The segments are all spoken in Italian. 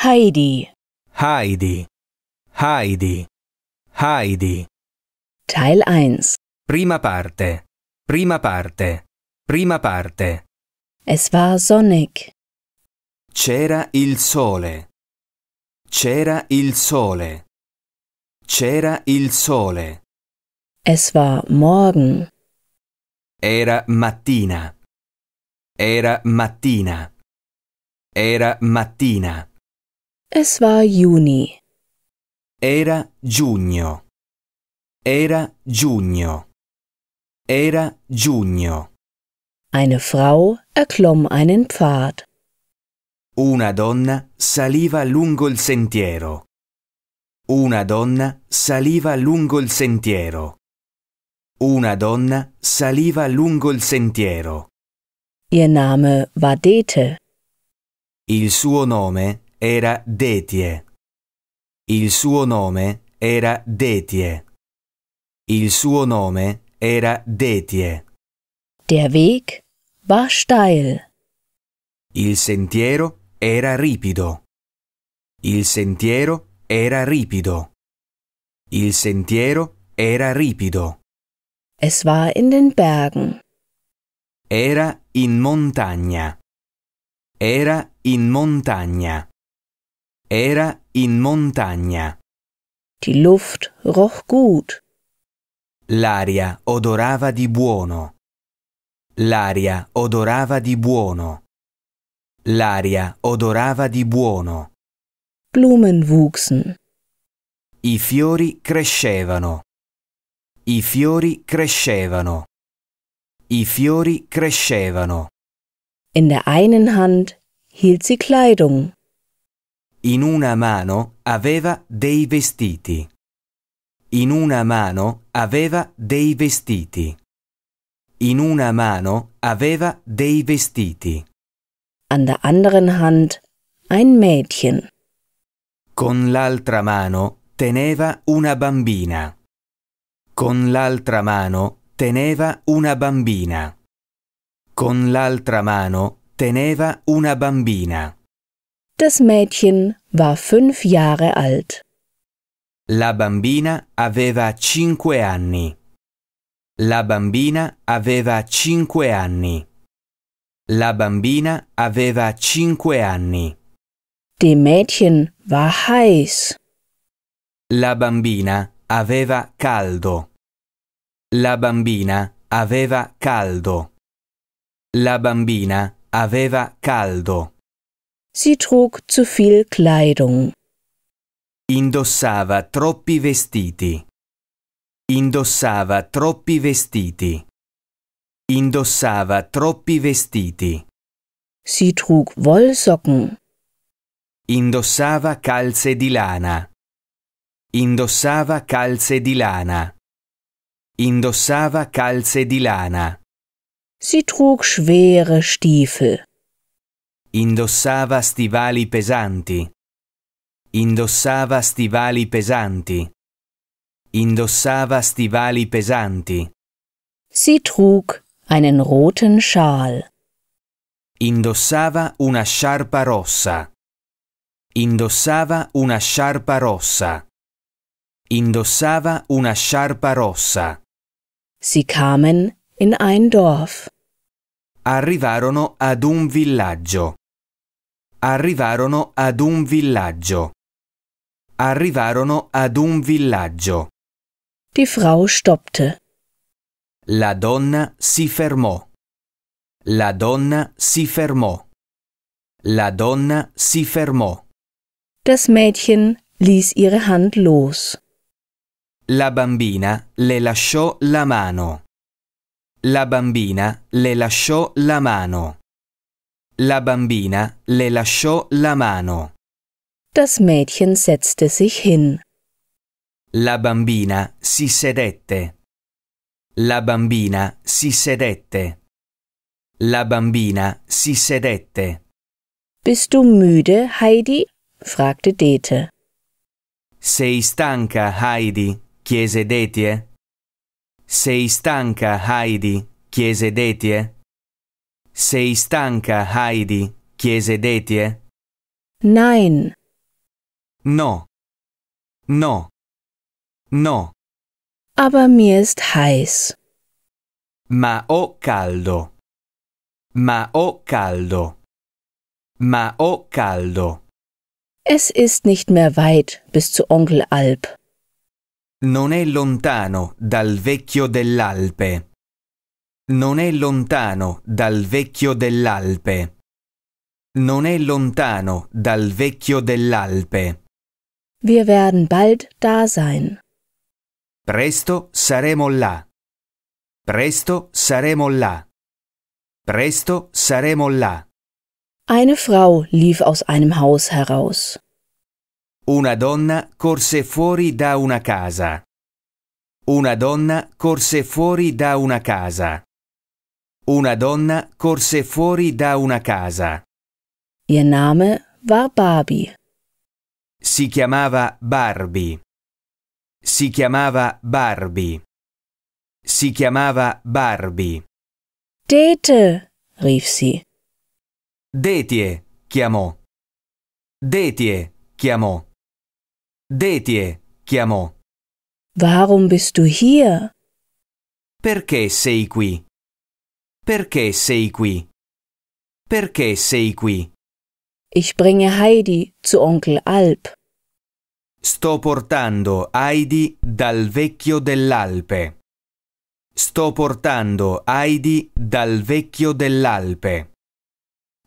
Heidi. Heidi. Heidi. Heidi. Teil 1. Prima parte. Prima parte. Prima parte. Es war sonnig. C'era il sole. C'era il sole. C'era il sole. Es war morgen. Era mattina. Era mattina. Era mattina. Es war Juni. Era giugno. Era giugno. Era giugno. Eine Frau erklomm einen Pfad. Una donna saliva lungo il sentiero. Una donna saliva lungo il sentiero. Una donna saliva lungo il sentiero. Ihr Name war Dete. Il suo nome era Detie. Il suo nome era Detie. Il suo nome era Detie. Der Weg war steil. Il sentiero era ripido. Il sentiero era ripido. Il sentiero era ripido. Es war in den Bergen. Era in montagna. Era in montagna. Era in montagna. Die Luft roch gut. L'aria odorava di buono. L'aria odorava di buono. L'aria odorava di buono. Blumen wuchsen. I fiori crescevano. I fiori crescevano. I fiori crescevano. In der einen Hand hielt sie Kleidung. In una mano aveva dei vestiti. In una mano aveva dei vestiti. In una mano aveva dei vestiti. An der anderen Hand ein Mädchen. Con l'altra mano teneva una bambina. Con l'altra mano teneva una bambina. Con l'altra mano teneva una bambina. Das Mädchen war fünf Jahre alt. La bambina aveva cinque anni. La bambina aveva cinque anni. La bambina aveva cinque anni. Dem Mädchen war heiß. La bambina aveva caldo. La bambina aveva caldo. La bambina aveva caldo. Sie trug zu viel Kleidung. Indossava troppi vestiti. Indossava troppi vestiti. Indossava troppi vestiti. Sie trug Wollsocken. Indossava calze di lana. Indossava calze di lana. Indossava calze di lana. Sie trug schwere Stiefel. Indossava stivali pesanti. Indossava stivali pesanti. Indossava stivali pesanti. Si trug einen roten Schal. Indossava una sciarpa rossa. Indossava una sciarpa rossa. Indossava una sciarpa rossa. Si kamen in ein Dorf. Arrivarono ad un villaggio. Arrivarono ad un villaggio. Arrivarono ad un villaggio. Die Frau stoppte. La donna si fermò. La donna si fermò. La donna si fermò. Das Mädchen ließ ihre Hand los. La bambina le lasciò la mano. La bambina le lasciò la mano. La bambina le lasciò la mano. Das Mädchen setzte sich hin. La bambina si sedette. La bambina si sedette. La bambina si sedette. Bist du müde, Heidi? fragte Dete. Sei stanca, Heidi? chiese Detie. Sei stanca, Heidi? chiese Detie. Sei stanca, Heidi? chiese Detje. Nein. No. No. No. Aber mir ist heiß. Ma ho caldo. Ma ho caldo. Ma ho caldo. Es ist nicht mehr weit bis zu Onkel Alp. Non è lontano dal vecchio dell'Alpe. Non è lontano dal vecchio dell'Alpe. Non è lontano dal vecchio dell'Alpe. Wir werden bald da sein. Presto saremo là. Presto saremo là. Presto saremo là. Eine Frau lief aus einem Haus heraus. Una donna corse fuori da una casa. Una donna corse fuori da una casa. Una donna corse fuori da una casa. Ihr Name war Barbie. Si chiamava Barbie. Si chiamava Barbie. Si chiamava Barbie. Dete, rief sie. Detie, chiamò. Detie, chiamò. Detie, chiamò. Warum bist du hier? Perché sei qui? Perché sei qui? Perché sei qui? Ich bringe Heidi zu Onkel Alp. Sto portando Heidi dal vecchio dell'Alpe. Sto portando Heidi dal vecchio dell'Alpe.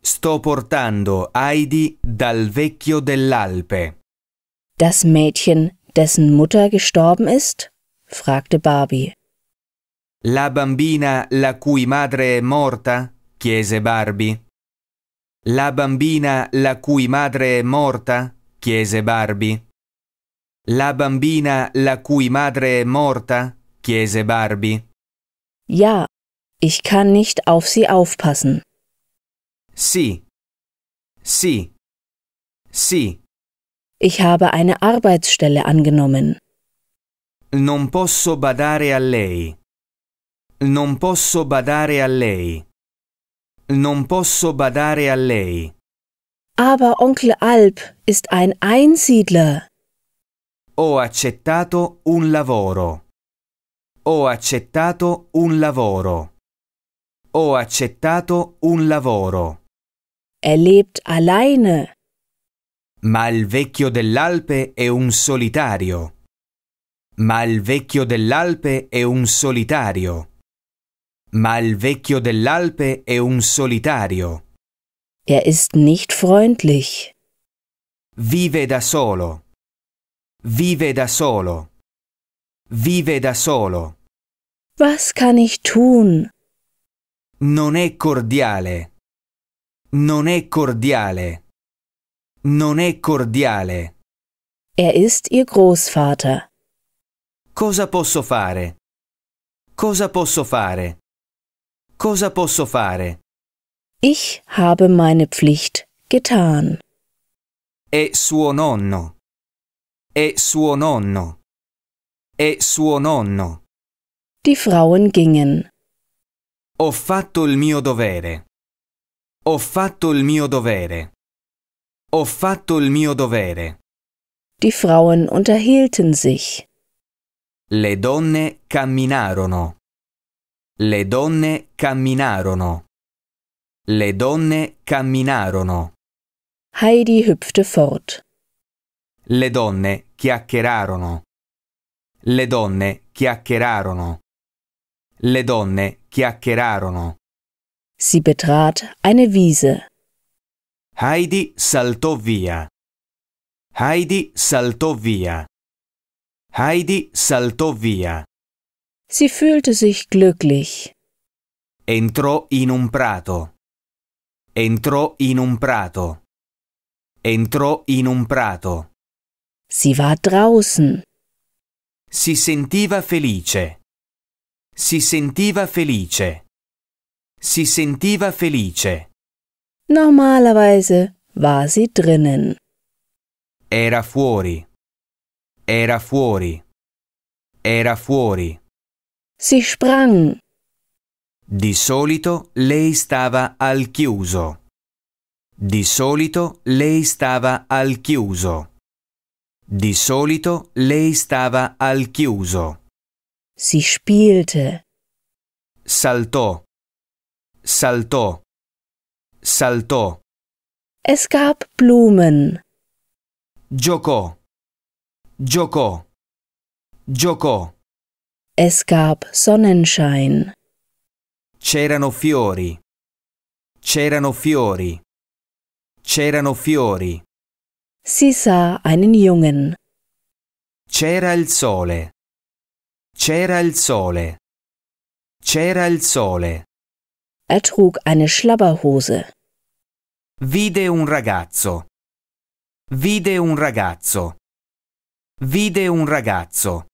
Sto portando Heidi dal vecchio dell'Alpe. Das Mädchen, dessen Mutter gestorben ist? fragte Barbie. La bambina la cui madre è morta? chiese Barbie. La bambina la cui madre è morta? chiese Barbie. La bambina la cui madre è morta? chiese Barbie. Ja, ich kann nicht auf sie aufpassen. Sì. Sì. Sì. Ich habe eine Arbeitsstelle angenommen. Non posso badare a lei. Non posso badare a lei. Non posso badare a lei. Aber Onkel Alp ist ein Einsiedler. Ho accettato un lavoro. Ho accettato un lavoro. Ho accettato un lavoro. Er lebt alleine. Ma il vecchio dell'Alpe è un solitario. Ma il vecchio dell'Alpe è un solitario ma il vecchio dell'Alpe è un solitario. Er ist nicht freundlich. Vive da solo. Vive da solo. Vive da solo. Was kann ich tun? Non è cordiale. Non è cordiale. Non è cordiale. Er ist ihr Großvater. Cosa posso fare? Cosa posso fare? Cosa posso fare? Ich habe meine Pflicht getan. È suo nonno. È suo nonno. È suo nonno. Die Frauen gingen. Ho fatto il mio dovere. Ho fatto il mio dovere. Ho fatto il mio dovere. Die Frauen unterhielten sich. Le donne camminarono. Le donne camminarono. Le donne camminarono. Heidi hüpfte fort. Le donne chiacchierarono. Le donne chiacchierarono. Le donne chiacchierarono. Si betrat eine Wiese. Heidi saltò via. Heidi saltò via. Heidi saltò via. Sie fühlte sich glücklich. Entrò in un prato. Entrò in un prato. Entrò in un prato. Sie war draußen. Si sentiva felice. Si sentiva felice. Si sentiva felice. Normalerweise war sie drinnen. Era fuori. Era fuori. Era fuori. Si sprang. Di solito lei stava al chiuso. Di solito lei stava al chiuso. Di solito lei stava al chiuso. Si spielte. Saltò. Saltò. Saltò. Es gab Blumen. Giocò. Giocò. Giocò. Es gab Sonnenschein. C'erano fiori. C'erano fiori. C'erano fiori. Si sah einen Jungen. C'era il sole. C'era il sole. C'era il sole. Er trug eine Schlabberhose. Vide un ragazzo. Vide un ragazzo. Vide un ragazzo.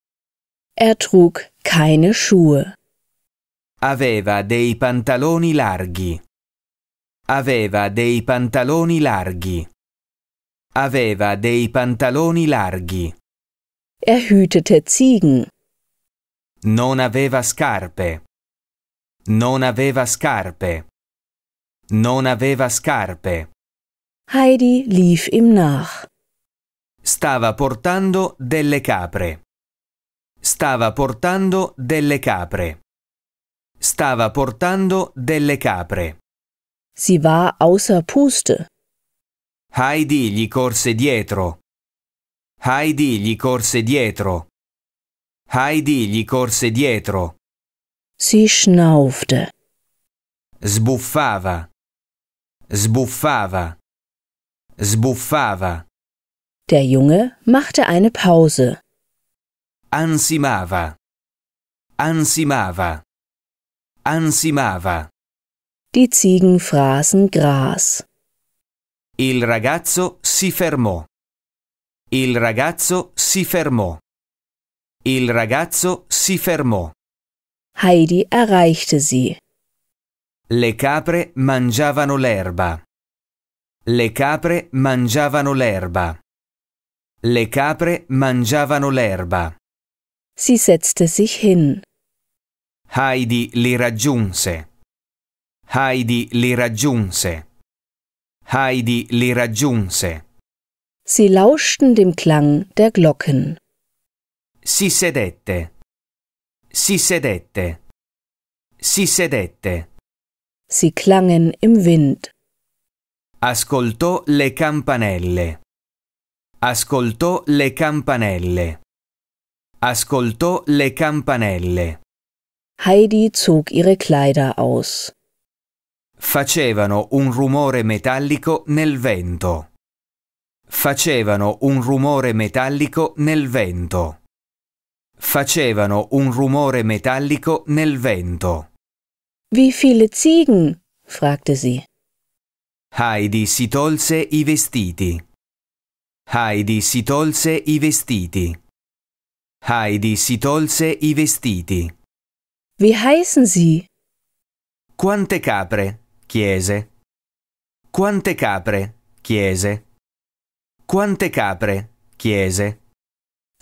Er trug keine Schuhe. Aveva dei pantaloni larghi. Aveva dei pantaloni larghi. Aveva dei pantaloni larghi. Er hütete Ziegen. Non aveva scarpe. Non aveva scarpe. Non aveva scarpe. Heidi lief ihm nach. Stava portando delle capre. Stava portando delle capre. Stava portando delle capre. Sie war außer Puste. Heidi gli corse dietro. Heidi gli corse dietro. Heidi gli corse dietro. Sie schnaufte. Sbuffava. Sbuffava. Sbuffava. Der Junge machte eine Pause. ansimava, ansimava, ansimava. Die Ziegen fraßen Gras. Il ragazzo si fermò. Il ragazzo si fermò. Il ragazzo si fermò. Heidi erreichte sie. Le capre mangiavano l'erba. Le capre mangiavano l'erba. Le capre mangiavano l'erba. Sie setzte sich hin. Heidi li raggiunse. Heidi li raggiunse. Heidi li raggiunse. Sie lauschten dem Klang der Glocken. Si sedette. Si sedette. Si sedette. Sie klangen im Wind. Ascoltò le campanelle. Ascoltò le campanelle. Ascoltò le campanelle. Heidi zog ihre Kleider aus. Facevano un rumore metallico nel vento. Facevano un rumore metallico nel vento. Facevano un rumore metallico nel vento. Wie viele Ziegen? fragte sie. Heidi si tolse i vestiti. Heidi si tolse i vestiti. Heidi si tolse i vestiti. Wie heißen Sie? Quante capre? chiese. Quante capre? chiese. Quante capre? chiese.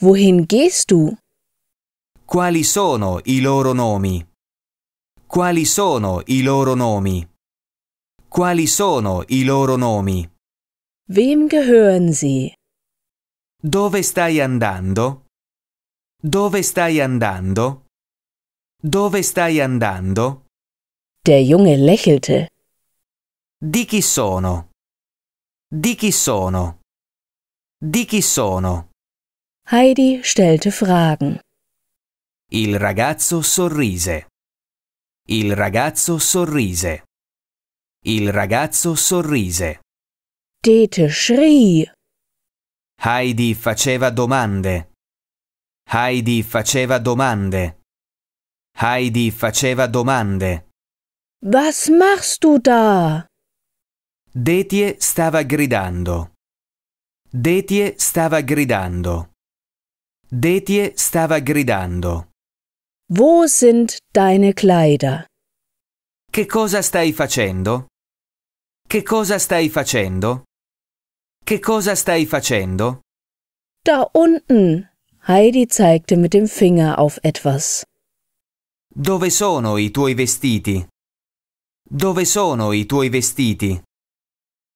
Wohin gehst du? Quali sono i loro nomi? Quali sono i loro nomi? Quali sono i loro nomi? Wem gehören sie? Dove stai andando? Dove stai andando? Dove stai andando? Der Junge lächelte. Di chi sono? Di chi sono? Di chi sono? Heidi stellte Fragen. Il ragazzo sorrise. Il ragazzo sorrise. Il ragazzo sorrise. Dete schrie. Heidi faceva domande. Heidi faceva domande. Heidi faceva domande. Was machst du da? Detie stava gridando. Detie stava gridando. Detie stava gridando. Wo sind deine Kleider? Che cosa stai facendo? Che cosa stai facendo? Che cosa stai facendo? Da unten. Heidi zeigte mit dem Finger auf etwas. Dove sono i tuoi vestiti? Dove sono i tuoi vestiti?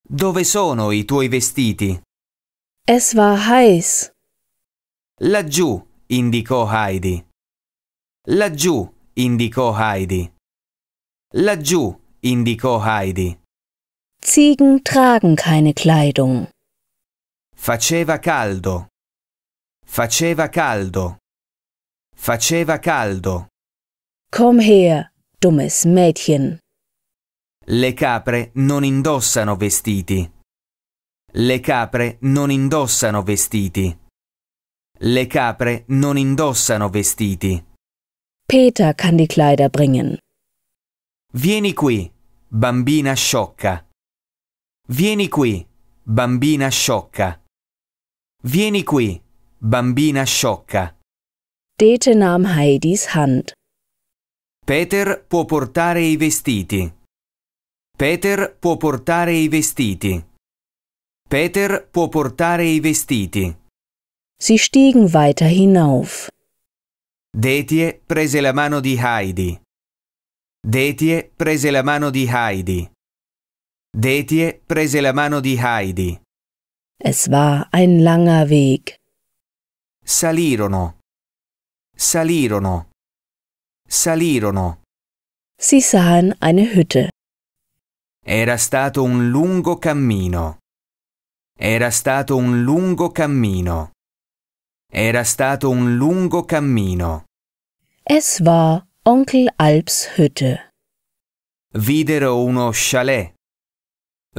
Dove sono i tuoi vestiti? Es war heiß. Laggiù, indicò Heidi. Laggiù, indicò Heidi. Laggiù, indicò Heidi. Ziegen tragen keine Kleidung. Faceva caldo. Faceva caldo. Faceva caldo. Komm her, dummes Mädchen. Le capre non indossano vestiti. Le capre non indossano vestiti. Le capre non indossano vestiti. Peter kann die Kleider bringen. Vieni qui, bambina sciocca. Vieni qui, bambina sciocca. Vieni qui, Bambina sciocca. Dete nahm Heidis Hand. Peter può portare i vestiti. Peter può portare i vestiti. Peter può portare i vestiti. Sie stiegen weiter hinauf. Detie prese la mano di Heidi. Detie prese la mano di Heidi. Detie prese la mano di Heidi. Es war ein langer Weg. Salirono. Salirono. Salirono. Sie sahen eine Hütte. Era stato un lungo cammino. Era stato un lungo cammino. Era stato un lungo cammino. Es war Onkel Alps Hütte. Videro uno chalet.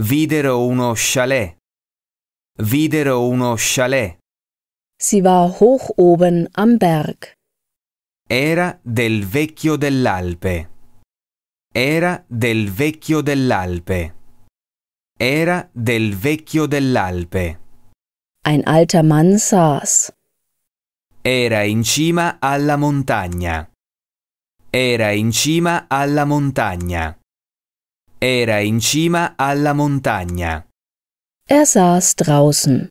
Videro uno chalet. Videro uno chalet. Sie war hoch oben am Berg. Era del vecchio dell'Alpe. Era del vecchio dell'Alpe. Era del vecchio dell'Alpe. Ein alter Mann saß. Era in cima alla montagna. Era in cima alla montagna. Era in cima alla montagna. Er saß draußen.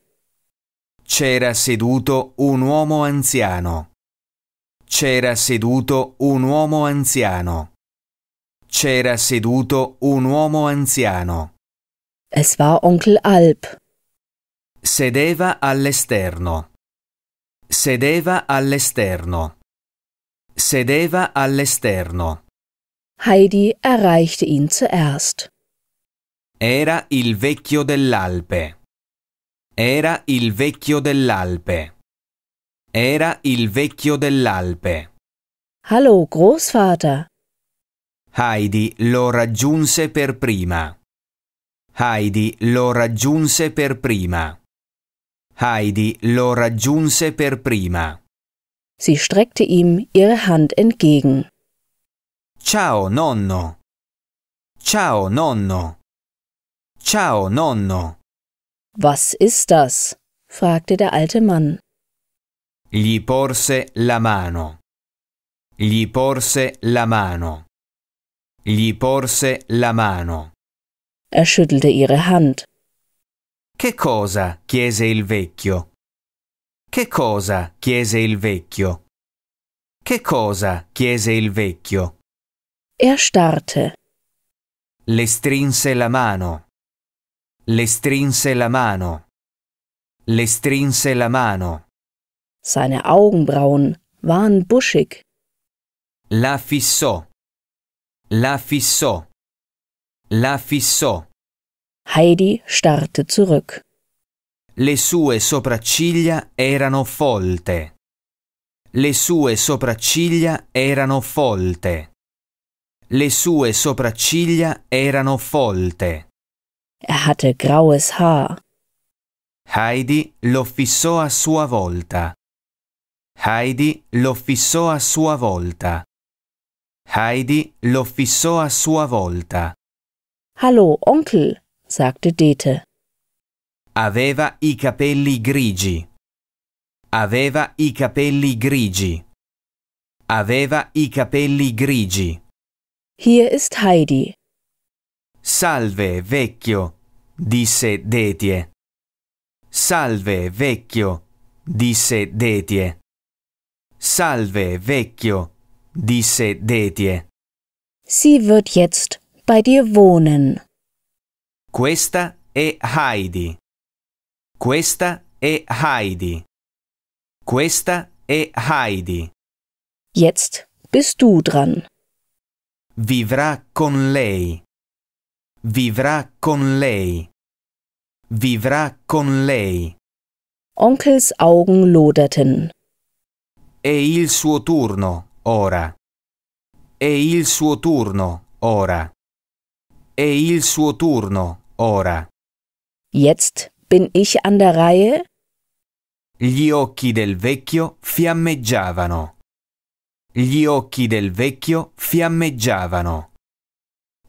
C'era seduto un uomo anziano. C'era seduto un uomo anziano. C'era seduto un uomo anziano. Es war Onkel Alp. Sedeva all'esterno. Sedeva all'esterno. Sedeva all'esterno. Heidi erreichte ihn zuerst. Era il vecchio dell'Alpe. Era il vecchio dell'Alpe. Era il vecchio dell'Alpe. Hallo, Großvater. Heidi lo raggiunse per prima. Heidi lo raggiunse per prima. Heidi lo raggiunse per prima. Sie streckte ihm ihre Hand entgegen. Ciao nonno. Ciao nonno. Ciao nonno. Was ist das? fragte der alte Mann. Gli porse la mano. Gli porse la mano. Gli porse la mano. Er schüttelte ihre Hand. Che cosa? chiese il vecchio. Che cosa? chiese il vecchio. Che cosa? chiese il vecchio. Er starrte. Le strinse la mano. Le strinse la mano. Le strinse la mano. Seine Augenbrauen waren buschig. La fissò. La fissò. La fissò. Heidi starrte zurück. Le sue sopracciglia erano folte. Le sue sopracciglia erano folte. Le sue sopracciglia erano folte. Er hatte graues Haar. Heidi lo fissò a sua volta. Heidi lo fissò a sua volta. Heidi lo fissò a sua volta. Hallo, Onkel, sagte Dete. Aveva i capelli grigi. Aveva i capelli grigi. Aveva i capelli grigi. Hier ist Heidi, Salve, vecchio, disse Detie. Salve, vecchio, disse Detie. Salve, vecchio, disse Detie. Sie wird jetzt bei dir wohnen. Questa è Heidi. Questa è Heidi. Questa è Heidi. Jetzt bist du dran. Vivrà con lei. Vivrà con lei. Vivrà con lei. Onkels Augen loderten. È il suo turno ora. È il suo turno ora. È il suo turno ora. Jetzt bin ich an der Reihe. Gli occhi del vecchio fiammeggiavano. Gli occhi del vecchio fiammeggiavano.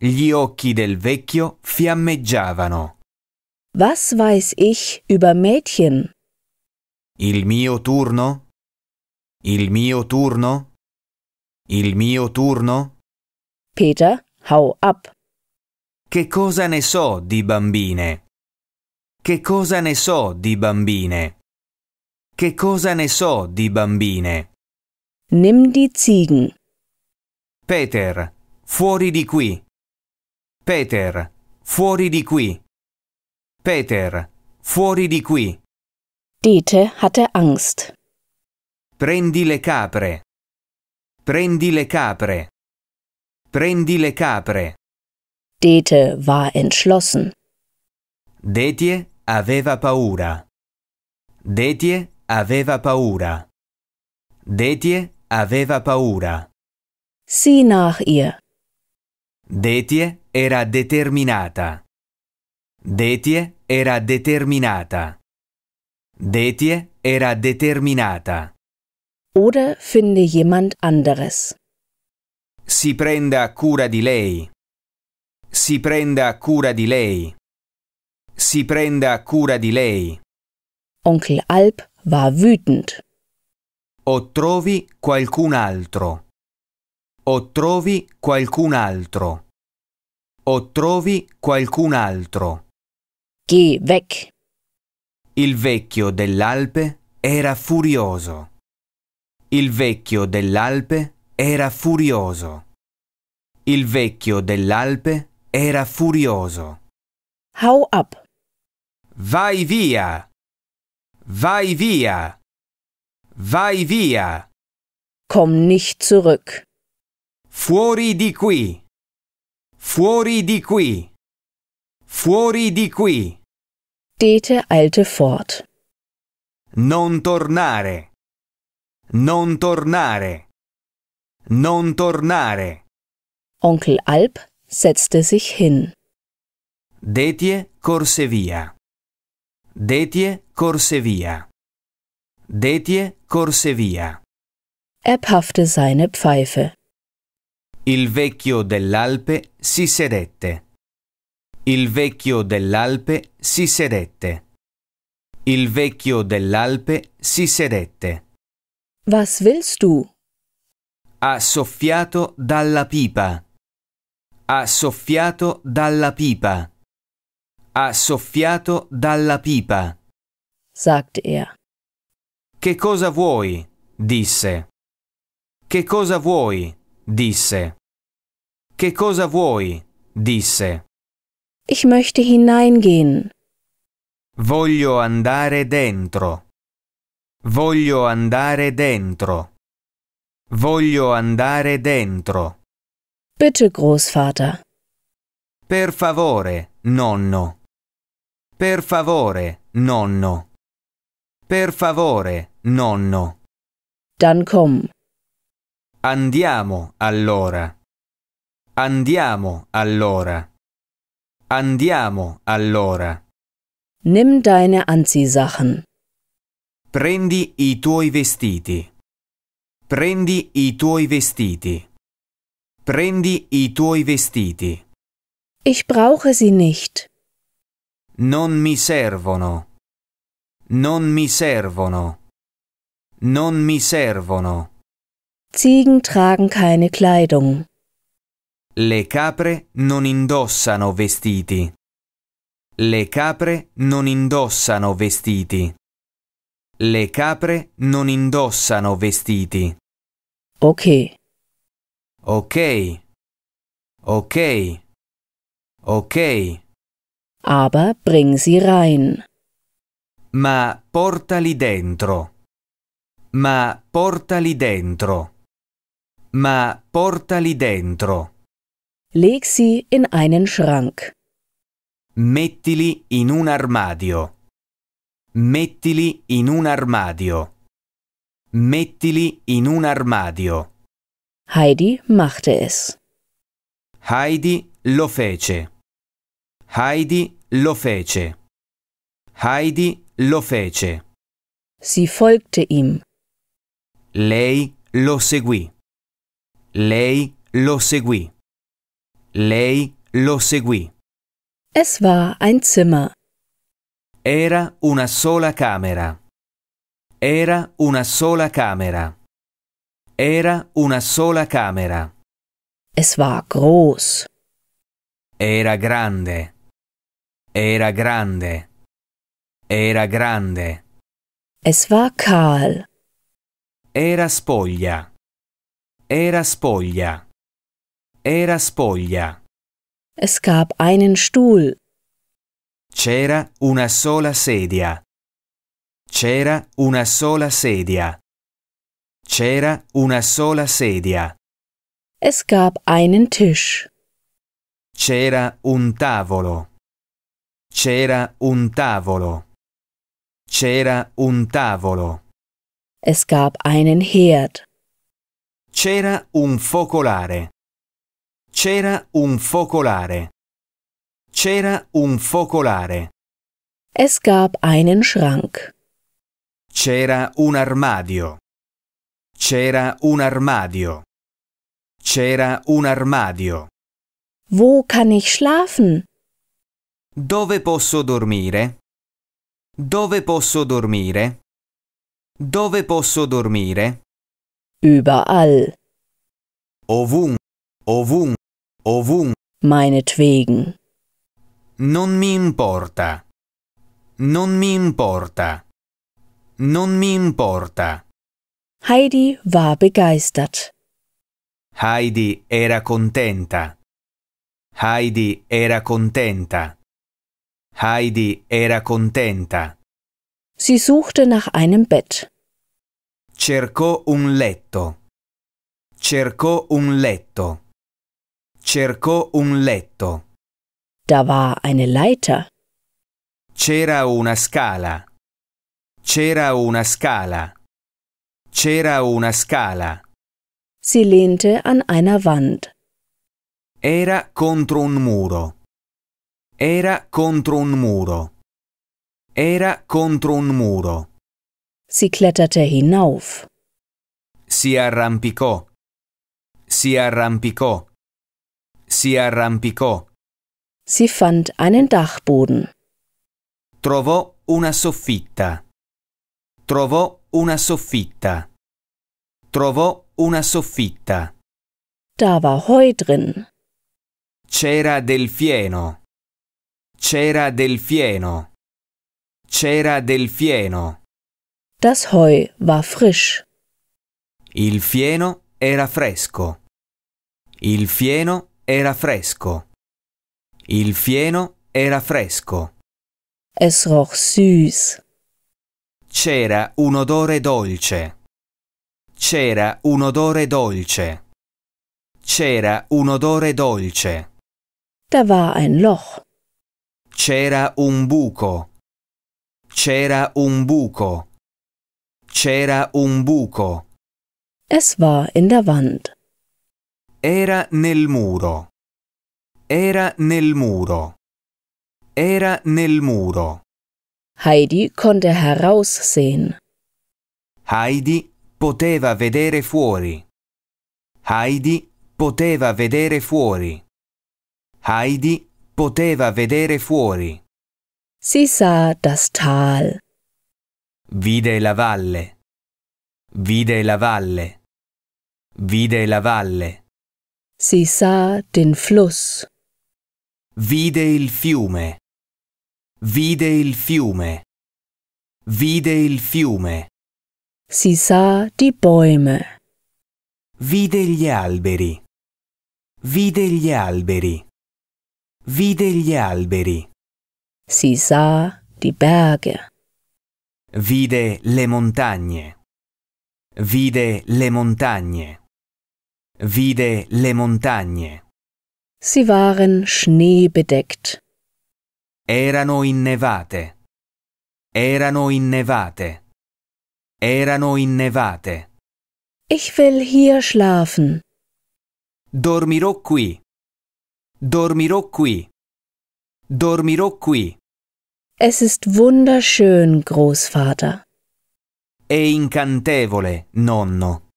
Gli occhi del vecchio fiammeggiavano. Was weiß ich über Mädchen? Il mio turno? Il mio turno? Il mio turno? Peter, hau ab. Che cosa ne so di bambine? Che cosa ne so di bambine? Che cosa ne so di bambine? Nimm die Ziegen. Peter, fuori di qui. Peter, fuori di qui. Peter, fuori di qui. Dete hatte Angst. Prendi le capre. Prendi le capre. Prendi le capre. Dete war entschlossen. Detje aveva paura. Detje aveva paura. Detje aveva paura. Sieh nach ihr. Detie era determinata. Detie era determinata. Detie era determinata. Oder finde jemand anderes. Si prenda cura di lei. Si prenda cura di lei. Si prenda cura di lei. Onkel Alp war wütend. O trovi qualcun altro o trovi qualcun altro. O trovi qualcun altro. Geh weg. Il vecchio dell'Alpe era furioso. Il vecchio dell'Alpe era furioso. Il vecchio dell'Alpe era furioso. Hau up. Vai via. Vai via. Vai via. Komm nicht zurück. Fuori di qui. Fuori di qui. Fuori di qui. Dete eilte fort. Non tornare. Non tornare. Non tornare. Onkel Alp setzte sich hin. Detje corse via. Detje corse via. Detje corse via. Er paffte seine Pfeife. Il vecchio dell'Alpe si sedette. Il vecchio dell'Alpe si sedette. Il vecchio dell'Alpe si sedette. Was willst du? Ha soffiato dalla pipa. Ha soffiato dalla pipa. Ha soffiato dalla pipa. sagte er. Che cosa vuoi? disse. Che cosa vuoi? disse. Che cosa vuoi? disse. Ich möchte hineingehen. Voglio andare dentro. Voglio andare dentro. Voglio andare dentro. Bitte, Großvater. Per favore, nonno. Per favore, nonno. Per favore, nonno. Dann komm. Andiamo allora. Andiamo allora. Andiamo allora. Nimm deine Anziehsachen. Prendi i tuoi vestiti. Prendi i tuoi vestiti. Prendi i tuoi vestiti. Ich brauche sie nicht. Non mi servono. Non mi servono. Non mi servono. Ziegen tragen keine Kleidung. Le capre non indossano vestiti. Le capre non indossano vestiti. Le capre non indossano vestiti. Ok. Ok. Ok. Ok. Aber bring sie rein. Ma portali dentro. Ma portali dentro ma portali dentro. Leg sie in einen Schrank. Mettili in un armadio. Mettili in un armadio. Mettili in un armadio. Heidi machte es. Heidi lo fece. Heidi lo fece. Heidi lo fece. Sie folgte ihm. Lei lo seguì. Lei lo seguì. Lei lo seguì. Es war ein Zimmer. Era una sola camera. Era una sola camera. Era una sola camera. Es war groß. Era grande. Era grande. Era grande. Es war kahl. Era spoglia. Era spoglia. Era spoglia. Es gab einen Stuhl. C'era una sola sedia. C'era una sola sedia. C'era una sola sedia. Es gab einen Tisch. C'era un tavolo. C'era un tavolo. C'era un tavolo. Es gab einen Herd. C'era un focolare. C'era un focolare. C'era un focolare. Es gab einen Schrank. C'era un armadio. C'era un armadio. C'era un armadio. Wo kann ich schlafen? Dove posso dormire? Dove posso dormire? Dove posso dormire? überall. Ovum, ovum, ovum. Meinetwegen. Non mi importa. Non mi importa. Non mi importa. Heidi war begeistert. Heidi era contenta. Heidi era contenta. Heidi era contenta. Sie suchte nach einem Bett. Cercò un letto. Cercò un letto. Cercò un letto. Da war eine Leiter. C'era una scala. C'era una scala. C'era una scala. Si lehnte an einer Wand. Era contro un muro. Era contro un muro. Era contro un muro. Sie kletterte hinauf. Si arrampicò. Si arrampicò. Si arrampicò. Sie fand einen Dachboden. Trovò una soffitta. Trovò una soffitta. Trovò una soffitta. Da war Heu drin. C'era del fieno. C'era del fieno. C'era del fieno. Das Heu war frisch. Il fieno era fresco. Il fieno era fresco. Il fieno era fresco. Es roch süß. C'era un odore dolce. C'era un odore dolce. C'era un odore dolce. Da war ein Loch. C'era un buco. C'era un buco. C'era un buco. Es war in der Wand. Era nel muro. Era nel muro. Era nel muro. Heidi konnte heraussehen. Heidi poteva vedere fuori. Heidi poteva vedere fuori. Heidi poteva vedere fuori. Si sa das Tal. Vide la valle. Vide la valle. Vide la valle. Si sa den Fluss. Vide il fiume. Vide il fiume. Vide il fiume. Si sa die Bäume. Vide gli alberi. Vide gli alberi. Vide gli alberi. Si sa die Berge. Vide le montagne. Vide le montagne. Vide le montagne. Sie waren schneebedeckt. Erano innevate. Erano innevate. Erano innevate. Ich will hier schlafen. Dormirò qui. Dormirò qui. Dormirò qui. Es ist wunderschön, Großvater. È incantevole, nonno.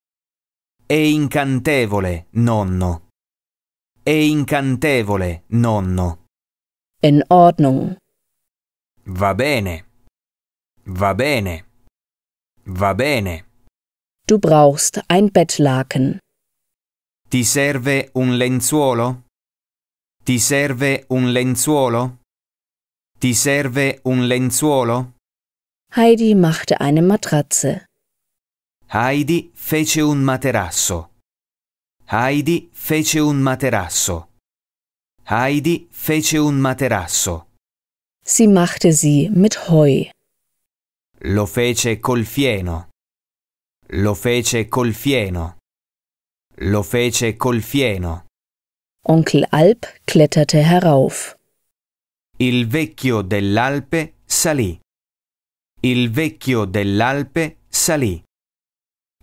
È incantevole, nonno. È incantevole, nonno. In Ordnung. Va bene. Va bene. Va bene. Du brauchst ein Bettlaken. Ti serve un lenzuolo? Ti serve un lenzuolo? Ti serve un lenzuolo? Heidi machte eine Matratze. Heidi fece un materasso. Heidi fece un materasso. Heidi fece un materasso. Sie machte sie mit Heu. Lo fece col fieno. Lo fece col fieno. Lo fece col fieno. Onkel Alp kletterte herauf. Il vecchio dell'Alpe salì. Il vecchio dell'Alpe salì.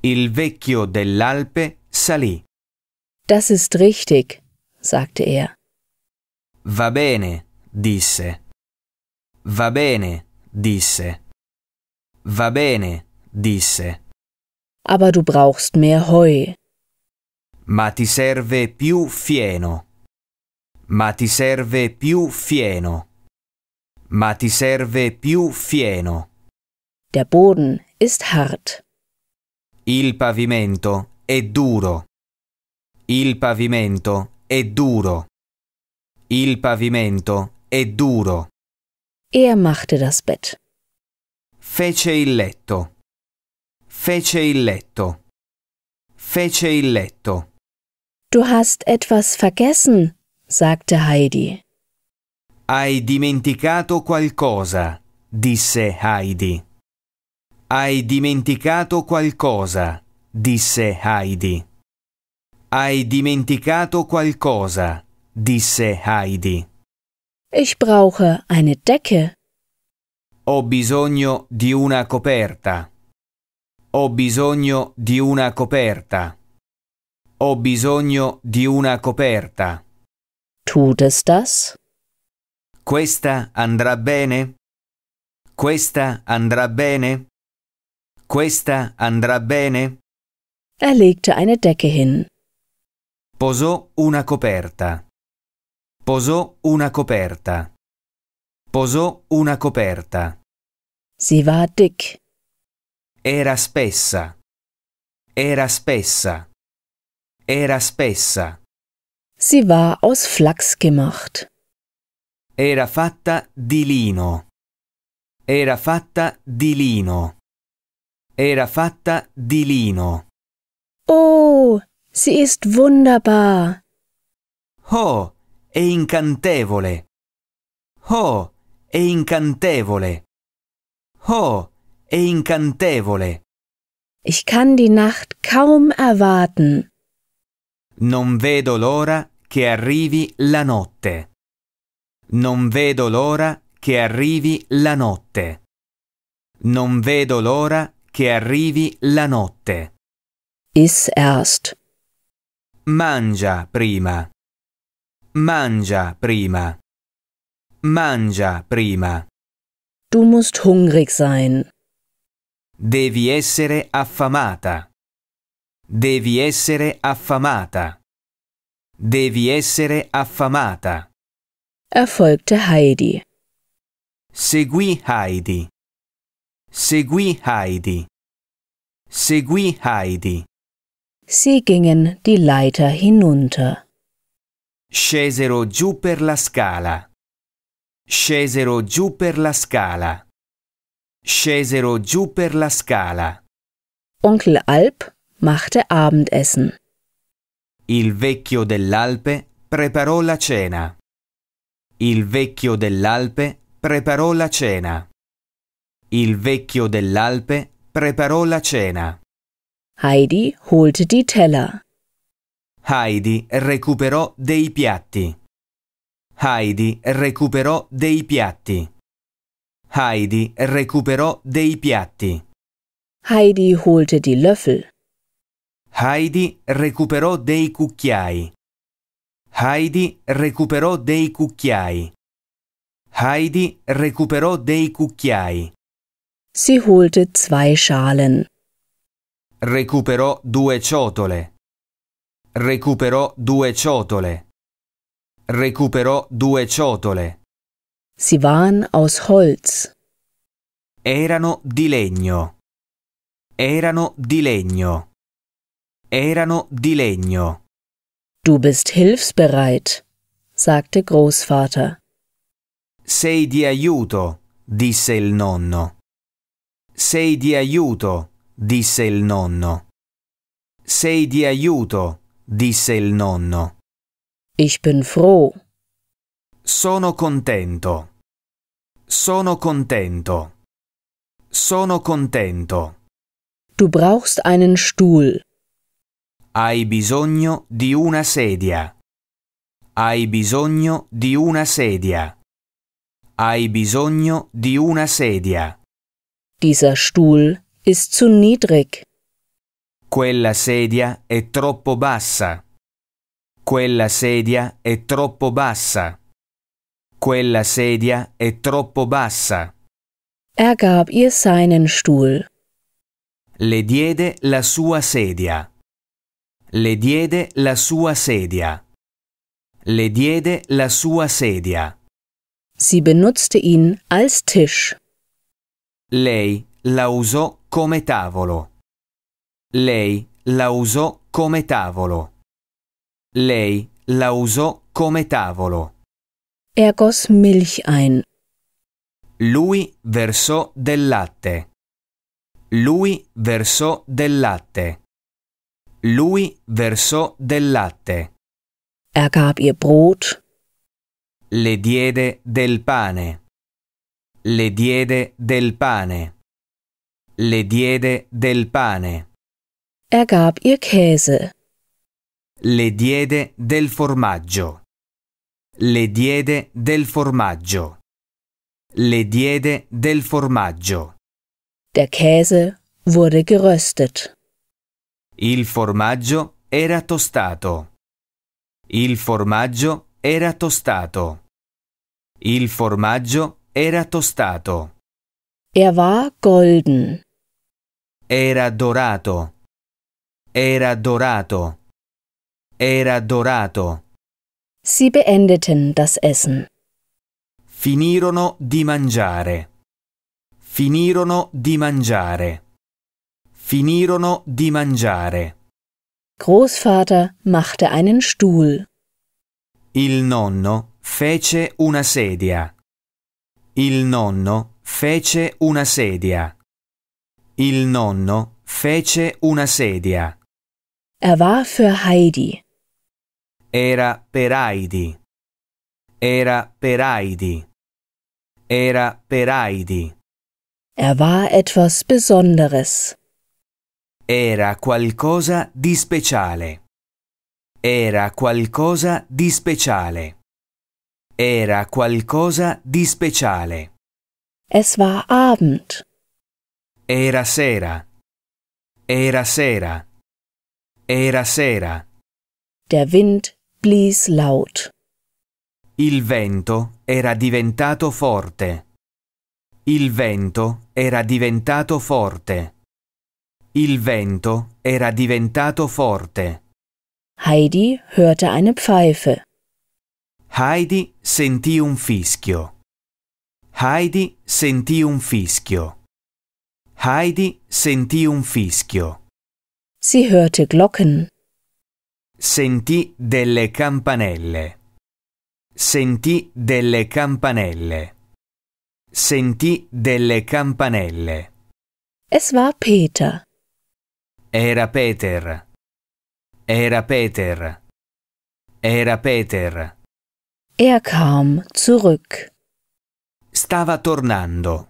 Il vecchio dell'Alpe salì. Das ist richtig, sagte er. Va bene, disse. Va bene, disse. Va bene, disse. Aber du brauchst mehr Heu. Ma ti serve più fieno. Ma ti serve più fieno. Ma ti serve più fieno. Der Boden ist hart. Il pavimento è duro. Il pavimento è duro. Il pavimento è duro. Er machte das Bett. Fece il letto. Fece il letto. Fece il letto. Du hast etwas vergessen, sagte Heidi. Hai dimenticato qualcosa, disse Heidi. Hai dimenticato qualcosa, disse Heidi. Hai dimenticato qualcosa, disse Heidi. Ich brauche eine Decke. Ho bisogno di una coperta. Ho bisogno di una coperta. Ho bisogno di una coperta. Tut es das? Questa andrà bene? Questa andrà bene? Questa andrà bene? Er legte eine Decke hin. Posò una coperta. Posò una coperta. Posò una coperta. Sie war dick. Era spessa. Era spessa. Era spessa. Sie war aus Flachs gemacht. Era fatta di lino. Era fatta di lino. Era fatta di lino. Oh, sie ist wunderbar. Oh, è incantevole. Oh, è incantevole. Oh, è incantevole. Ich kann die Nacht kaum erwarten. Non vedo l'ora che arrivi la notte. Non vedo l'ora che arrivi la notte. Non vedo l'ora che arrivi la notte. Is erst. Mangia prima. Mangia prima. Mangia prima. Du musst hungrig sein. Devi essere affamata. Devi essere affamata. Devi essere affamata. Erfolgte Heidi. Seguì Heidi. Seguì Heidi. Seguì Heidi. Sie gingen die Leiter hinunter. Scesero giù per la scala. Scesero giù per la scala. Scesero giù per la scala. Onkel Alp machte Abendessen. Il vecchio dell'Alpe preparò la cena. Il vecchio dell'Alpe preparò la cena. Il vecchio dell'Alpe preparò la cena. Heidi holte die Teller. Heidi recuperò dei piatti. Heidi recuperò dei piatti. Heidi recuperò dei piatti. Heidi holte die Löffel. Heidi recuperò dei cucchiai. Heidi recuperò dei cucchiai. Heidi recuperò dei cucchiai. Si holte zwei Schalen. Recuperò due ciotole. Recuperò due ciotole. Recuperò due ciotole. Si van aus Holz. Erano di legno. Erano di legno. erano di legno. Du bist hilfsbereit, sagte Großvater. Sei di aiuto, disse il nonno. Sei di aiuto, disse il nonno. Sei di aiuto, disse il nonno. Ich bin froh. Sono contento. Sono contento. Sono contento. Du brauchst einen Stuhl. Hai bisogno di una sedia. Hai bisogno di una sedia. Hai bisogno di una sedia. Dieser Stuhl ist zu niedrig. Quella sedia è troppo bassa. Quella sedia è troppo bassa. Quella sedia è troppo bassa. Er gab ihr seinen Stuhl. Le diede la sua sedia. Le diede la sua sedia. Le diede la sua sedia. Sie benutzte ihn als Tisch. Lei la usò come tavolo. Lei la usò come tavolo. Lei la usò come tavolo. Er goss Milch ein. Lui versò del latte. Lui versò del latte. Lui versò del latte. Er gab ihr Brot. Le diede del pane. Le diede del pane. Le diede del pane. Er gab ihr Käse. Le diede del formaggio. Le diede del formaggio. Le diede del formaggio. Der Käse wurde geröstet. Il formaggio era tostato. Il formaggio era tostato. Il formaggio era tostato. Er war golden. Era dorato. Era dorato. Era dorato. Sie beendeten das Essen. Finirono di mangiare. Finirono di mangiare. Finirono di mangiare. Großvater machte einen Stuhl. Il nonno fece una sedia. Il nonno fece una sedia. Il nonno fece una sedia. Er war für Heidi. Era per Heidi. Era per Heidi. Era per Heidi. Er war etwas Besonderes. Era qualcosa di speciale. Era qualcosa di speciale. Era qualcosa di speciale. Es war Abend. Era sera. Era sera. Era sera. Der Wind blies laut. Il vento era diventato forte. Il vento era diventato forte. Il vento era diventato forte. Heidi hörte eine Pfeife. Heidi sentì un fischio. Heidi sentì un fischio. Heidi sentì un fischio. Sie hörte Glocken. Sentì delle campanelle. Sentì delle campanelle. Sentì delle campanelle. Es war Peter. Era Peter. Era Peter. Era Peter. Er kam zurück. Stava tornando.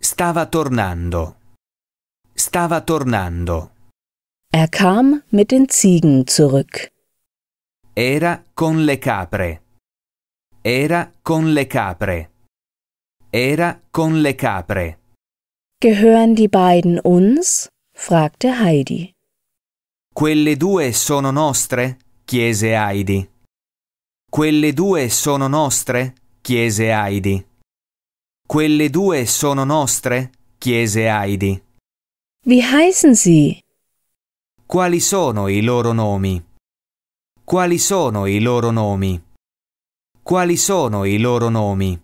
Stava tornando. Stava tornando. Er kam mit den Ziegen zurück. Era con le capre. Era con le capre. Era con le capre. Gehören die beiden uns? fragte Heidi. Quelle due sono nostre? chiese Heidi. Quelle due sono nostre? chiese Heidi. Quelle due sono nostre? chiese Heidi. Wie heißen sie? Quali sono i loro nomi? Quali sono i loro nomi? Quali sono i loro nomi?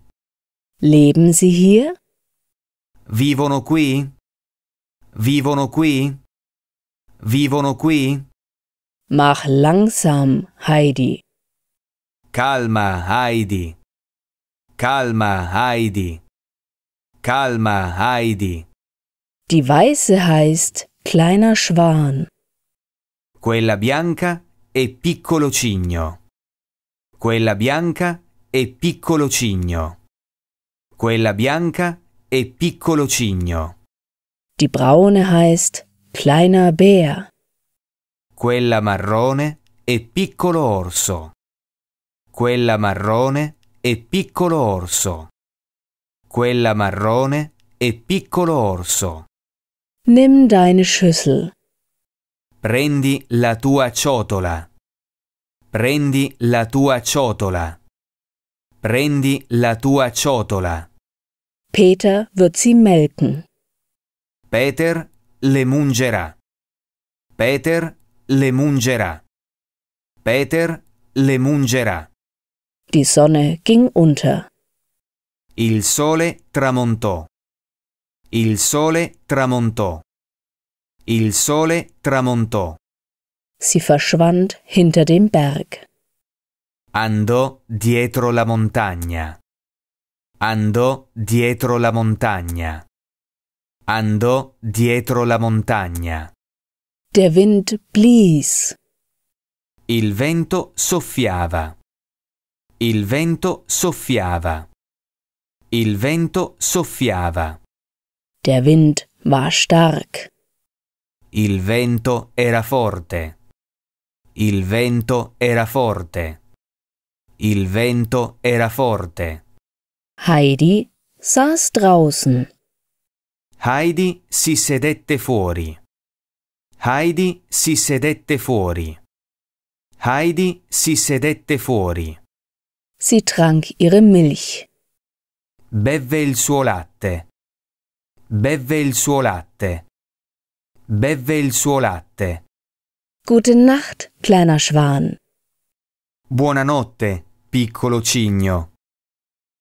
Leben sie hier? Vivono qui? Vivono qui? Vivono qui? Mach langsam, Heidi. Calma, Heidi. Calma, Heidi. Calma, Heidi. Die weiße heißt kleiner Schwan. Quella bianca è piccolo cigno. Quella bianca è piccolo cigno. Quella bianca è piccolo cigno. Die braune heißt kleiner Bär. Quella marrone e piccolo orso. Quella marrone e piccolo orso. Quella marrone e piccolo orso. Nimm deine Schüssel. Prendi la tua ciotola. Prendi la tua ciotola. Prendi la tua ciotola. Peter wird sie melken. Peter le mungerà. Peter le mungerà. Peter le mungerà. Die Sonne ging unter. Il sole tramontò. Il sole tramontò. Il sole tramontò. Si verschwand hinter dem Berg. Andò dietro la montagna. Andò dietro la montagna. Andò dietro la montagna. Der Wind blies. Il vento soffiava. Il vento soffiava. Il vento soffiava. Der Wind war stark. Il vento era forte. Il vento era forte. Il vento era forte. Heidi saß draußen. Heidi si sedette fuori. Heidi si sedette fuori. Heidi si sedette fuori. Si trank ihre Milch. Bevve il suo latte. Bevve il suo latte. Bevve il suo latte. Gute Nacht, kleiner Schwan. Buonanotte, piccolo cigno.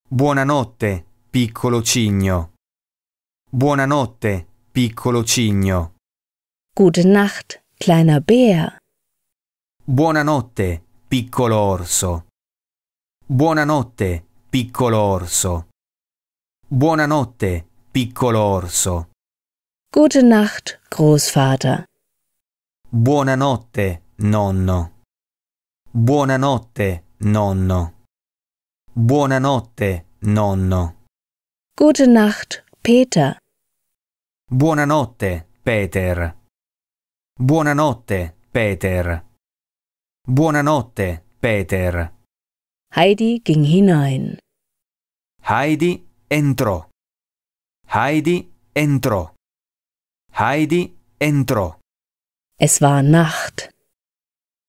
Buonanotte, piccolo cigno. Buonanotte, piccolo cigno. Gute Nacht, kleiner Bär. Buonanotte, piccolo orso. Buonanotte, piccolo orso. Buonanotte, piccolo orso. Gute Nacht, Großvater. Buonanotte, nonno. Buonanotte, nonno. Buonanotte, nonno. Gute Nacht, Peter. Buonanotte, Peter. Buonanotte, Peter. Buonanotte, Peter. Heidi ging hinein. Heidi entrò. Heidi entrò. Heidi entrò. Es war Nacht.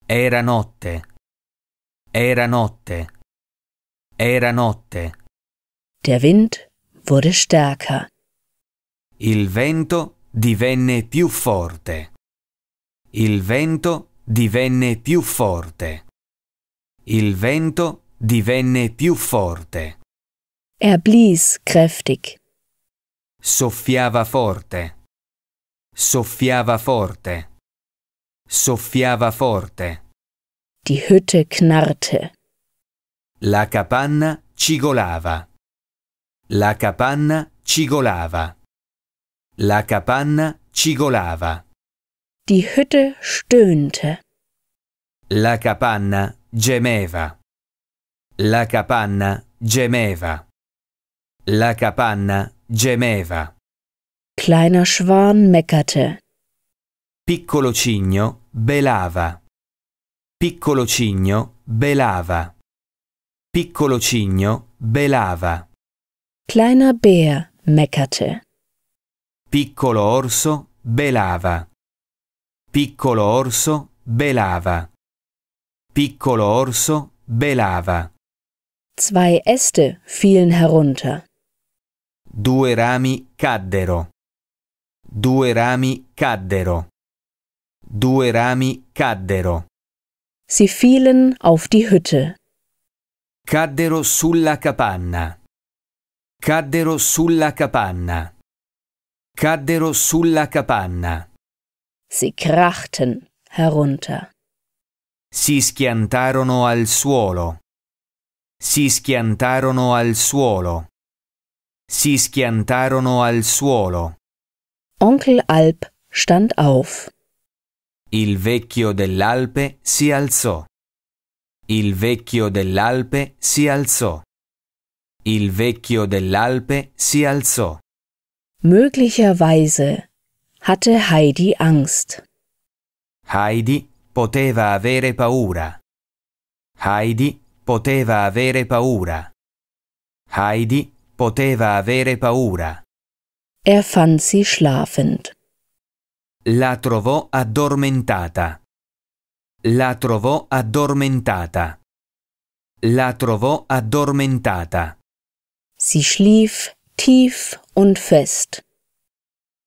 Era notte. Era notte. Era notte. Der Wind wurde stärker. Il vento divenne più forte. Il vento divenne più forte. Il vento divenne più forte. Er blies kräftig. Soffiava forte. Soffiava forte. Soffiava forte. Die Hütte knarrte. La capanna cigolava. La capanna cigolava. La capanna cigolava. Die Hütte stöhnte. La capanna gemeva. La capanna gemeva. La capanna gemeva. Kleiner Schwan meckerte. Piccolo cigno belava. Piccolo cigno belava. Piccolo cigno belava. Kleiner Bär meckerte. Piccolo orso belava. Piccolo orso belava. Piccolo orso belava. Zwei Äste fielen herunter. Due rami caddero. Due rami caddero. Due rami caddero. Si fielen auf die Hütte. Caddero sulla capanna. Caddero sulla capanna caddero sulla capanna. Sie krachten herunter. Si schiantarono al suolo. Si schiantarono al suolo. Si schiantarono al suolo. Onkel Alp stand auf. Il vecchio dell'Alpe si alzò. Il vecchio dell'Alpe si alzò. Il vecchio dell'Alpe si alzò. Möglicherweise hatte Heidi Angst. Heidi poteva avere paura. Heidi poteva avere paura. Heidi poteva avere paura. Er fand sie schlafend. La trovò addormentata. La trovò addormentata. La trovò addormentata. Sie schlief tief und fest.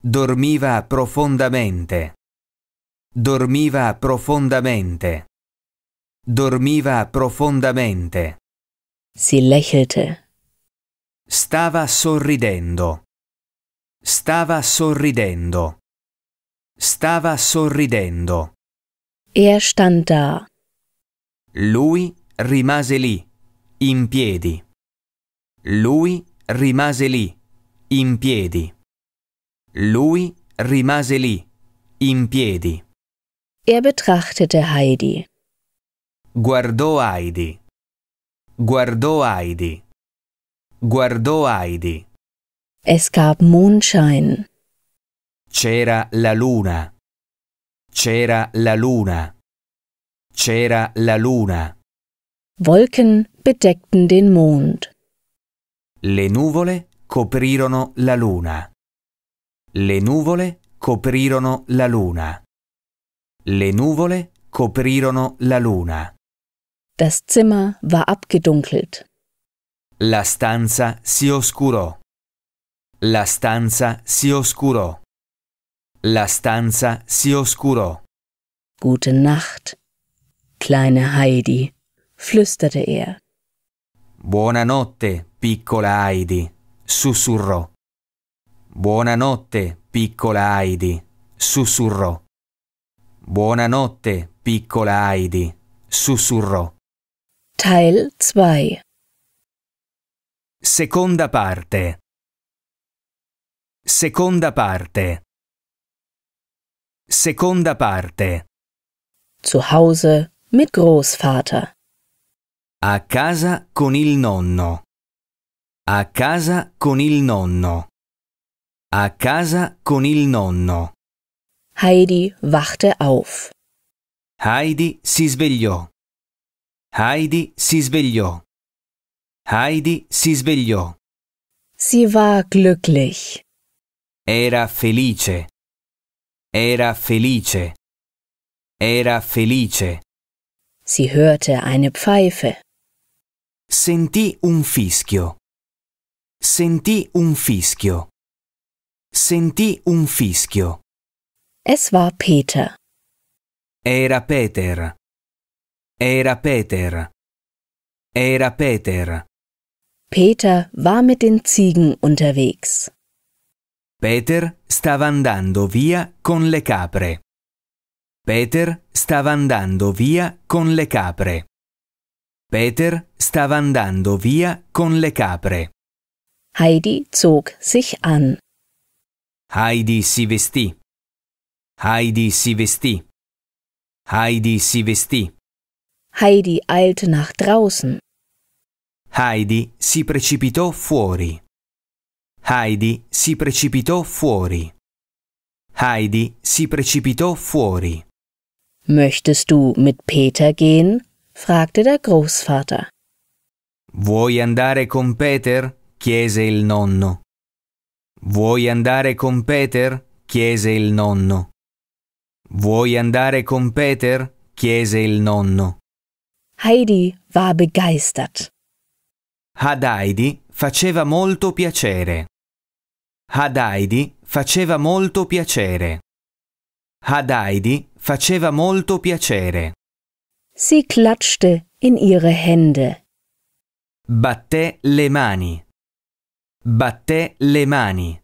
Dormiva profondamente. Dormiva profondamente. Dormiva profondamente. Si lächelte. Stava sorridendo. Stava sorridendo. Stava sorridendo. Er stand da. Lui rimase lì, in piedi. Lui rimase lì, in piedi. Lui rimase lì, in piedi. Er betrachtete Heidi. Guardò Heidi. Guardò Heidi. Guardò Heidi. Es gab Mondschein. C'era la luna. C'era la luna. C'era la luna. Wolken bedeckten den Mond. Le nuvole coprirono la luna. Le nuvole coprirono la luna. Le nuvole coprirono la luna. Das Zimmer war abgedunkelt. La stanza si oscurò. La stanza si oscurò. La stanza si oscurò. Gute Nacht, kleine Heidi, flüsterte er. Buonanotte, piccola Heidi, sussurrò. Buonanotte, piccola Heidi, sussurrò. Buonanotte, piccola Heidi, sussurrò. Teil 2 Seconda parte Seconda parte Seconda parte Zu Hause mit Großvater A casa con il nonno a casa con il nonno. A casa con il nonno. Heidi wachte auf. Heidi si svegliò. Heidi si svegliò. Heidi si svegliò. Sie war glücklich. Era felice. Era felice. Era felice. Sie hörte eine Pfeife. Sentì un fischio. Sentì un fischio. Sentì un fischio. Es war Peter. Era Peter. Era Peter. Era Peter. Peter war mit den Ziegen unterwegs. Peter stava andando via con le capre. Peter stava andando via con le capre. Peter stava andando via con le capre. Heidi zog sich an. Heidi si vestì. Heidi si vestì. Heidi si vestì. Heidi eilte nach draußen. Heidi si precipitò fuori. Heidi si precipitò fuori. Heidi si precipitò fuori. Möchtest du mit Peter gehen? fragte der Großvater. Vuoi andare con Peter? chiese il nonno. Vuoi andare con Peter? chiese il nonno. Vuoi andare con Peter? chiese il nonno. Heidi war begeistert. Ad Heidi faceva molto piacere. Ad Heidi faceva molto piacere. Ad Heidi faceva molto piacere. Si klatschte in ihre Hände. Batté le mani. Batté le mani.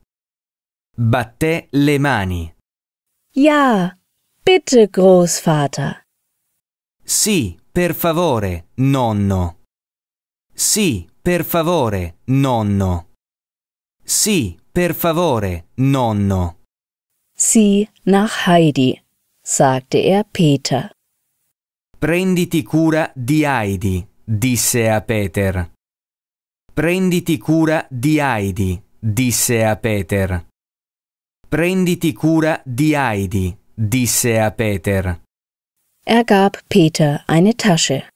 Batté le mani. Ja, bitte, Großvater. Sì, per favore, nonno. Sì, per favore, nonno. Sì, per favore, nonno. Sì, nach Heidi, sagte er Peter. Prenditi cura di Heidi, disse a er Peter. Prenditi cura di Heidi, disse a Peter. Prenditi cura di Heidi, disse a Peter. Er gab Peter eine Tasche.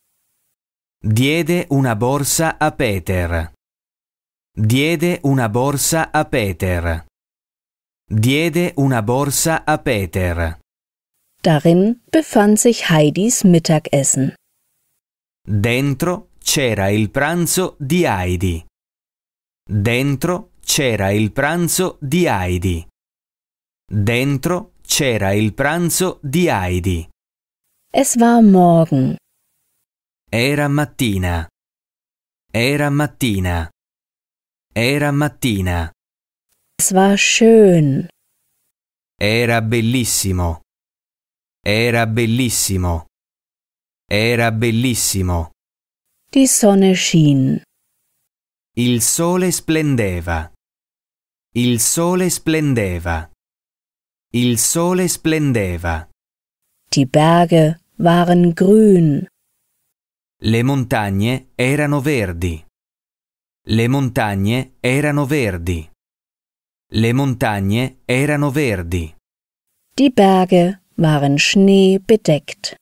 Diede una borsa a Peter. Diede una borsa a Peter. Diede una borsa a Peter. Darin befand sich Heidis Mittagessen. Dentro c'era il pranzo di Heidi. Dentro c'era il pranzo di Heidi. Dentro c'era il pranzo di Heidi. Es war morgen. Era mattina. Era mattina. Era mattina. Es war schön. Era bellissimo. Era bellissimo. Era bellissimo. Die Sonne schien. Il sole splendeva. Il sole splendeva. Il sole splendeva. Die Berge waren grün. Le montagne erano verdi. Le montagne erano verdi. Le montagne erano verdi. Die Berge waren schneebedeckt.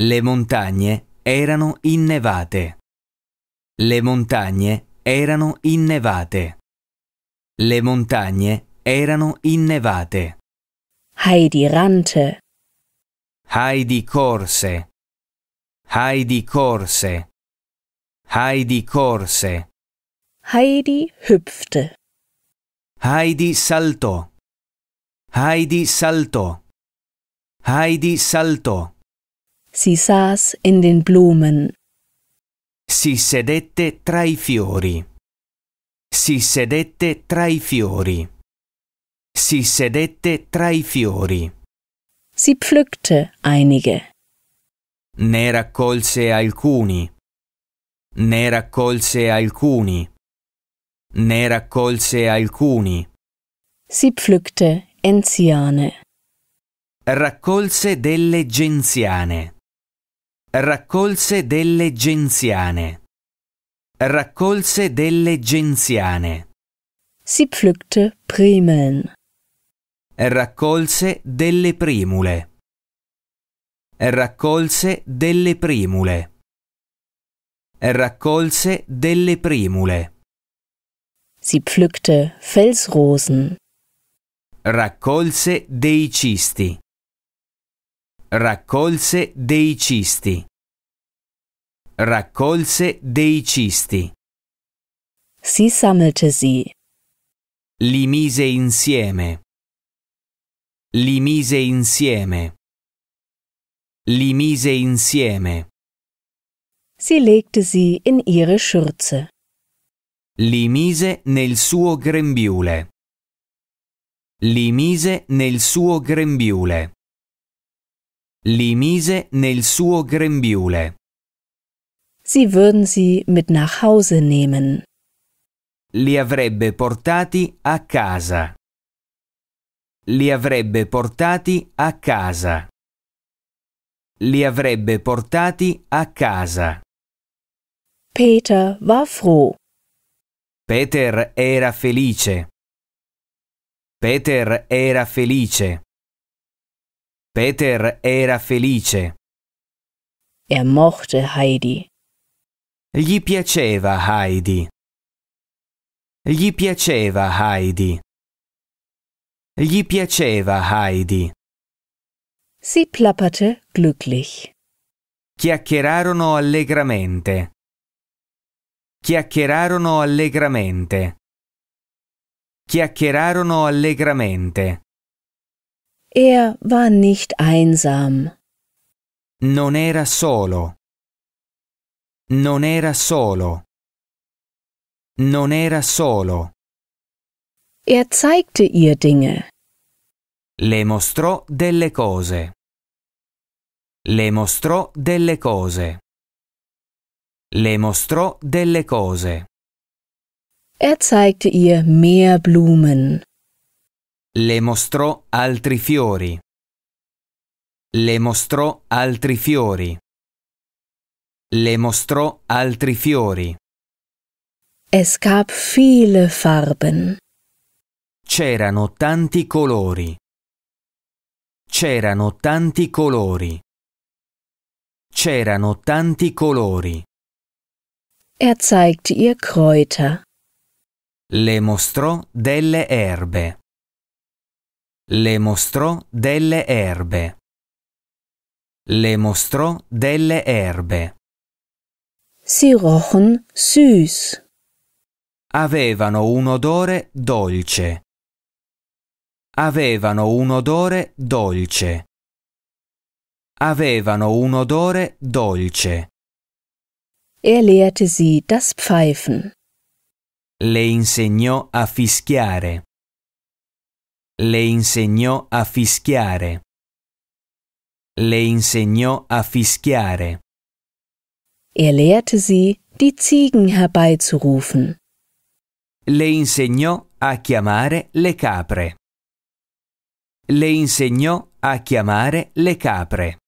Le montagne erano innevate. Le montagne erano innevate. Le montagne erano innevate. Heidi rannte. Heidi corse. Heidi corse. Heidi corse. Heidi hüpfte. Heidi saltò. Heidi saltò. Heidi saltò. Si saß in den Blumen. Si sedette tra i fiori. Si sedette tra i fiori. Si sedette tra i fiori. Si pflückte einige. Ne raccolse alcuni. Ne raccolse alcuni. Ne raccolse alcuni. Si pflückte enziane. Raccolse delle genziane. Raccolse delle genziane. Raccolse delle genziane. Si pflückte primen. Raccolse delle primule. Raccolse delle primule. Raccolse delle primule. Si pflückte Felsrosen. Raccolse dei cisti. Raccolse dei cisti. Raccolse dei cisti. Si sammelte sie. Li mise insieme. Li mise insieme. Li mise insieme. Si legte sie in ihre Schürze. Li mise nel suo grembiule. Li mise nel suo grembiule. Li mise nel suo grembiule. Sie würden sie mit nach Hause nehmen. Li avrebbe portati a casa. Li avrebbe portati a casa. Li avrebbe portati a casa. Peter war froh. Peter era felice. Peter era felice. Peter era felice. Er mochte Heidi. Gli piaceva Heidi. Gli piaceva Heidi. Gli piaceva Heidi. Si plapperte glücklich. Chiacchierarono allegramente. Chiacchierarono allegramente. Chiacchierarono allegramente. Er war nicht einsam. Non era solo. Non era solo. Non era solo. Er zeigte ihr Dinge. Le mostrò delle cose. Le mostrò delle cose. Le mostrò delle cose. Er zeigte ihr mehr Blumen. Le mostrò altri fiori. Le mostrò altri fiori. Le mostrò altri fiori. Es gab viele Farben. C'erano tanti colori. C'erano tanti colori. C'erano tanti colori. Er zeigte ihr Kräuter. Le mostrò delle erbe. Le mostrò delle erbe. Le mostrò delle erbe. Si rochen süß. Avevano un odore dolce. Avevano un odore dolce. Avevano un odore dolce. Er lehrte sie das Pfeifen. Le insegnò a fischiare. Le insegnò a fischiare. Le insegnò a fischiare. Er lehrte sie, die Ziegen herbeizurufen. Le insegnò a chiamare le capre. Le insegnò a chiamare le capre.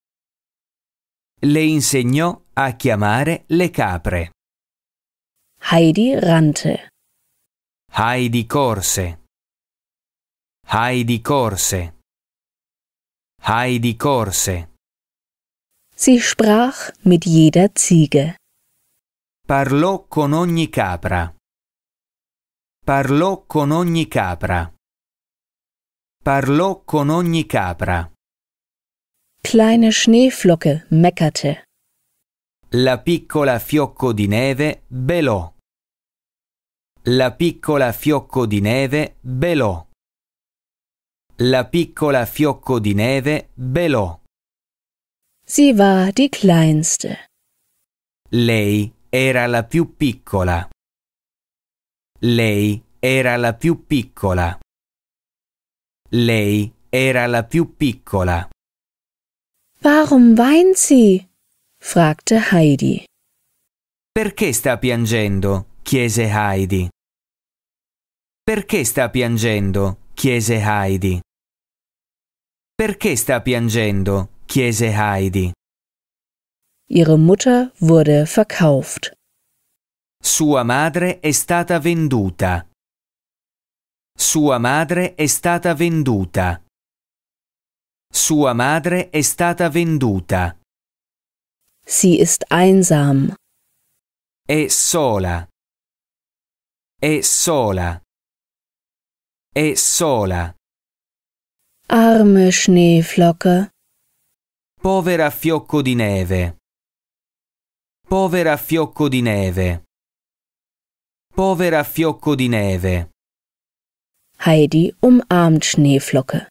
Le insegnò a chiamare le capre. Heidi rannte. Heidi corse. Heidi corse. Heidi corse. Sie sprach mit jeder Ziege. Parlò con ogni capra. Parlò con ogni capra. Parlò con ogni capra. Kleine Schneeflocke meckerte. La piccola fiocco di neve belò. La piccola fiocco di neve belò. La piccola fiocco di neve belò. Sie war die kleinste. Lei era la più piccola. Lei era la più piccola. Lei era la più piccola. Warum weint sie? fragte Heidi. Perché sta piangendo? chiese Heidi. Perché sta piangendo? chiese Heidi. Perché sta piangendo? chiese Heidi. Ihre Mutter wurde verkauft. Sua madre è stata venduta. Sua madre è stata venduta. Sua madre è stata venduta. Sie ist einsam. È sola. È sola. È sola. Arme Schneeflocke. Povera fiocco di neve. Povera fiocco di neve. Povera fiocco di neve. Heidi umarmt Schneeflocke.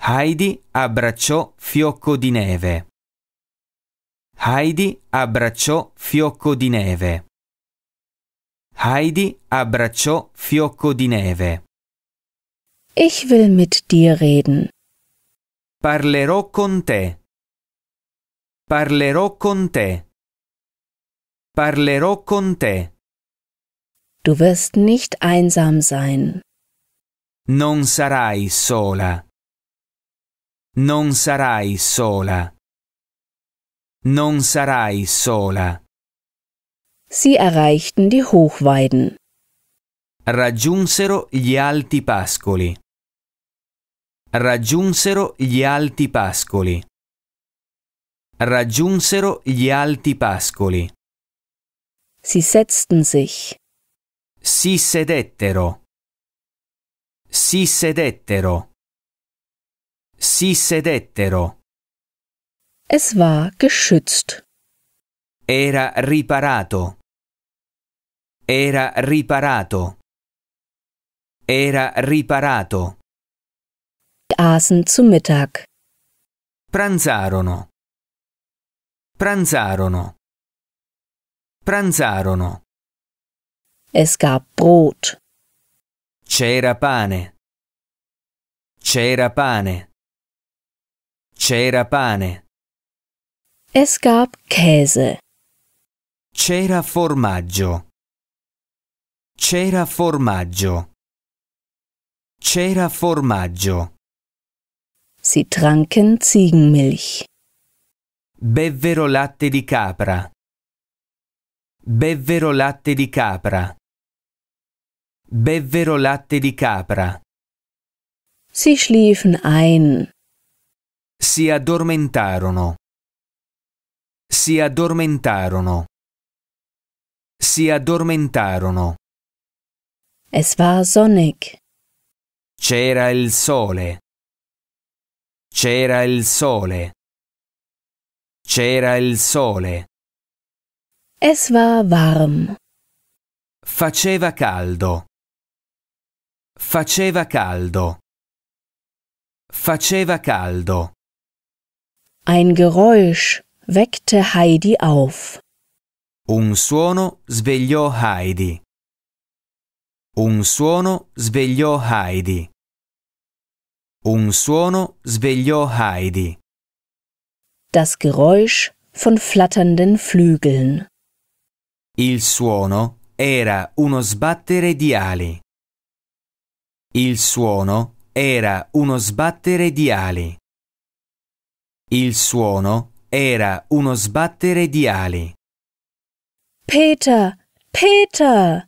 Heidi abbracciò fiocco di neve. Heidi abbracciò fiocco di neve. Heidi abbracciò fiocco di neve. Ich will mit dir reden. Parlerò con te. Parlerò con te. Parlerò con te. Du wirst nicht einsam sein. Non sarai sola. Non sarai sola. Non sarai sola. Sie erreichten die Hochweiden. Raggiunsero gli alti pascoli. Raggiunsero gli alti pascoli. Raggiunsero gli alti pascoli. Si setzten sich. Si sedettero. Si sedettero. Si sedettero. Es war geschützt. Era riparato. Era riparato. Era riparato aßen zu Mittag. Pranzarono. Pranzarono. Pranzarono. Es gab Brot. C'era pane. C'era pane. C'era pane. Es gab Käse. C'era formaggio. C'era formaggio. C'era formaggio. Sie tranken Ziegenmilch. Bevvero latte di capra. Bevvero latte di capra. Bevvero latte di capra. Sie schliefen ein. Si addormentarono. Si addormentarono. Si addormentarono. Es war sonnig. C'era il sole. C'era il sole. C'era il sole. Es war warm. Faceva caldo. Faceva caldo. Faceva caldo. Ein Geräusch weckte Heidi auf. Un suono svegliò Heidi. Un suono svegliò Heidi. Un suono svegliò Heidi. Das Geräusch von flatternden Flügeln. Il suono era uno sbattere di ali. Il suono era uno sbattere di ali. Il suono era uno sbattere di ali. Peter, Peter.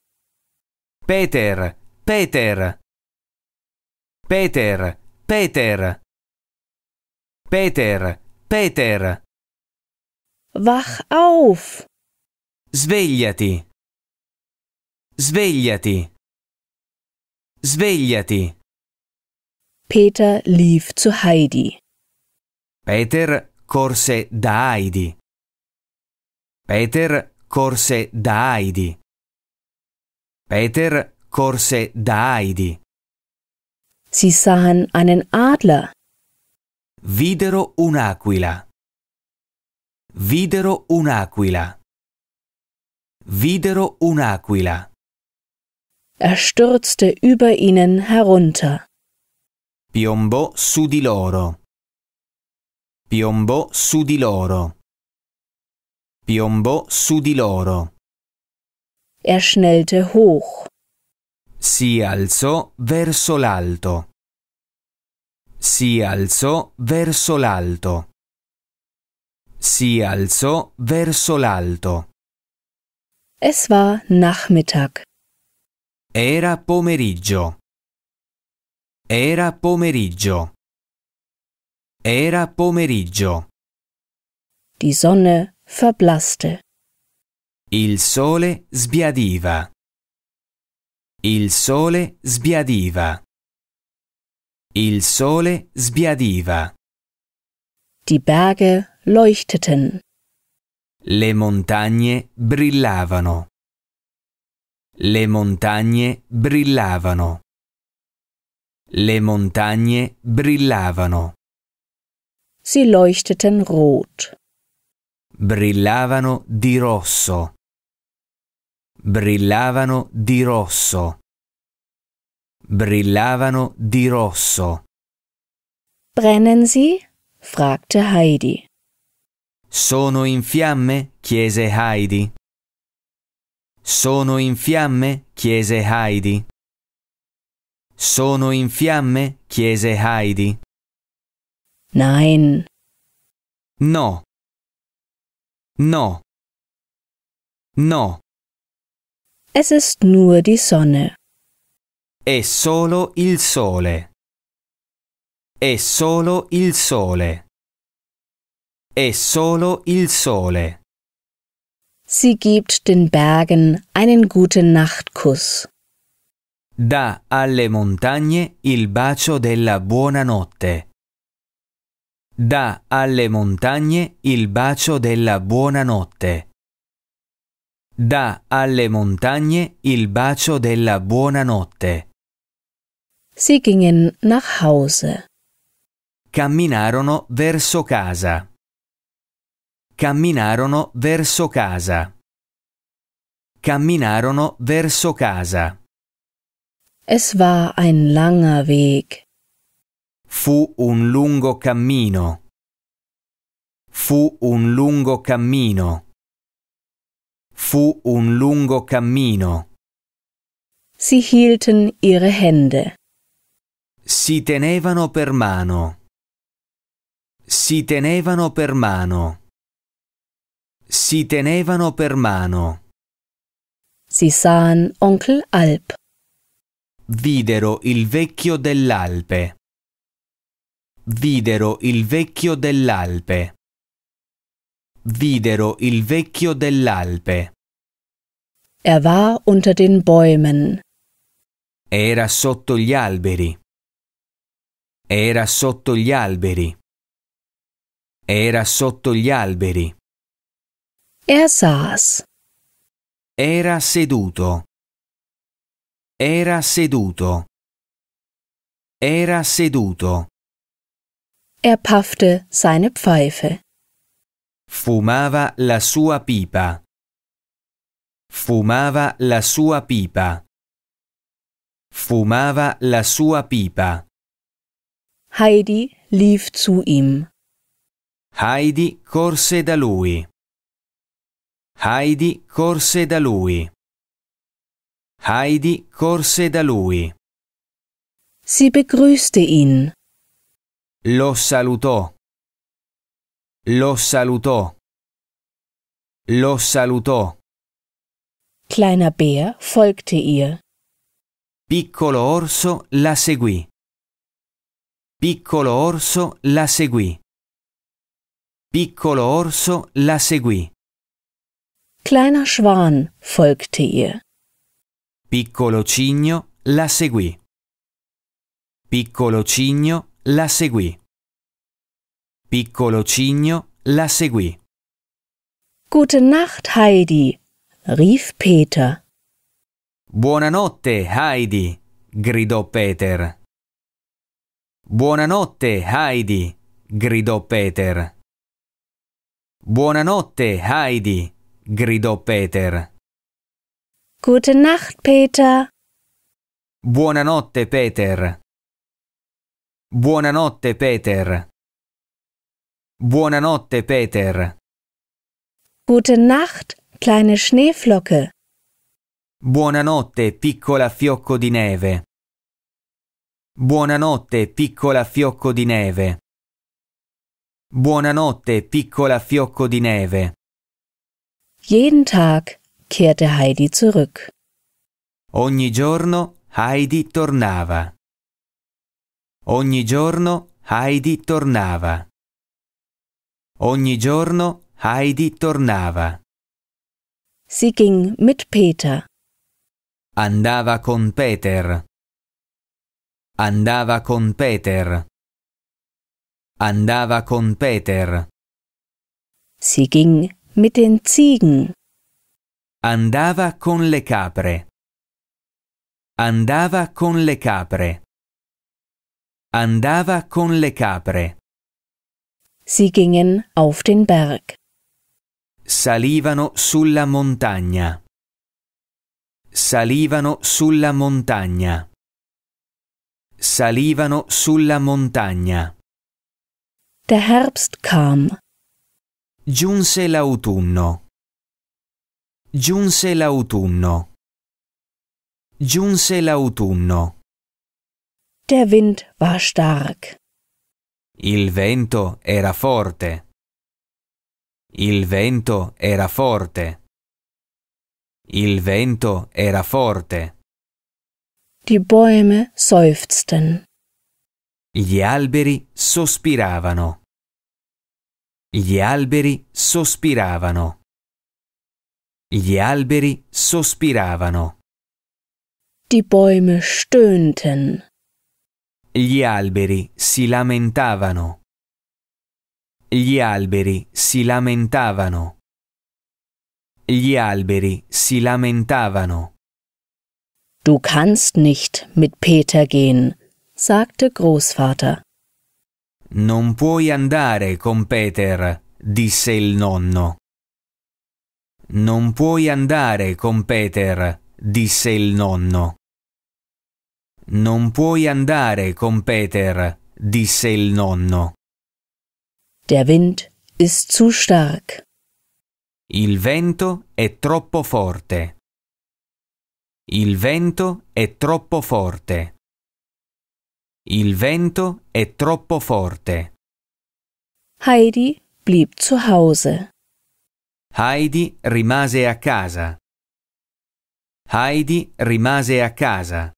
Peter, Peter. Peter, Peter. Peter, Peter. Wach auf. Svegliati. Svegliati. Svegliati. Peter lief zu Heidi. Peter corse da Heidi. Peter corse da Heidi. Peter corse da Heidi. Sie sahen einen Adler. Videro un'aquila. Videro un'aquila. Videro un'aquila. Er stürzte über ihnen herunter. Piombò su di loro. Piombò su di loro. Piombò su di loro. Er schnellte hoch. Si alzò verso l'alto. Si alzò verso l'alto. Si alzò verso l'alto. Es war Nachmittag. Era pomeriggio. Era pomeriggio. Era pomeriggio. Die Sonne verblasste. Il sole sbiadiva. Il sole sbiadiva. Il sole sbiadiva. Die Berge leuchteten. Le montagne brillavano. Le montagne brillavano. Le montagne brillavano. Sie leuchteten rot. Brillavano di rosso brillavano di rosso, brillavano di rosso. Brennen Sie? fragte Heidi. Sono in fiamme? chiese Heidi. Sono in fiamme? chiese Heidi. Sono in fiamme? chiese Heidi. Nein. No. No. No. Es ist nur die Sonne. È solo il sole. È solo il sole. È solo il sole. Sie gibt den Bergen einen guten Nachtkuss. Da alle montagne il bacio della buonanotte. Da alle montagne il bacio della buonanotte. Da alle montagne il bacio della buonanotte. Sie gingen nach Hause. Camminarono verso casa. Camminarono verso casa. Camminarono verso casa. Es war ein langer Weg. Fu un lungo cammino. Fu un lungo cammino. Fu un lungo cammino. Sie hielten ihre Hände. Si tenevano per mano. Si tenevano per mano. Si tenevano per mano. Sie sahen Onkel Alp. Videro il vecchio dell'Alpe. Videro il vecchio dell'Alpe videro il vecchio dell'Alpe. Er war unter den Bäumen. Era sotto gli alberi. Era sotto gli alberi. Era sotto gli alberi. Er saß. Era seduto. Era seduto. Era seduto. Er paffte seine Pfeife. Fumava la sua pipa. Fumava la sua pipa. Fumava la sua pipa. Heidi lief zu ihm. Heidi corse da lui. Heidi corse da lui. Heidi corse da lui. Si begrüßte ihn. Lo salutò. Lo salutò. Lo salutò. Kleiner Bär folgte ihr. Piccolo orso la seguì. Piccolo orso la seguì. Piccolo orso la seguì. Kleiner Schwan folgte ihr. Piccolo cigno la seguì. Piccolo cigno la seguì. Piccolo Cigno la seguì. Gute Nacht, Heidi, rief Peter. Buonanotte, Heidi, gridò Peter. Buonanotte, Heidi, gridò Peter. Buonanotte, Heidi, gridò Peter. Gute Nacht, Peter. Buonanotte, Peter. Buonanotte, Peter. Buonanotte, Peter. Gute Nacht, kleine Schneeflocke. Buonanotte, piccola fiocco di neve. Buonanotte, piccola fiocco di neve. Buonanotte, piccola fiocco di neve. Jeden Tag kehrte Heidi zurück. Ogni giorno Heidi tornava. Ogni giorno Heidi tornava. Ogni giorno Heidi tornava. Sie ging mit Peter. Andava con Peter. Andava con Peter. Andava con Peter. Sie ging mit den Ziegen. Andava con le capre. Andava con le capre. Andava con le capre. Sie gingen auf den Berg. Salivano sulla montagna. Salivano sulla montagna. Salivano sulla montagna. Der Herbst kam. Giunse l'autunno. Giunse l'autunno. Giunse l'autunno. Der Wind war stark. Il vento era forte. Il vento era forte. Il vento era forte. Die Bäume seufzten. Gli alberi sospiravano. Gli alberi sospiravano. Gli alberi sospiravano. Die Bäume stöhnten. Gli alberi si lamentavano. Gli alberi si lamentavano. Gli alberi si lamentavano. Du kannst nicht mit Peter gehen, sagte Großvater. Non puoi andare con Peter, disse il nonno. Non puoi andare con Peter, disse il nonno. Non puoi andare con Peter, disse il nonno. Der Wind ist zu stark. Il vento è troppo forte. Il vento è troppo forte. Il vento è troppo forte. Heidi blieb zu Hause. Heidi rimase a casa. Heidi rimase a casa.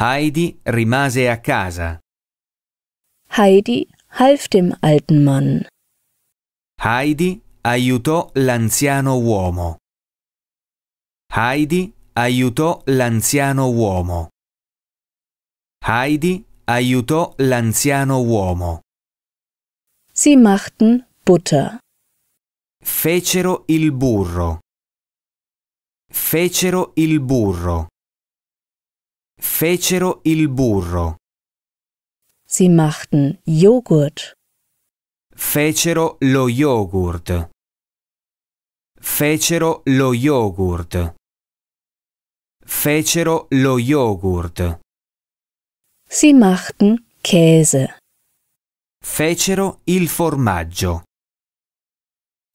Heidi rimase a casa. Heidi half dem alten Mann. Heidi aiutò l'anziano uomo. Heidi aiutò l'anziano uomo. Heidi aiutò l'anziano uomo. Sie machten Butter. Fecero il burro. Fecero il burro. Fecero il burro. Sie machten Joghurt. Fecero lo yogurt. Fecero lo yogurt. Fecero lo yogurt. Sie machten Käse. Fecero il formaggio.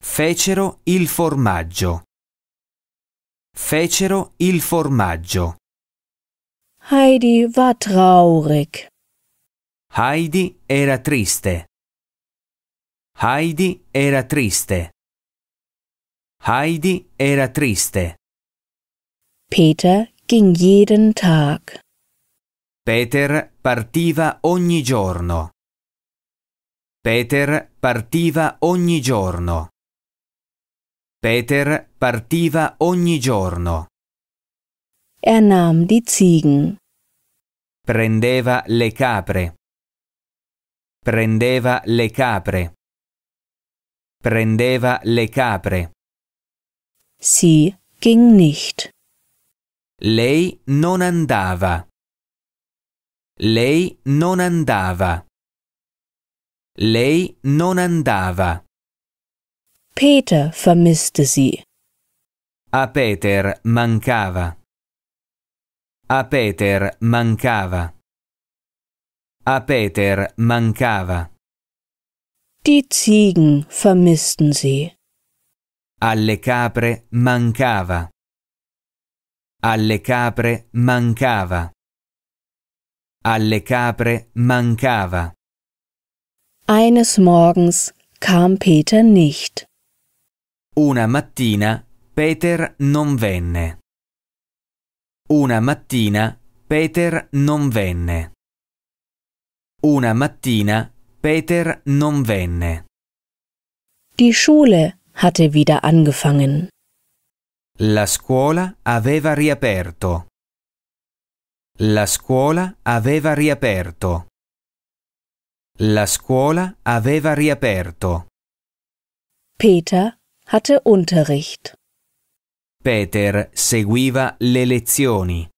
Fecero il formaggio. Fecero il formaggio. Heidi war traurig. Heidi era triste. Heidi era triste. Heidi era triste. Peter ging jeden Tag. Peter partiva ogni giorno. Peter partiva ogni giorno. Peter partiva ogni giorno. Er nahm die Ziegen. Prendeva le capre. Prendeva le capre. Prendeva le capre. Sie ging nicht. Lei non andava. Lei non andava. Lei non andava. Peter vermisste sie. A Peter mancava. A Peter mancava. A Peter mancava. Die Ziegen vermissten sie. Alle capre mancava. Alle capre mancava. Alle capre mancava. Eines Morgens kam Peter nicht. Una mattina Peter non venne. Una mattina Peter non venne. Una mattina Peter non venne. Die Schule hatte wieder angefangen. La scuola aveva riaperto. La scuola aveva riaperto. La scuola aveva riaperto. Peter hatte Unterricht. Peter seguiva le lezioni.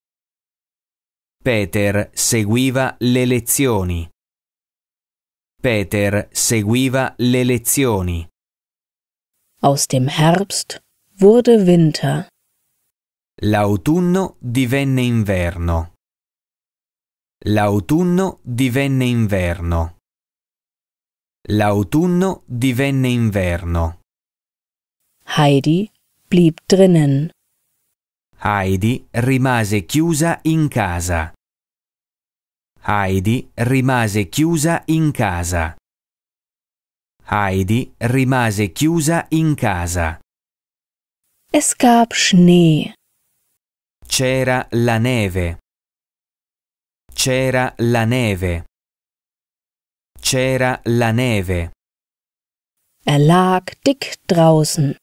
Peter seguiva le lezioni. Peter seguiva le lezioni. Aus dem Herbst wurde Winter. L'autunno divenne inverno. L'autunno divenne inverno. L'autunno divenne inverno. Heidi blieb drinnen. Heidi rimase chiusa in casa. Heidi rimase chiusa in casa. Heidi rimase chiusa in casa. Es gab Schnee. C'era la neve. C'era la neve. C'era la neve. Er lag dick draußen.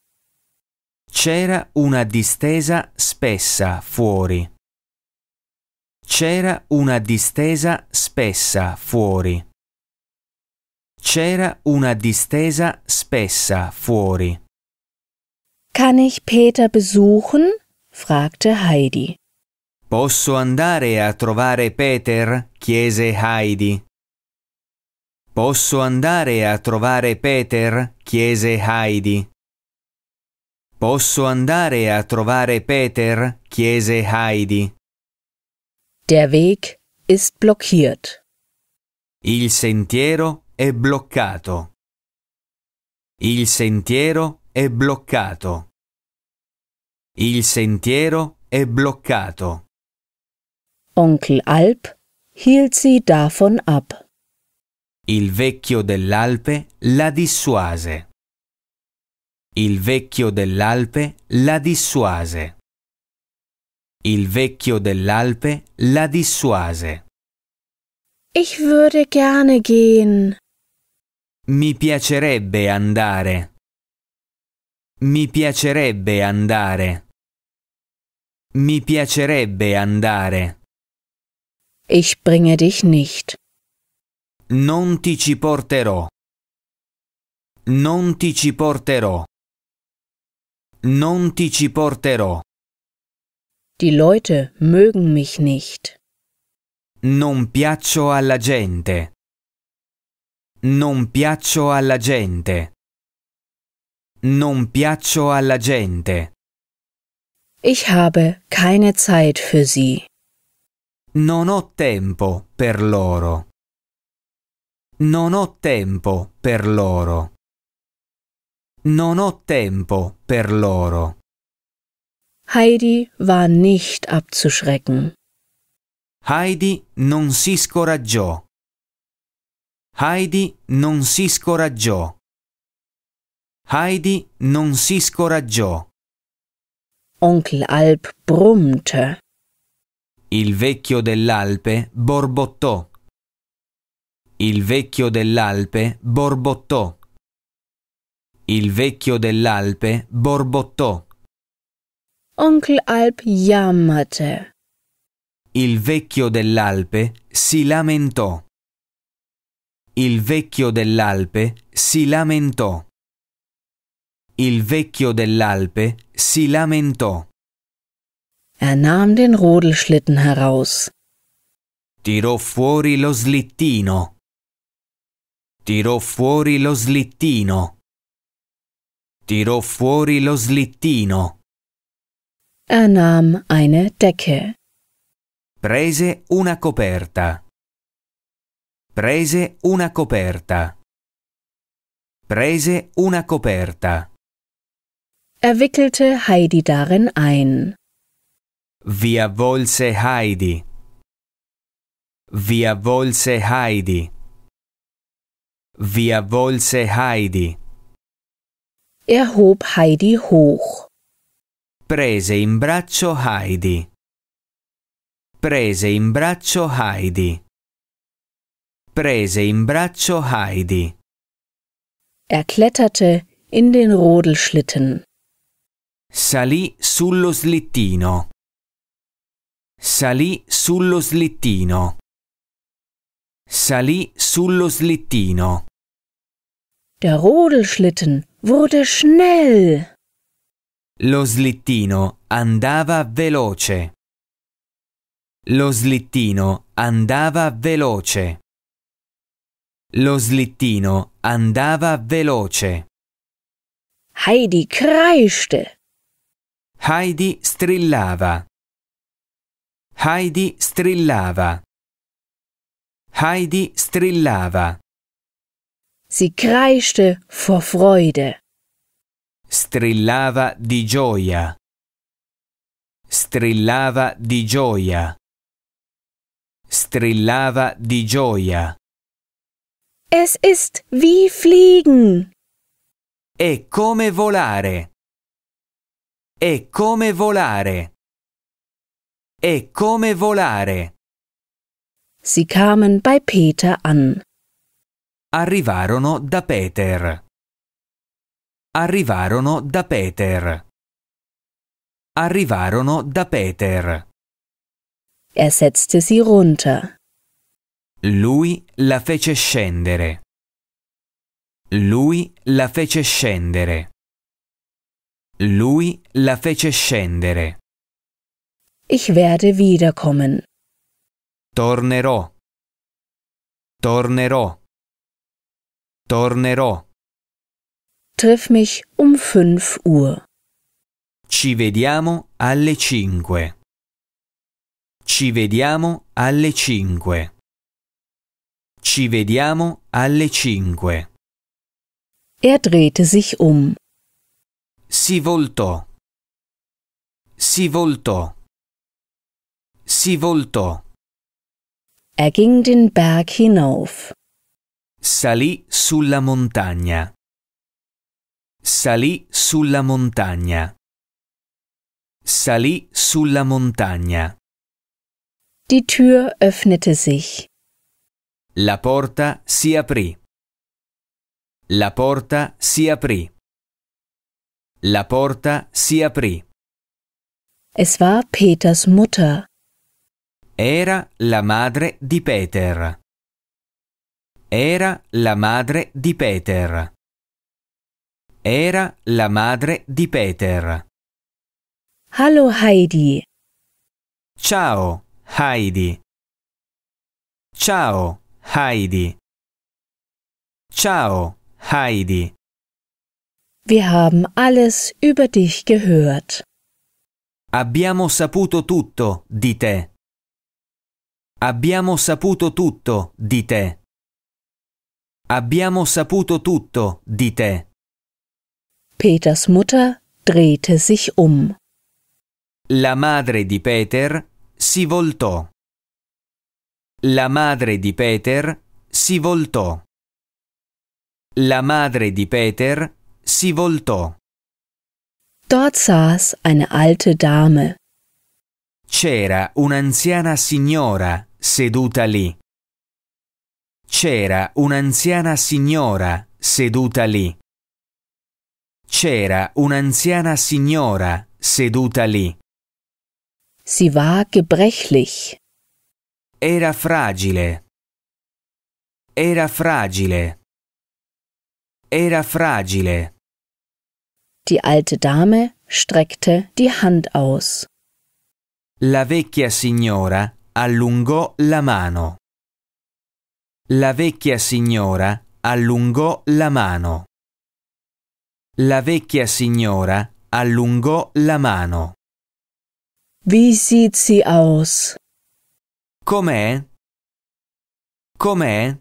C'era una distesa spessa fuori. C'era una distesa spessa fuori. C'era una distesa spessa fuori. Kann ich Peter besuchen? fragte Heidi. Posso andare a trovare Peter? chiese Heidi. Posso andare a trovare Peter? chiese Heidi. Posso andare a trovare Peter? chiese Heidi. Der Weg ist blockiert. Il sentiero è bloccato. Il sentiero è bloccato. Il sentiero è bloccato. Onkel Alp hielt sie davon ab. Il vecchio dell'Alpe la dissuase. Il vecchio dell'Alpe la dissuase. Il vecchio dell'Alpe la dissuase. Ich würde gerne gehen. Mi piacerebbe andare. Mi piacerebbe andare. Mi piacerebbe andare. Ich bringe dich nicht. Non ti ci porterò. Non ti ci porterò. Non ti ci porterò. Die Leute mögen mich nicht. Non piaccio alla gente. Non piaccio alla gente. Non piaccio alla gente. Ich habe keine Zeit für sie. Non ho tempo per loro. Non ho tempo per loro. Non ho tempo per loro. Heidi war nicht abzuschrecken. Heidi non si scoraggiò. Heidi non si scoraggiò. Heidi non si scoraggiò. Onkel Alp brummte. Il vecchio dell'Alpe borbottò. Il vecchio dell'Alpe borbottò. Il vecchio dell'Alpe borbottò. Onkel Alp jammerte. Il vecchio dell'Alpe si lamentò. Il vecchio dell'Alpe si lamentò. Il vecchio dell'Alpe si lamentò. Er nahm den Rodelschlitten heraus. Tirò fuori lo slittino. Tirò fuori lo slittino. Tirò fuori lo slittino. Er nahm eine Decke. Prese una coperta. Prese una coperta. Prese una coperta. Er wickelte Heidi darin ein. Vi avvolse Heidi. Vi avvolse Heidi. Vi avvolse Heidi. Er hob Heidi hoch. Prese in braccio Heidi. Prese in braccio Heidi. Prese in braccio Heidi. Er kletterte in den Rodelschlitten. Salì sullo slittino. Salì sullo slittino. Salì sullo slittino. Der Rodelschlitten wurde schnell. Lo slittino andava veloce. Lo slittino andava veloce. Lo slittino andava veloce. Heidi kreischte. Heidi strillava. Heidi strillava. Heidi strillava. Sie kreischte vor Freude. Strillava di gioia. Strillava di gioia. Strillava di gioia. Es ist wie fliegen. E come volare. E come volare. E come volare. Sie kamen bei Peter an. Arrivarono da Peter. Arrivarono da Peter. Arrivarono da Peter. Er setzte sie runter. Lui la fece scendere. Lui la fece scendere. Lui la fece scendere. Ich werde wiederkommen. Tornerò. Tornerò. Tornerò. Triff mich um fünf Uhr. Ci vediamo alle cinque. Ci vediamo alle cinque. Ci vediamo alle cinque. Er drehte sich um. Si voltò. Si voltò. Si voltò. Er ging den Berg hinauf. Salì sulla montagna. Salì sulla montagna. Salì sulla montagna. Die Tür öffnete sich. La porta si aprì. La porta si aprì. La porta si aprì. Es war Peters Mutter. Era la madre di Peter. Era la madre di Peter. Era la madre di Peter. Hallo Heidi. Ciao Heidi. Ciao Heidi. Ciao Heidi. Wir haben alles über dich gehört. Abbiamo saputo tutto di te. Abbiamo saputo tutto di te. Abbiamo saputo tutto di te. Peters Mutter drehte sich um. La madre di Peter si voltò. La madre di Peter si voltò. La madre di Peter si voltò. Dort saß eine alte Dame. C'era un'anziana signora seduta lì. C'era un'anziana signora seduta lì. C'era un'anziana signora seduta lì. Si war gebrechlich. Era fragile. Era fragile. Era fragile. Die alte Dame streckte die Hand aus. La vecchia signora allungò la mano. La vecchia signora allungò la mano. La vecchia signora allungò la mano. Wie sieht sie aus? Com'è? Com'è?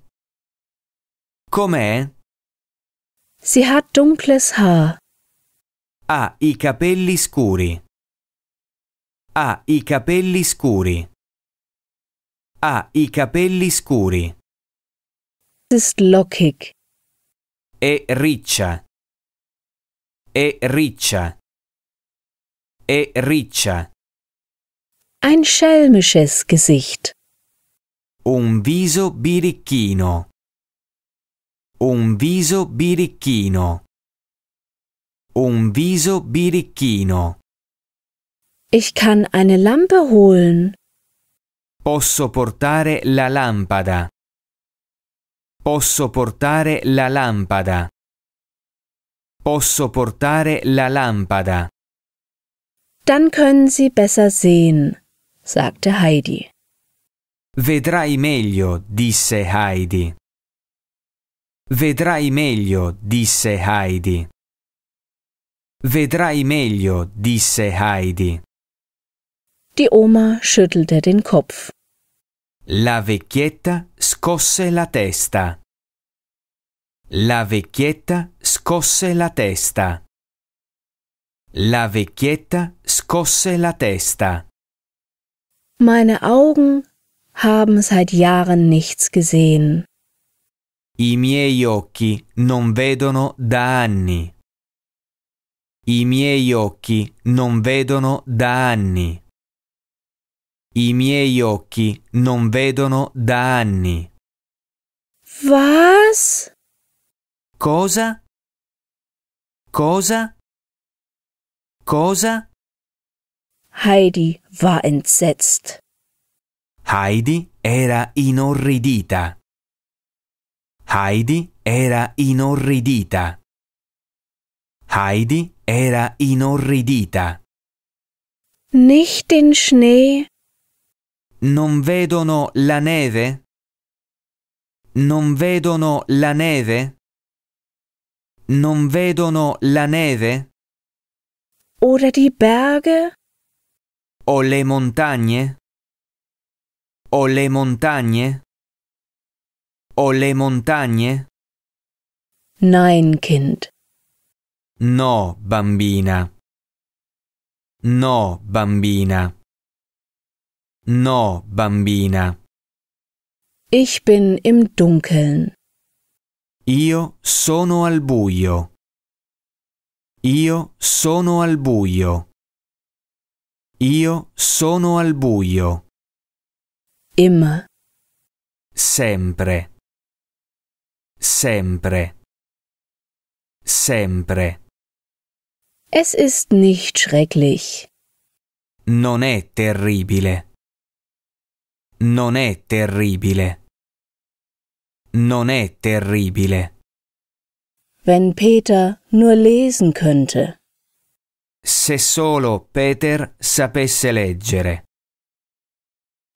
Com'è? Sie hat dunkles Haar. Ha i capelli scuri. Ha i capelli scuri. Ha i capelli scuri. ist lockig. È riccia. E riccia. E riccia. Ein schelmisches Gesicht. Un viso birichino. Un viso birichino. Un viso birichino. Ich kann eine Lampe holen. Posso portare la lampada. Posso portare la lampada. Posso portare la lampada. Dann können Sie besser sehen, sagte Heidi. Vedrai meglio, disse Heidi. Vedrai meglio, disse Heidi. Vedrai meglio, disse Heidi. Die Oma schüttelte den Kopf. La vecchietta scosse la testa. La vecchietta scosse la testa. La vecchietta scosse la testa. Meine Augen haben seit Jahren nichts gesehen. I miei occhi non vedono da anni. I miei occhi non vedono da anni. I miei occhi non vedono da anni. Was? Cosa? Cosa? Cosa? Heidi war entsetzt. Heidi era inorridita. Heidi era inorridita. Heidi era inorridita. Nicht den Schnee. Non vedono la neve? Non vedono la neve? Non vedono la neve? Oder die Berge? O le montagne? O le montagne? O le montagne? Nein, Kind. No, bambina. No, bambina. No, bambina. Ich bin im Dunkeln. Io sono al buio. Io sono al buio. Io sono al buio. Immer. Sempre. Sempre. Sempre. Es ist nicht schrecklich. Non è terribile. Non è terribile. Non è terribile. Wenn Peter nur lesen könnte. Se solo Peter sapesse leggere.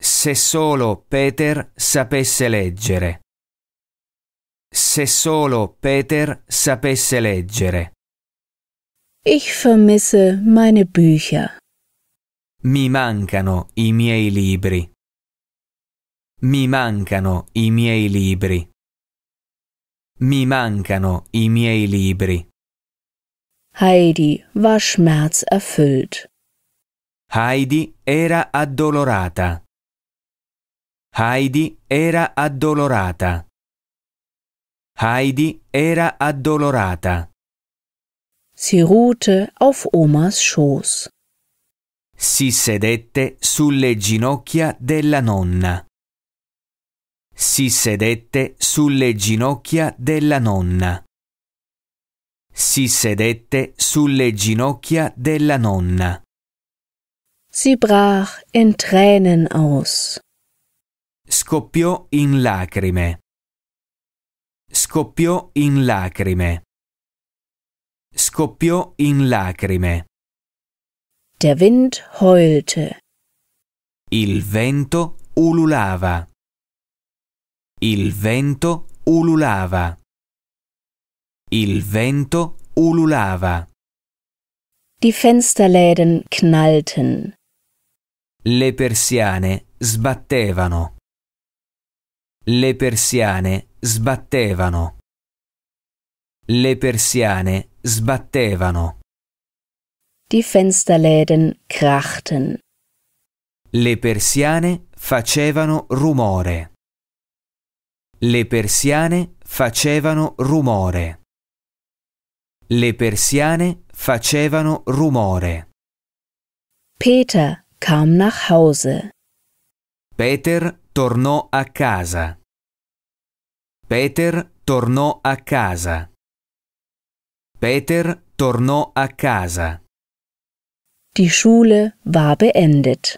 Se solo Peter sapesse leggere. Se solo Peter sapesse leggere. Ich vermisse meine Bücher. Mi mancano i miei libri. Mi mancano i miei libri. Mi mancano i miei libri. Heidi war schmerzerfüllt. Heidi era addolorata. Heidi era addolorata. Heidi era addolorata. Si ruhte auf Omas Schoß. Si sedette sulle ginocchia della nonna. Si sedette sulle ginocchia della nonna. Si sedette sulle ginocchia della nonna. Si brach in Tränen aus. Scoppiò in lacrime. Scoppiò in lacrime. Scoppiò in lacrime. Der Wind heulte. Il vento ululava. Il vento ululava. Il vento ululava. Die Fensterläden knallten. Le persiane sbattevano. Le persiane sbattevano. Le persiane sbattevano. Die Fensterläden krachten. Le persiane facevano rumore. Le persiane facevano rumore. Le persiane facevano rumore. Peter kam nach Hause. Peter tornò a casa. Peter tornò a casa. Peter tornò a casa. Die Schule war beendet.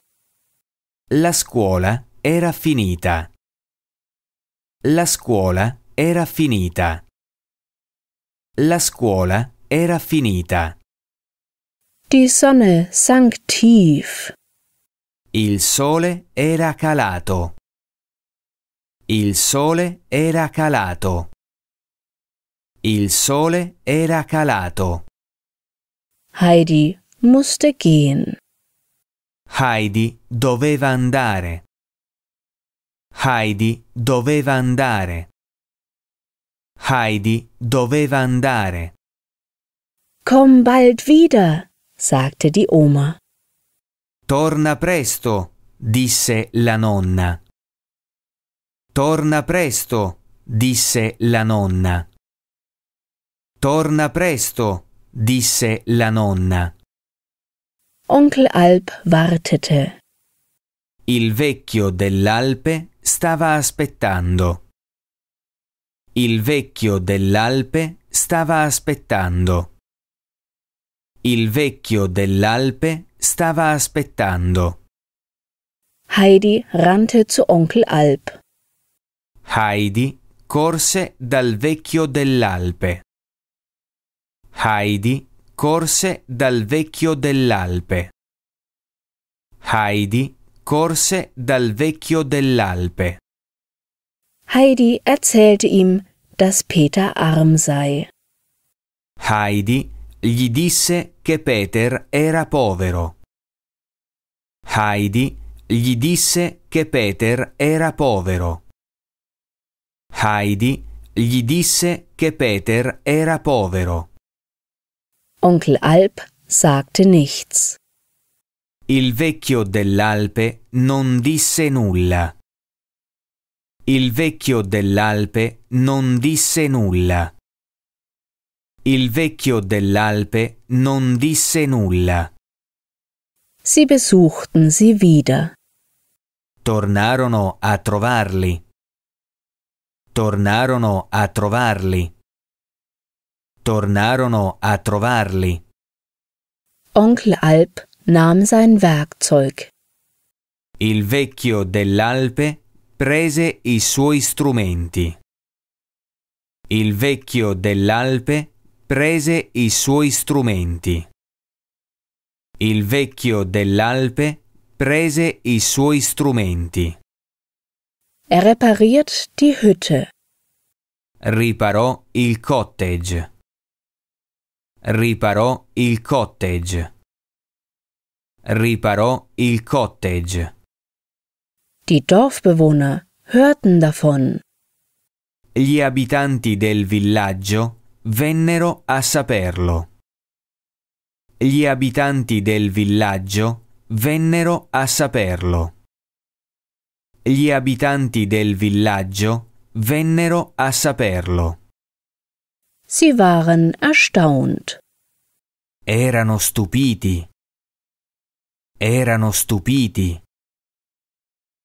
La scuola era finita. La scuola era finita. La scuola era finita. Die Sonne sank tief. Il sole era calato. Il sole era calato. Il sole era calato. Heidi musste gehen. Heidi doveva andare. Heidi doveva andare. Heidi doveva andare. Komm bald wieder, sagte die Oma. Torna presto, disse la nonna. Torna presto, disse la nonna. Torna presto, disse la nonna. Onkel Alp wartete. Il vecchio dell'Alpe stava aspettando. Il vecchio dell'Alpe stava aspettando. Il vecchio dell'Alpe stava aspettando. Heidi rannte zu Onkel Alp. Heidi corse dal vecchio dell'Alpe. Heidi corse dal vecchio dell'Alpe. Heidi corse dal vecchio dell'Alpe. Heidi erzählte ihm, dass Peter arm sei. Heidi gli disse che Peter era povero. Heidi gli disse che Peter era povero. Heidi gli disse che Peter era povero. Onkel Alp sagte nichts. Il vecchio dell'Alpe non disse nulla. Il vecchio dell'Alpe non disse nulla. Il vecchio dell'Alpe non disse nulla. Sie besuchten sie wieder. Tornarono a trovarli. Tornarono a trovarli. Tornarono a trovarli. Onkel Alp nahm sein Werkzeug. Il vecchio dell'Alpe prese i suoi strumenti. Il vecchio dell'Alpe prese i suoi strumenti. Il vecchio dell'Alpe prese i suoi strumenti. Er repariert die Hütte. Riparò il cottage. Riparò il cottage. Riparò il cottage. Die Dorfbewohner hörten davon. Gli abitanti del villaggio vennero a saperlo. Gli abitanti del villaggio vennero a saperlo. Gli abitanti del villaggio vennero a saperlo. Sie waren erstaunt. Erano stupiti. Erano stupiti.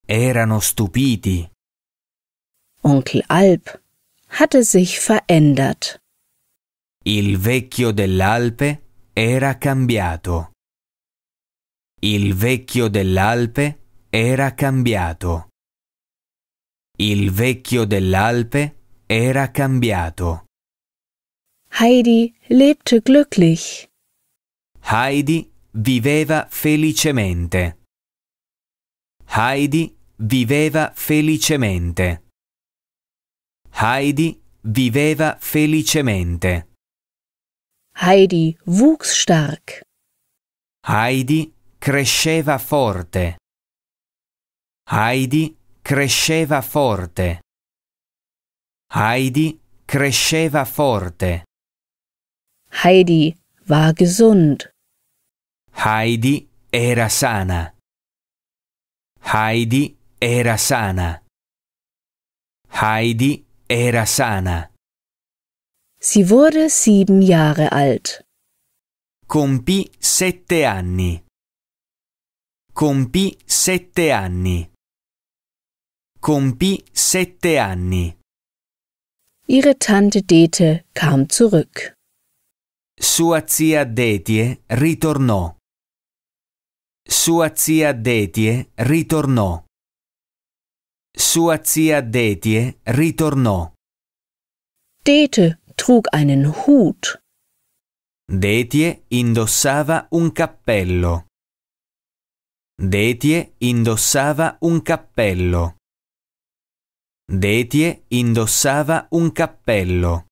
Erano stupiti. Onkel Alp hatte sich verändert. Il vecchio dell'Alpe era cambiato. Il vecchio dell'Alpe era cambiato. Il vecchio dell'Alpe era cambiato. Heidi lebte glücklich. Heidi viveva felicemente. Heidi viveva felicemente. Heidi viveva felicemente. Heidi wuchs stark. Heidi cresceva forte. Heidi cresceva forte. Heidi cresceva forte. Heidi war gesund. Heidi era sana. Heidi era sana. Heidi era sana. Si wurde sieben Jahre alt. Compì sette anni. Compì sette anni. Compì sette anni. Ihre Tante Dete kam zurück. Sua zia Detie ritornò. Sua zia Detie ritornò. Sua zia Detie ritornò. Dete trug einen Hut. Detie indossava un cappello. Detie indossava un cappello. Detie indossava un cappello.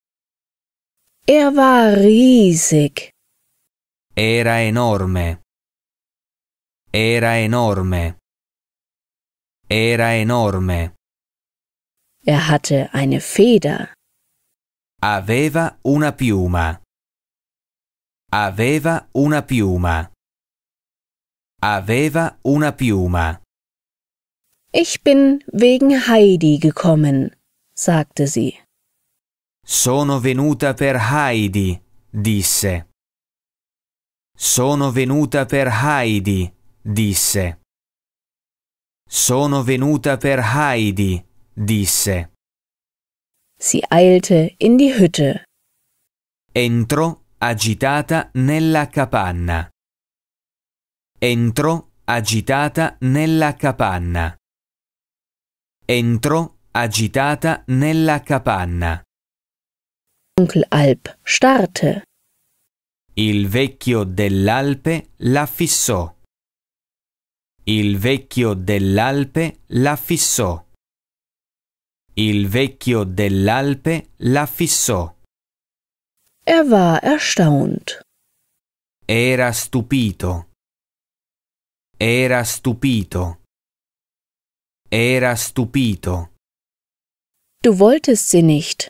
Er war riesig. Era enorme. Era enorme. Era enorme. Er hatte eine Feder. Aveva una piuma. Aveva una piuma. Aveva una piuma. Ich bin wegen Heidi gekommen, sagte sie. Sono venuta per Heidi, disse. Sono venuta per Heidi, disse. Sono venuta per Heidi, disse. Si eilte in die Hütte. Entrò agitata nella capanna. Entrò agitata nella capanna. Entrò agitata nella capanna. Onkel Alp starte. Il vecchio dell'Alpe la fissò. Il vecchio dell'Alpe la fissò. Il vecchio dell'Alpe la fissò. Er war erstaunt. Era stupito. Era stupito. Era stupito. Du wolltest sie nicht.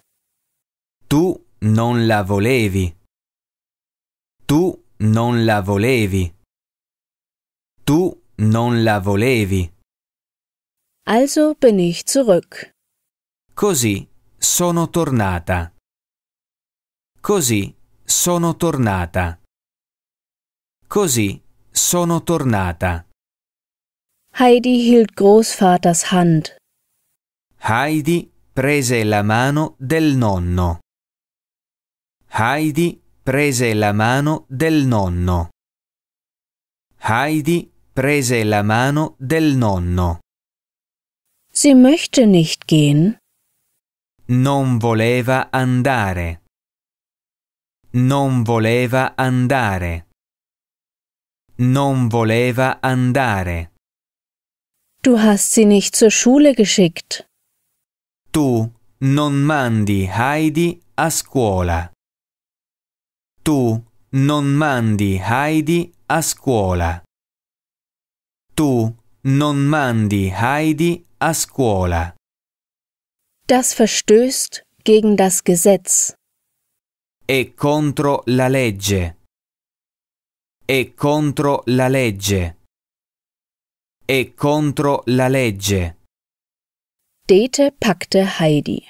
Tu non la volevi. Tu non la volevi. Tu non la volevi. Also bin ich zurück. Così sono tornata. Così sono tornata. Così sono tornata. Heidi hielt Großvaters Hand. Heidi prese la mano del nonno. Heidi prese la mano del nonno. Heidi Prese la mano del nonno. Sie möchte nicht gehen. Non voleva andare. Non voleva andare. Non voleva andare. Du hast sie nicht zur Schule geschickt. Tu non mandi Heidi a scuola. Tu non mandi Heidi a scuola. Tu non mandi Heidi a scuola. Das verstößt gegen das Gesetz. È contro la legge. È contro la legge. È contro la legge. Dete packte Heidi.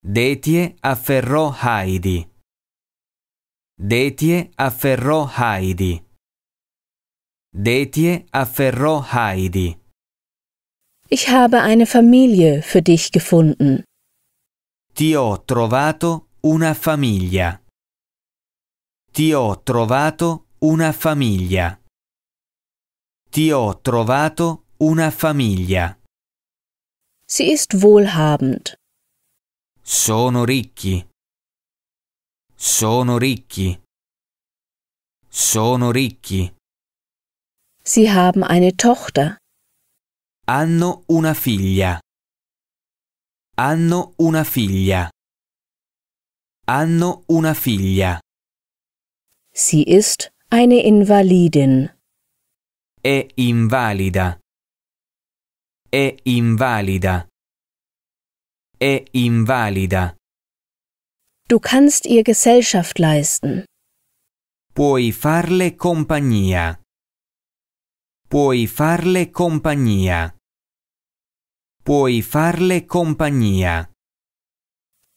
Detie afferrò Heidi. Detie afferrò Heidi. Detje afferrò Heidi. Ich habe eine Familie für dich gefunden. Ti ho trovato una famiglia. Ti ho trovato una famiglia. Ti ho trovato una famiglia. Sie ist wohlhabend. Sono ricchi. Sono ricchi. Sono ricchi. Sie haben eine Tochter. Hanno una figlia. Hanno una figlia. Hanno una figlia. Sie ist eine Invalidin. È invalida. È invalida. È invalida. Du kannst ihr Gesellschaft leisten. Puoi farle compagnia. Puoi farle compagnia. Puoi farle compagnia.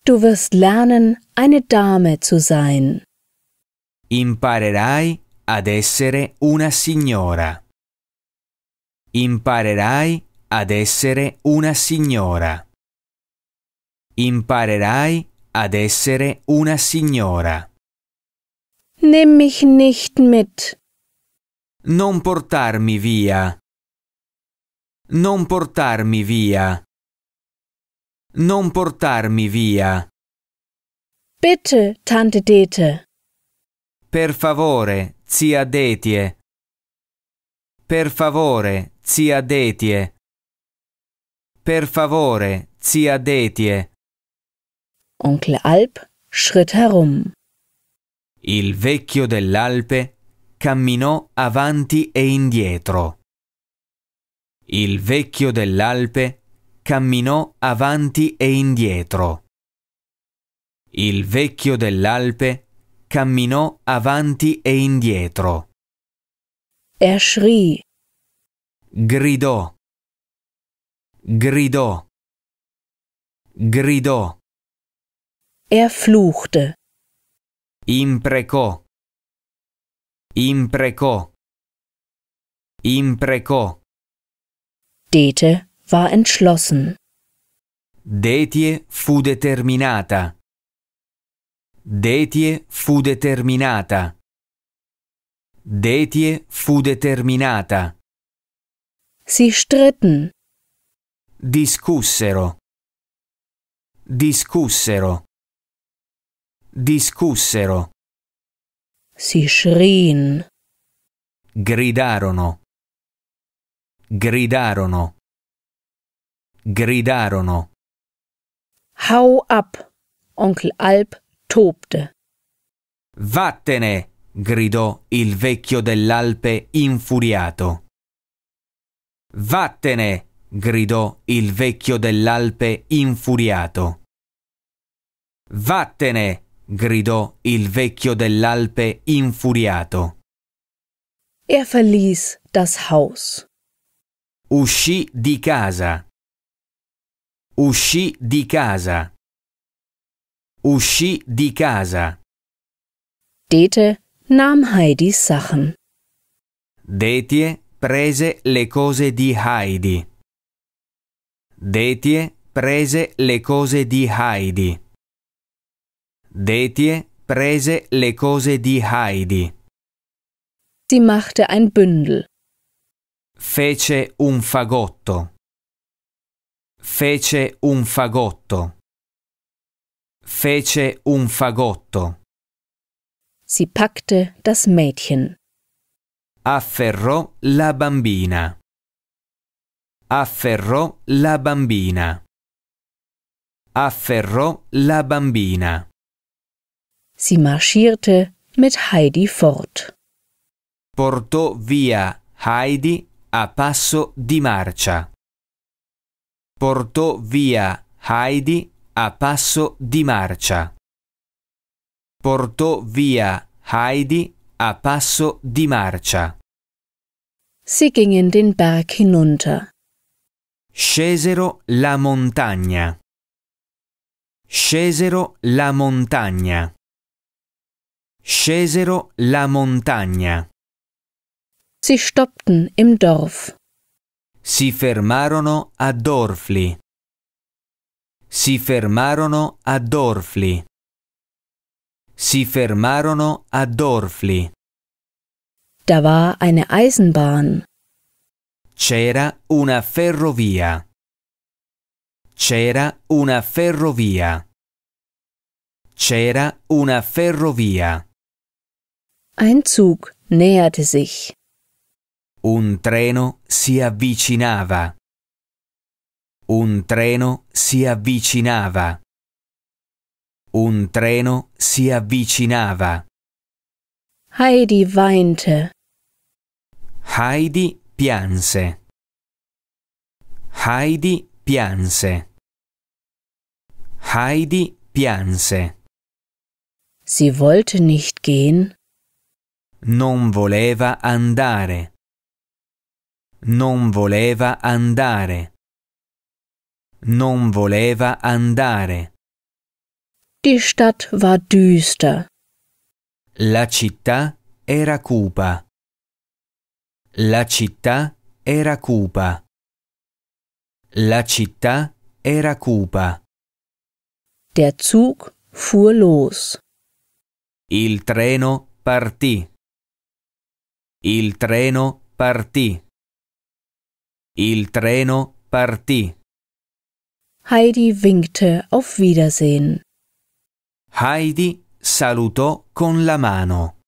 Du wirst lernen, eine Dame zu sein. Imparerai ad essere una signora. Imparerai ad essere una signora. Imparerai ad essere una signora. Nimm mich nicht mit. Non portarmi via. Non portarmi via. Non portarmi via. Bitte, Tante Dete. Per favore, zia Detie. Per favore, zia Detie. Per favore, zia Detie. Onkel Alp schritt herum. Il vecchio dell'Alpe camminò avanti e indietro. Il vecchio dell'Alpe camminò avanti e indietro. Il vecchio dell'Alpe camminò avanti e indietro. Er schrie. Gridò. Gridò. Gridò. Er fluchte. Imprecò. Imprecò. Imprecò. Dete war entschlossen. Detie fu determinata. Detie fu determinata. Detie fu determinata. Sie stritten. Discussero. Discussero. Discussero. Si schrien. Gridarono. Gridarono. Gridarono. Hau ab, Onkel Alp tobte. Vattene, gridò il vecchio dell'Alpe infuriato. Vattene, gridò il vecchio dell'Alpe infuriato. Vattene, gridò il vecchio dell'Alpe infuriato. Er verließ das Haus. Uscì di casa. Uscì di casa. Uscì di casa. Dete nahm Heidis Sachen. Detie prese le cose di Heidi. Detie prese le cose di Heidi. Detie prese le cose di Heidi. Sie machte ein Bündel. Fece un fagotto. Fece un fagotto. Fece un fagotto. Sie packte das Mädchen. Afferrò la bambina. Afferrò la bambina. Afferrò la bambina. Sie marschierte mit Heidi fort. Portò via Heidi a passo di marcia. Portò via Heidi a passo di marcia. Portò via Heidi a passo di marcia. Sie gingen den Berg hinunter. Scesero la montagna. Scesero la montagna. Scesero la montagna. Si stoppten im Dorf. Si fermarono a Dorfli. Si fermarono a Dorfli. Si fermarono a Dorfli. Da war eine Eisenbahn. C'era una ferrovia. C'era una ferrovia. C'era una ferrovia. Ein Zug näherte sich. Un treno si avvicinava. Un treno si avvicinava. Un treno si avvicinava. Heidi weinte. Heidi pianse. Heidi pianse. Heidi pianse. Sie wollte nicht gehen. Non voleva andare. Non voleva andare. Non voleva andare. Die Stadt war düster. La città era cupa. La città era cupa. La città era cupa. Der Zug fuhr los. Il treno partì. Il treno partì. Il treno partì. Heidi winkte auf Wiedersehen. Heidi salutò con la mano.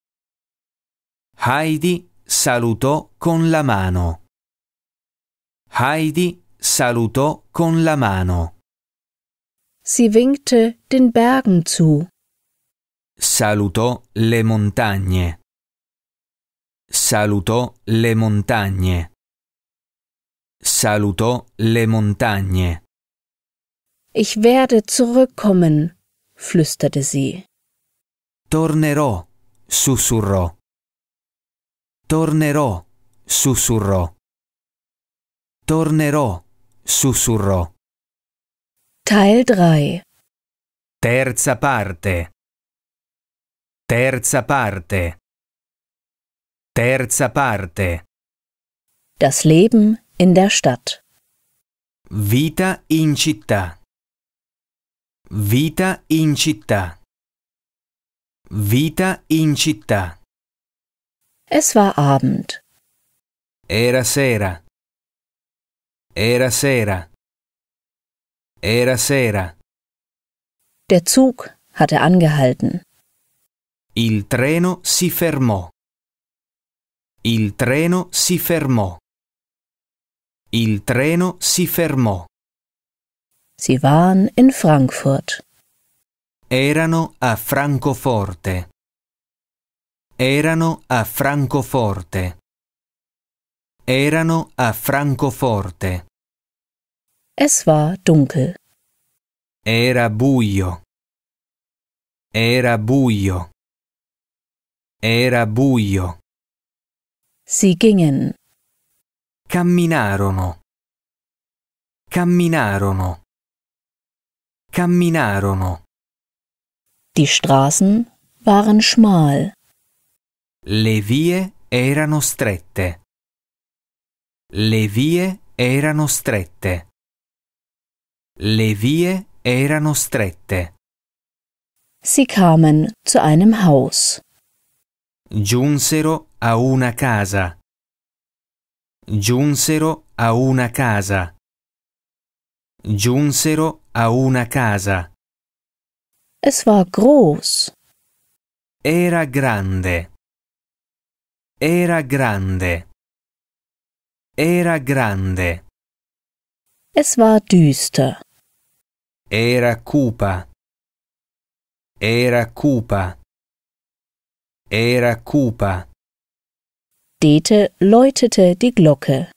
Heidi salutò con la mano. Heidi salutò con la mano. Si winkte den Bergen zu. Salutò le montagne. Salutò le montagne. Salutò le montagne. Ich werde zurückkommen, flüsterte sie. Tornerò, sussurrò. Tornerò, sussurrò. Tornerò, sussurrò. Teil 3 Terza parte. Terza parte. Terza parte. Das Leben in der Stadt. Vita in città. Vita in città. Vita in città. Es war Abend. Era sera. Era sera. Era sera. Der Zug hatte angehalten. Il treno si fermò. Il treno si fermò. Il treno si fermò. Sie waren in Frankfurt. Erano a Francoforte. Erano a Francoforte. Erano a Francoforte. Es war dunkel. Era buio. Era buio. Era buio. Sie gingen. Camminarono. Camminarono. Camminarono. Die Straßen waren schmal. Le vie erano strette. Le vie erano strette. Le vie erano strette. Sie kamen zu einem Haus. Giunsero a una casa. Giunsero a una casa. Giunsero a una casa. Es war groß. Era grande. Era grande. Era grande. Es war düster. Era cupa. Era cupa. Era cupa. Dete läutete die Glocke.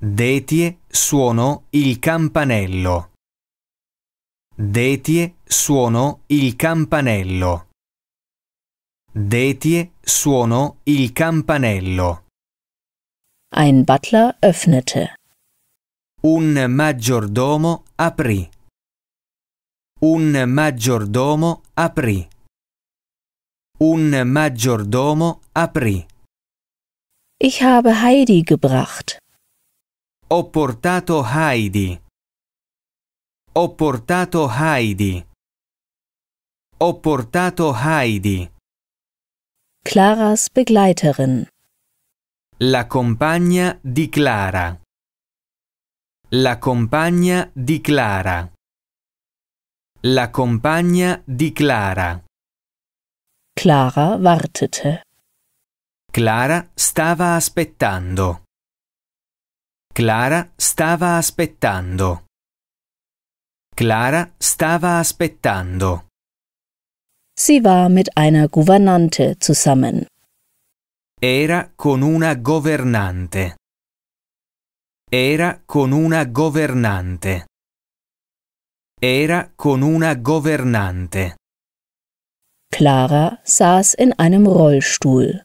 Detie suonò il campanello. Detie suonò il campanello. Detie suonò il campanello. Ein Butler öffnete. Un maggiordomo aprì. Un maggiordomo aprì. Un maggiordomo aprì. Ich habe Heidi gebracht. Ho portato Heidi. Ho portato Heidi. Ho portato Heidi. Claras Begleiterin. La compagna di Clara. La compagna di Clara. La compagna di Clara. Clara wartete. Clara stava aspettando. Clara stava aspettando. Clara stava aspettando. Sie war mit einer Gouvernante zusammen. Era con una governante. Era con una governante. Era con una governante. Clara saß in einem Rollstuhl.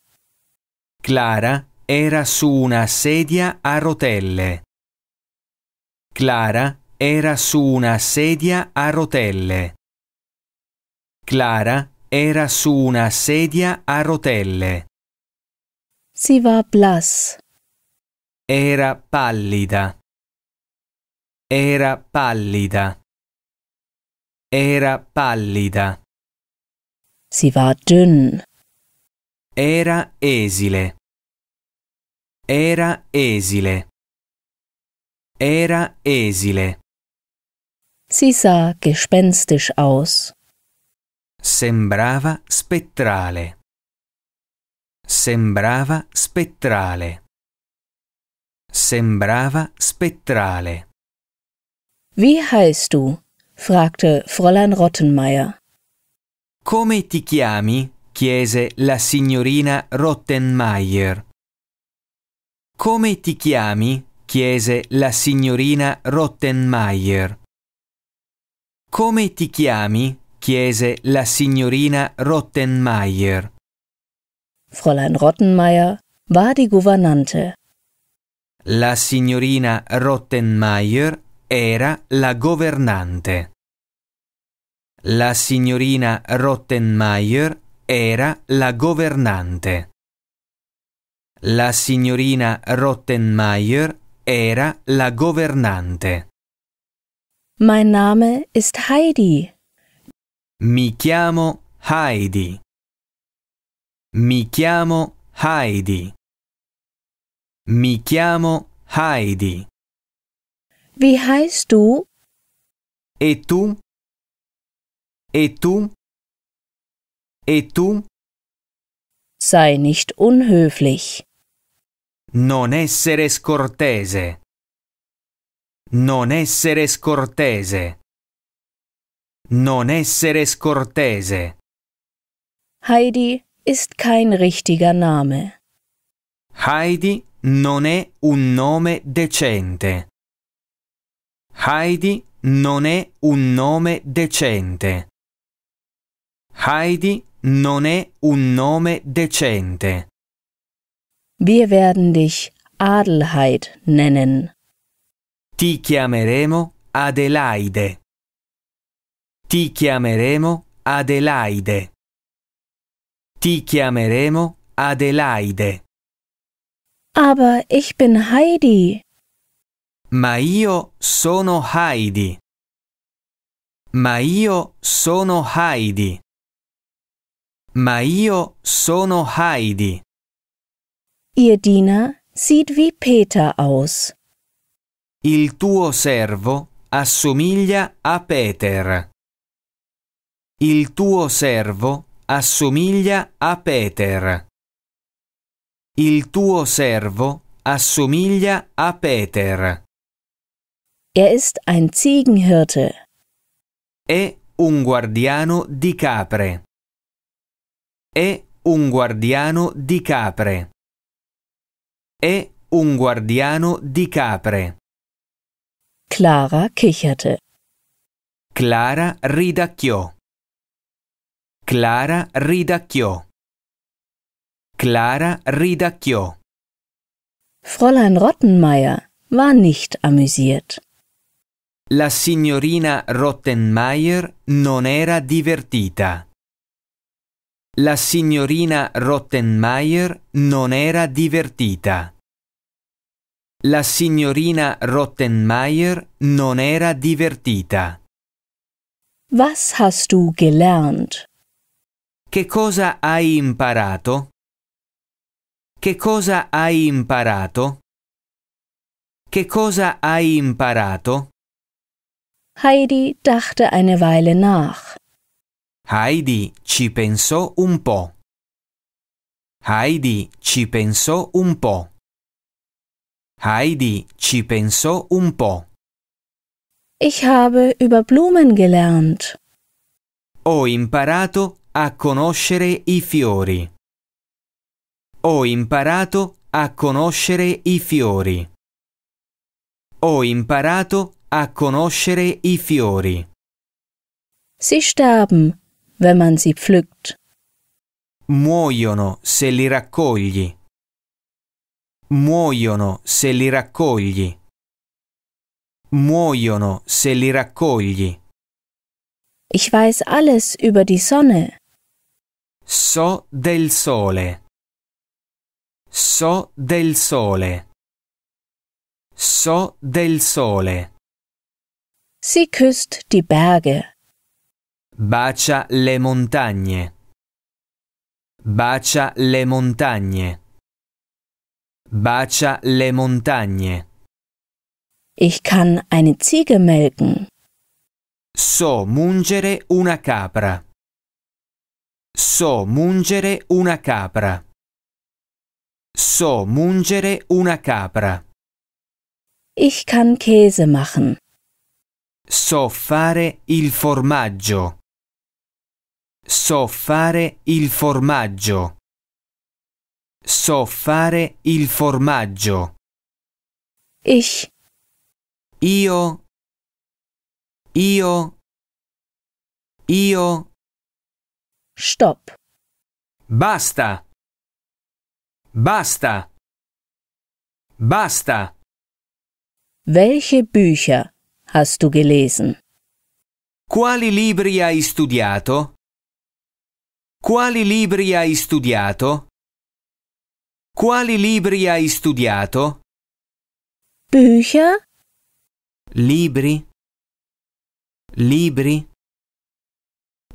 Clara era su una sedia a rotelle. Clara era su una sedia a rotelle. Clara era su una sedia a rotelle. Si va blass. Era pallida. Era pallida. Era pallida. Sie war dünn. Era esile. Era esile. Era esile. Sie sah gespenstisch aus. Sembrava spettrale. Sembrava spettrale. Sembrava spettrale. Wie heißt du? fragte Fräulein Rottenmeier. Come ti chiami? chiese la signorina Rottenmeier. Come ti chiami? chiese la signorina Rottenmeier. Come ti chiami? chiese la signorina Rottenmeier. Fräulein Rottenmeier war die Gouvernante. La signorina Rottenmeier era la governante. La signorina Rottenmeier era la governante. La signorina Rottenmeier era la governante. Mein Name ist Heidi. Mi chiamo Heidi. Mi chiamo Heidi. Mi chiamo Heidi. Wie heißt du? E tu? Et tu? Et tu? Sei nicht unhöflich. Non essere scortese. Non essere scortese. Non essere scortese. Heidi ist kein richtiger Name. Heidi non è un nome decente. Heidi non è un nome decente. Heidi non è un nome decente. Wir werden dich Adelheid nennen. Ti chiameremo Adelaide. Ti chiameremo Adelaide. Ti chiameremo Adelaide. Aber ich bin Heidi. Ma io sono Heidi. Ma io sono Heidi. Ma io sono Heidi. Ihr Diener sieht wie Peter aus. Il tuo servo assomiglia a Peter. Il tuo servo assomiglia a Peter. Il tuo servo assomiglia a Peter. Er ist ein Ziegenhirte. È un guardiano di capre. È un guardiano di capre. È un guardiano di capre. Clara kicherte. Clara ridacchiò. Clara ridacchiò. Clara ridacchiò. Fräulein Rottenmeier war nicht amüsiert. La signorina Rottenmeier non era divertita. La signorina Rottenmeier non era divertita. La signorina Rottenmeier non era divertita. Was hast du gelernt? Che cosa hai imparato? Che cosa hai imparato? Che cosa hai imparato? Heidi dachte eine Weile nach. Heidi ci pensò un po'. Heidi ci pensò un po'. Heidi ci pensò un po'. Ich habe über Blumen gelernt. Ho imparato a conoscere i fiori. Ho imparato a conoscere i fiori. Ho imparato a conoscere i fiori. Si starben, wenn man sie pflückt. Muoiono se li raccogli. Muoiono se li raccogli. Muoiono se li raccogli. Ich weiß alles über die Sonne. So del sole. So del sole. So del sole. Sie küsst die Berge. Bacia le montagne. Bacia le montagne. Bacia le montagne. Ich kann eine Ziege melken. So mungere una capra. So mungere una capra. So mungere una capra. Ich kann Käse machen. So fare il formaggio. So fare il formaggio. So fare il formaggio. Ich. Io. Io. Io. Stop. Basta. Basta. Basta. Welche Bücher hast du gelesen? Quali libri hai studiato? Quali libri hai studiato? Quali libri hai studiato? Bücher. Libri. Libri.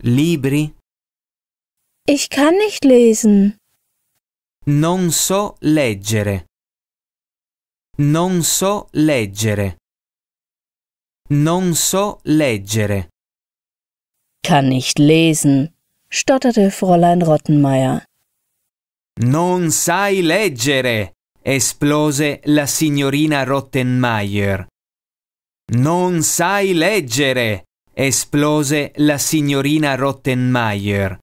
Libri. Ich kann nicht lesen. Non so leggere. Non so leggere. Non so leggere. Kann nicht lesen stotterte Fräulein Rottenmeier. Non sai leggere! esplose la signorina Rottenmeier. Non sai leggere! esplose la signorina Rottenmeier.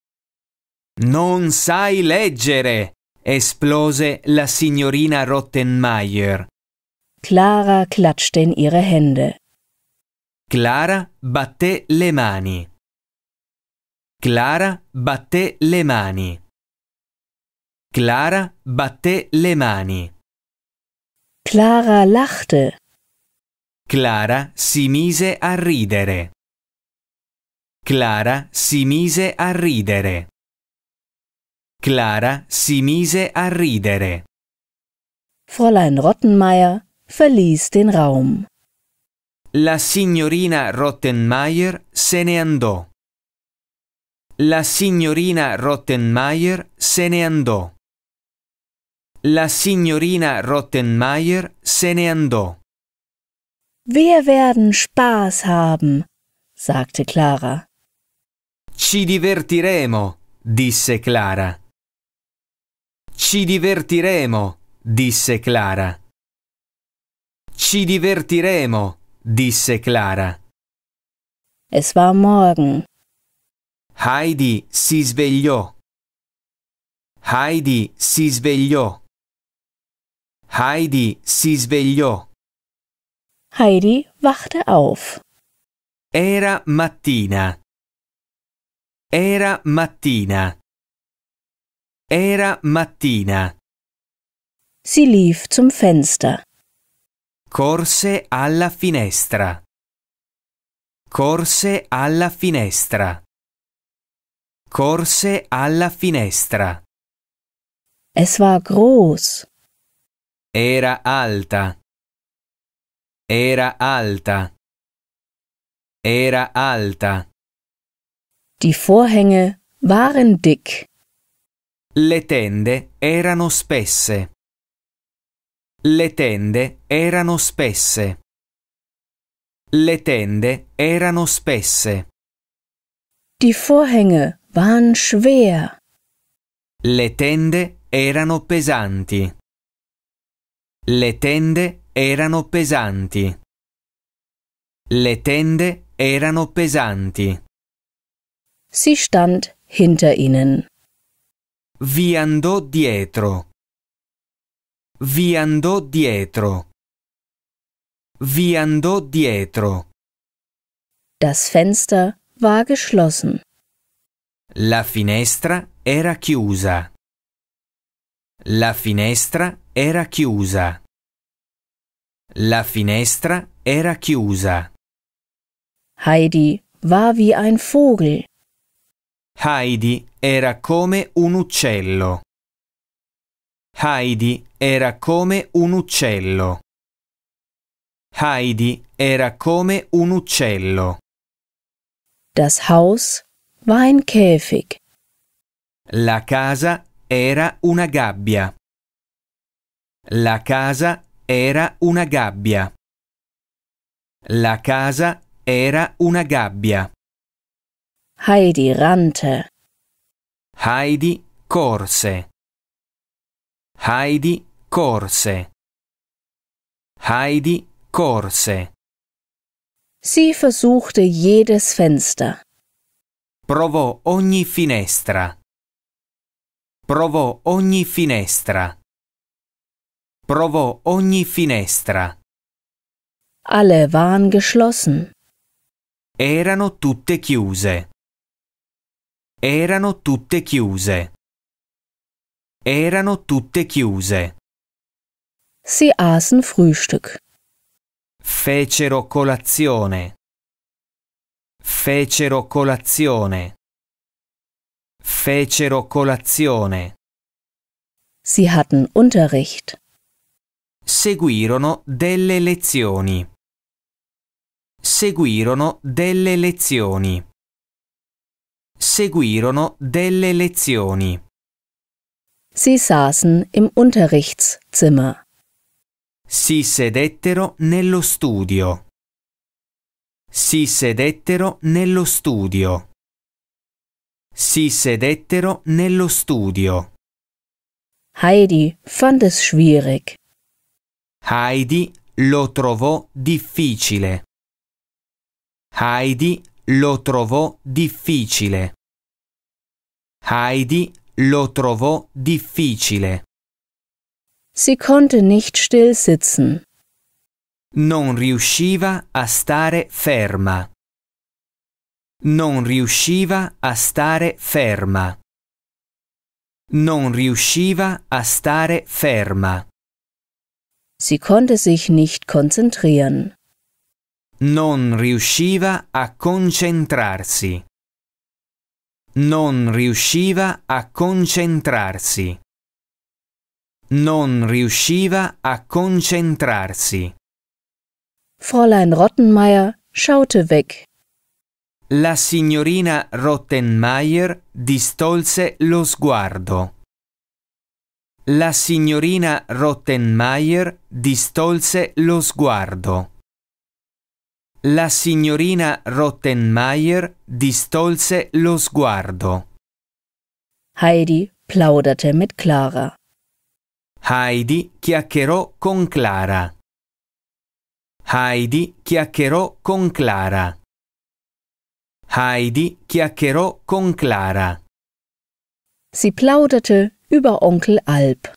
Non sai leggere! esplose la signorina Rottenmeier. Clara klatschte in ihre Hände. Clara batté le mani. Clara batté le mani. Clara batté le mani. Clara lachte. Clara si mise a ridere. Clara si mise a ridere. Clara si mise a ridere. Fräulein Rottenmeier verließ den Raum. La signorina Rottenmeier se ne andò. La signorina Rottenmeier se ne andò. La signorina Rottenmeier se ne andò. Wir werden Spaß haben, sagte Clara. Ci divertiremo, disse Clara. Ci divertiremo, disse Clara. Ci divertiremo, disse Clara. Es war morgen. Heidi si svegliò. Heidi si svegliò. Heidi si svegliò. Heidi wachte auf. Era mattina. Era mattina. Era mattina. Si lief zum Fenster. Corse alla finestra. Corse alla finestra corse alla finestra. Es war groß. Era alta. Era alta. Era alta. Die Vorhänge waren dick. Le tende erano spesse. Le tende erano spesse. Le tende erano spesse. Die Vorhänge waren schwer. Le tende erano pesanti. Le tende erano pesanti. Le tende erano pesanti. Sie stand hinter ihnen. Vi andò dietro. Vi andò dietro. Vi andò dietro. Das Fenster war geschlossen. La finestra era chiusa. La finestra era chiusa. La finestra era chiusa. Heidi war wie ein Vogel. Heidi era come un uccello. Heidi era come un uccello. Heidi era come un uccello. Das Haus war ein Käfig. La casa era una gabbia. La casa era una gabbia. La casa era una gabbia. Heidi rannte. Heidi corse. Heidi corse. Heidi corse. Sie versuchte jedes Fenster. Provò ogni finestra. Provò ogni finestra. Provò ogni finestra. Alle waren geschlossen. Erano tutte chiuse. Erano tutte chiuse. Erano tutte chiuse. Sie aßen Frühstück. Fecero colazione. Fecero colazione. Fecero colazione. Sie hatten Unterricht. Seguirono delle lezioni. Seguirono delle lezioni. Seguirono delle lezioni. Sie saßen im Unterrichtszimmer. Si sedettero nello studio. Si sedettero nello studio. Si sedettero nello studio. Heidi fand es schwierig. Heidi lo trovò difficile. Heidi lo trovò difficile. Heidi lo trovò difficile. Si konnte nicht still sitzen. Non riusciva a stare ferma. Non riusciva a stare ferma. Non riusciva a stare ferma. Si konnte sich nicht konzentrieren. Non riusciva a concentrarsi. Non riusciva a concentrarsi. Non riusciva a concentrarsi. Fräulein Rottenmeier schaute weg. La signorina Rottenmeier distolse lo sguardo. La signorina Rottenmeier distolse lo sguardo. La signorina Rottenmeier distolse lo sguardo. Heidi plauderte mit Clara. Heidi chiacchierò con Clara. Heidi chiacchierò con Clara. Heidi chiacchierò con Clara. Sie plauderte über Onkel Alp.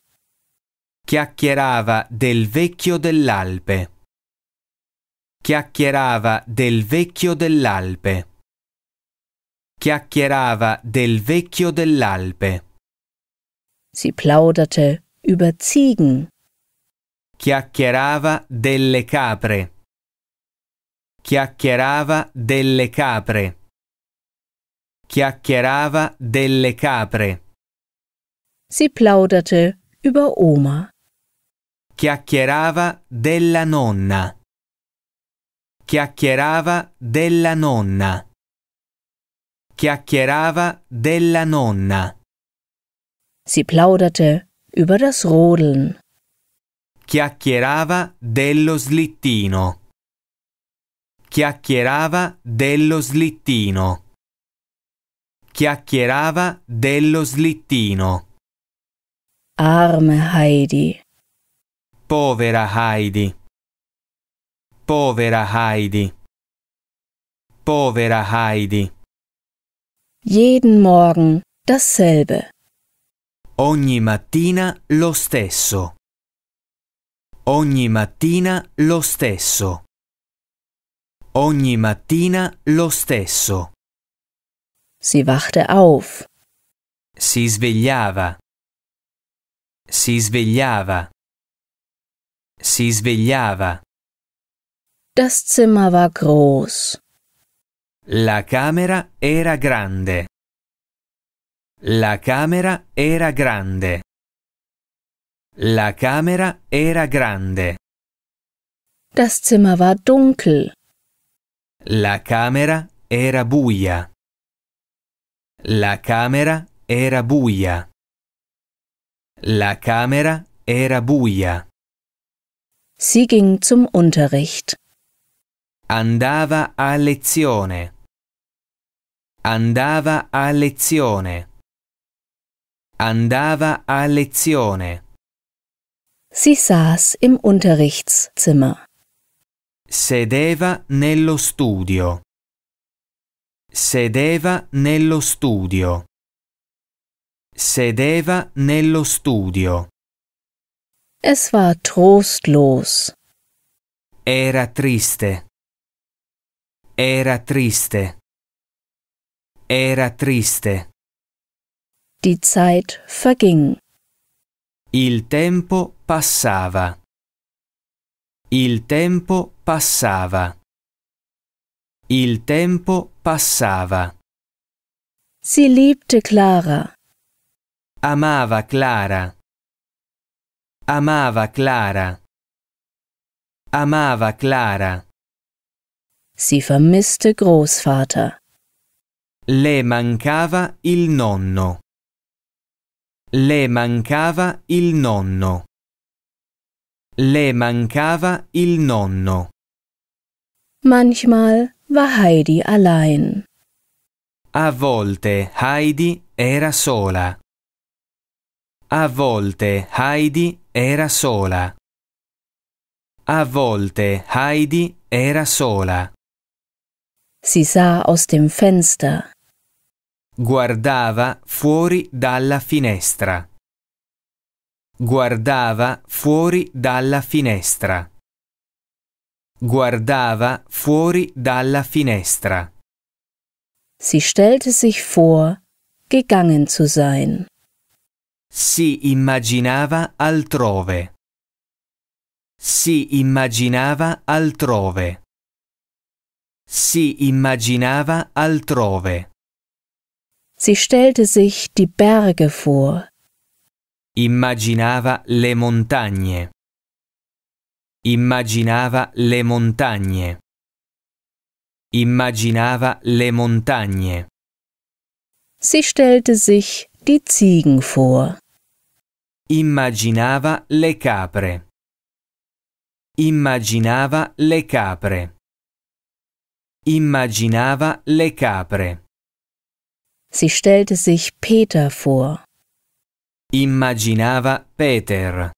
Chiacchierava del vecchio dell'Alpe. Chiacchierava del vecchio dell'Alpe. Chiacchierava del vecchio dell'Alpe. Si plauderte über Ziegen. Chiacchierava delle capre. Chiacchierava delle capre. Chiacchierava delle capre. Si plauderte über Oma. Chiacchierava della nonna. Chiacchierava della nonna. Chiacchierava della nonna. Si plauderte über das Rodeln. Chiacchierava dello slittino. Chiacchierava dello slittino. Chiacchierava dello slittino. Arme Heidi. Povera Heidi. Povera Heidi. Povera Heidi. Jeden Morgen dasselbe. Ogni mattina lo stesso. Ogni mattina lo stesso. Ogni mattina lo stesso. Si wachte auf. Si svegliava. Si svegliava. Si svegliava. Das Zimmer war groß. La camera era grande. La camera era grande. La camera era grande. Das Zimmer war dunkel. La camera era buia. La camera era buia. La camera era buia. Sie ging zum Unterricht. Andava a lezione. Andava a lezione. Andava a lezione. Sie saß im Unterrichtszimmer. Sedeva nello studio. Sedeva nello studio. Sedeva nello studio. Es war trostlos. Era triste. Era triste. Era triste. Die Zeit verging. Il tempo passava. Il tempo passava. Il tempo passava. Si liebte Clara. Amava Clara. Amava Clara. Amava Clara. Sie vermisste Großvater. Le mancava il nonno. Le mancava il nonno. Le mancava il nonno. Manchmal war Heidi allein. A volte Heidi era sola. A volte Heidi era sola. A volte Heidi era sola. Si sa aus dem Fenster. Guardava fuori dalla finestra. Guardava fuori dalla finestra. Guardava fuori dalla finestra. Si stellte sich vor, gegangen zu sein. Si immaginava altrove. Si immaginava altrove. Si immaginava altrove. Sie stellte sich die Berge vor. Immaginava le montagne. Immaginava le montagne. Immaginava le montagne. Sie stellte sich die Ziegen vor. Immaginava le capre. Immaginava le capre. Immaginava le capre. Sie stellte sich Peter vor. Immaginava Peter.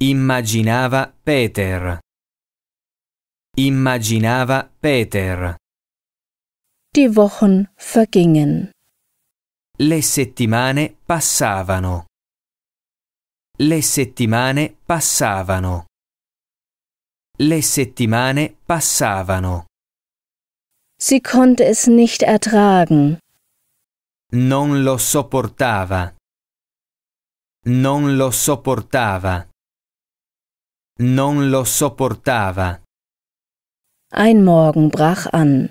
Immaginava Peter. Immaginava Peter. Die Wochen vergingen. Le settimane passavano. Le settimane passavano. Le settimane passavano. Sie konnte es nicht ertragen. Non lo sopportava. Non lo sopportava. Non lo sopportava. Ein Morgen brach an.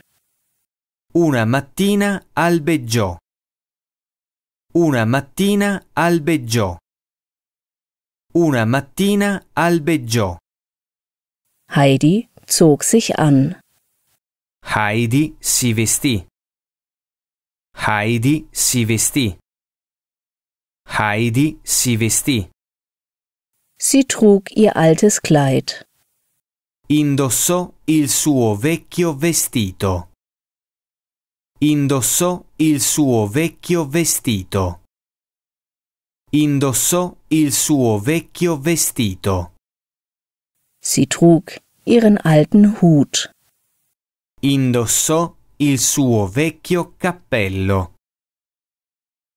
Una mattina albeggiò. Una mattina albeggiò. Una mattina albeggiò. Heidi zog sich an. Heidi si vestì. Heidi si vestì. Heidi si vestì. Sie trug ihr altes Kleid. Indossò il suo vecchio vestito. Indossò il suo vecchio vestito. Indossò il suo vecchio vestito. Sie trug ihren alten Hut. Indossò il suo vecchio cappello.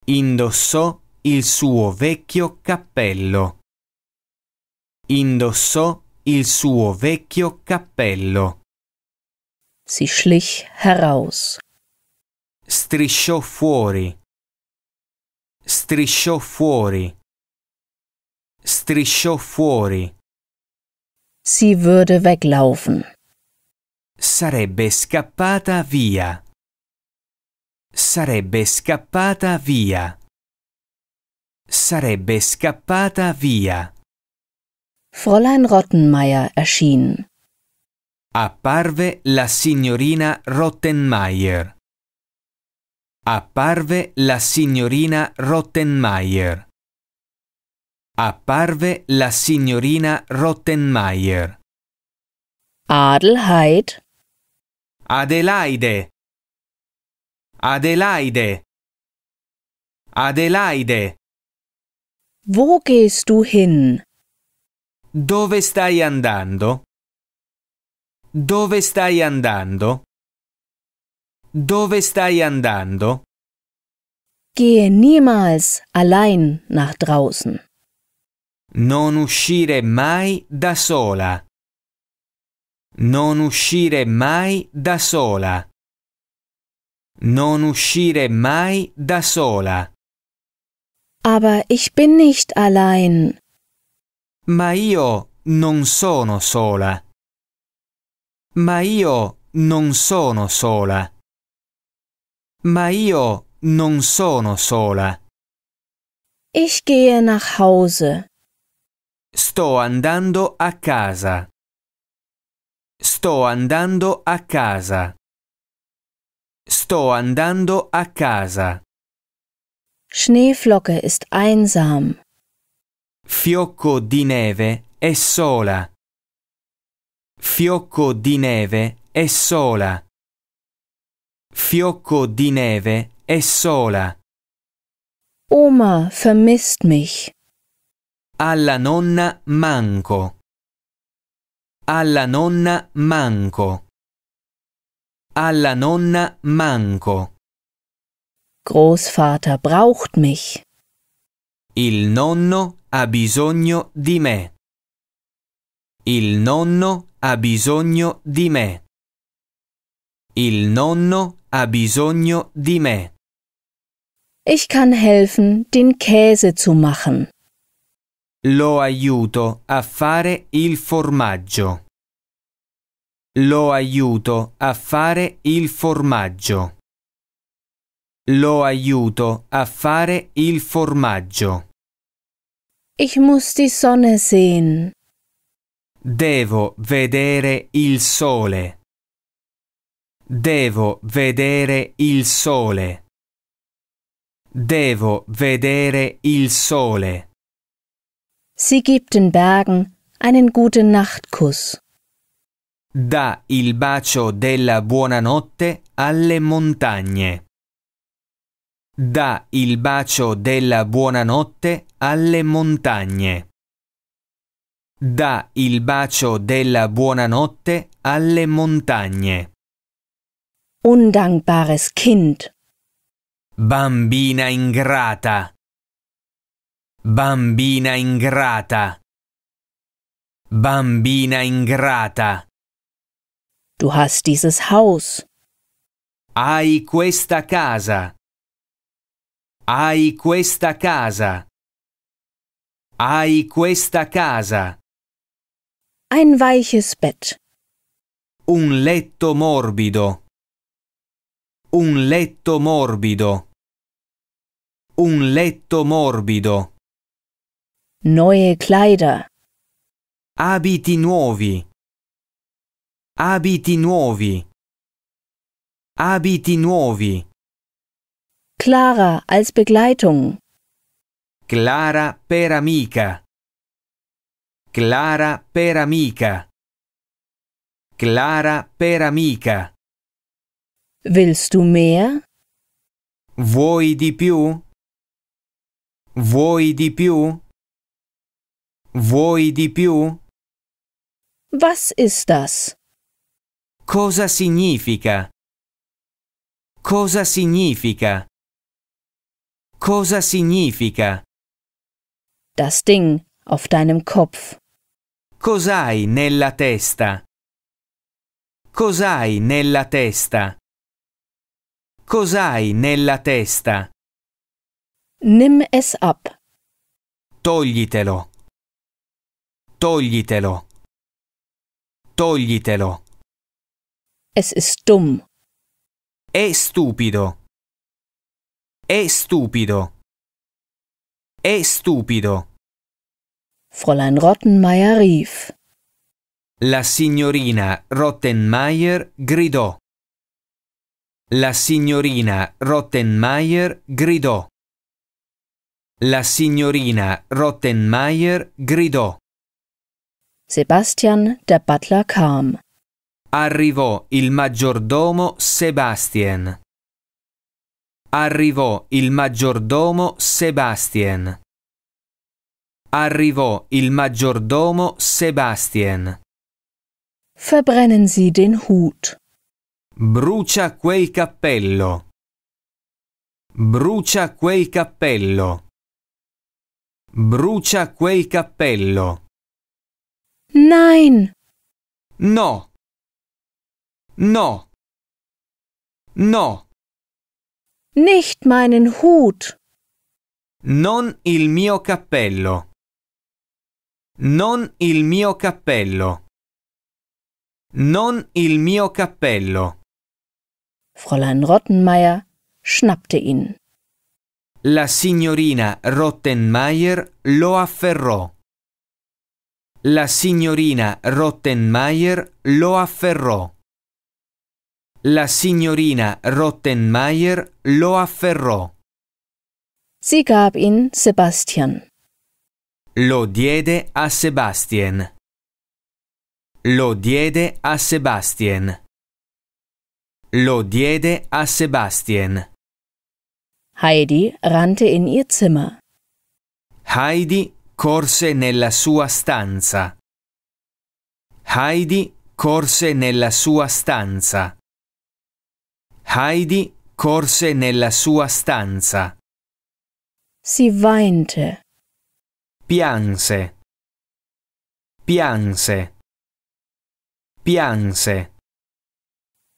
Indossò il suo vecchio cappello. Indossò il suo vecchio cappello. Si schlich heraus. Strisciò fuori. Strisciò fuori. Strisciò fuori. Si würde weglaufen. Sarebbe scappata via. Sarebbe scappata via. Sarebbe scappata via. Fräulein Rottenmeier erschien. Apparve la signorina Rottenmeier. Apparve la signorina Rottenmeier. Apparve la signorina Rottenmeier. Adelheid Adelaide Adelaide Adelaide Wo gehst du hin? Dove stai andando? Dove stai andando? Dove stai andando? Gehe niemals allein nach draußen. Non uscire mai da sola. Non uscire mai da sola. Non uscire mai da sola. Aber ich bin nicht allein. Ma io non sono sola. Ma io non sono sola. Ma io non sono sola. Ich gehe nach Hause. Sto andando a casa. Sto andando a casa. Sto andando a casa. Schneeflocke ist einsam. Fiocco di neve è sola. Fiocco di neve è sola. Fiocco di neve è sola. Oma vermisst mich. Alla nonna manco. Alla nonna manco. Alla nonna manco. Großvater braucht mich. Il nonno ha bisogno di me. Il nonno ha bisogno di me. Il nonno ha bisogno di me. Ich kann helfen, den Käse zu machen. Lo aiuto a fare il formaggio. Lo aiuto a fare il formaggio. Lo aiuto a fare il formaggio. Ich muss die Sonne sehen. Devo vedere il sole. Devo vedere il sole. Devo vedere il sole. Sie gibt den Bergen einen guten Nachtkuss. Da il bacio della buonanotte alle montagne. Dà il bacio della buonanotte alle montagne. Dà il bacio della buonanotte alle montagne. Undankbares Kind. Bambina ingrata. Bambina ingrata. Bambina ingrata. Du hast dieses Haus. Hai questa casa. Hai questa casa. Hai questa casa. Ein weiches Bett. Un letto morbido. Un letto morbido. Un letto morbido. Neue Kleider. Abiti nuovi. Abiti nuovi. Abiti nuovi. Clara als Begleitung. Clara per amica. Clara per amica. Clara per amica. Willst du mehr? Vuoi di più? Vuoi di più? Vuoi di più? Was ist das? Cosa significa? Cosa significa? Cosa significa? Das Ding auf deinem Kopf. Cos'hai nella testa? Cos'hai nella testa? Cos'hai nella testa? Nimm es ab. Toglitelo. Toglitelo. Toglitelo. Es ist dumm. È stupido. È stupido. È stupido. Fräulein Rottenmeier rief. La signorina Rottenmeier gridò. La signorina Rottenmeier gridò. La signorina Rottenmeier gridò. Sebastian, der Butler, kam. Arrivò il maggiordomo Sebastian. Arrivò il maggiordomo Sebastian. Arrivò il maggiordomo Sebastian. Verbrennen Sie den Hut. Brucia quel cappello. Brucia quel cappello. Brucia quel cappello. Nein. No. No. No. Nicht meinen Hut. Non il mio cappello. Non il mio cappello. Non il mio cappello. Fräulein Rottenmeier schnappte ihn. La signorina Rottenmeier lo afferrò. La signorina Rottenmeier lo afferrò. La signorina Rottenmeier lo afferrò. Sie gab ihn Sebastian. Lo diede a Sebastian. Lo diede a Sebastian. Lo diede a Sebastian. Heidi rannte in ihr Zimmer. Heidi corse nella sua stanza. Heidi corse nella sua stanza. Heidi corse nella sua stanza. Si weinte. Pianse. Pianse. Pianse.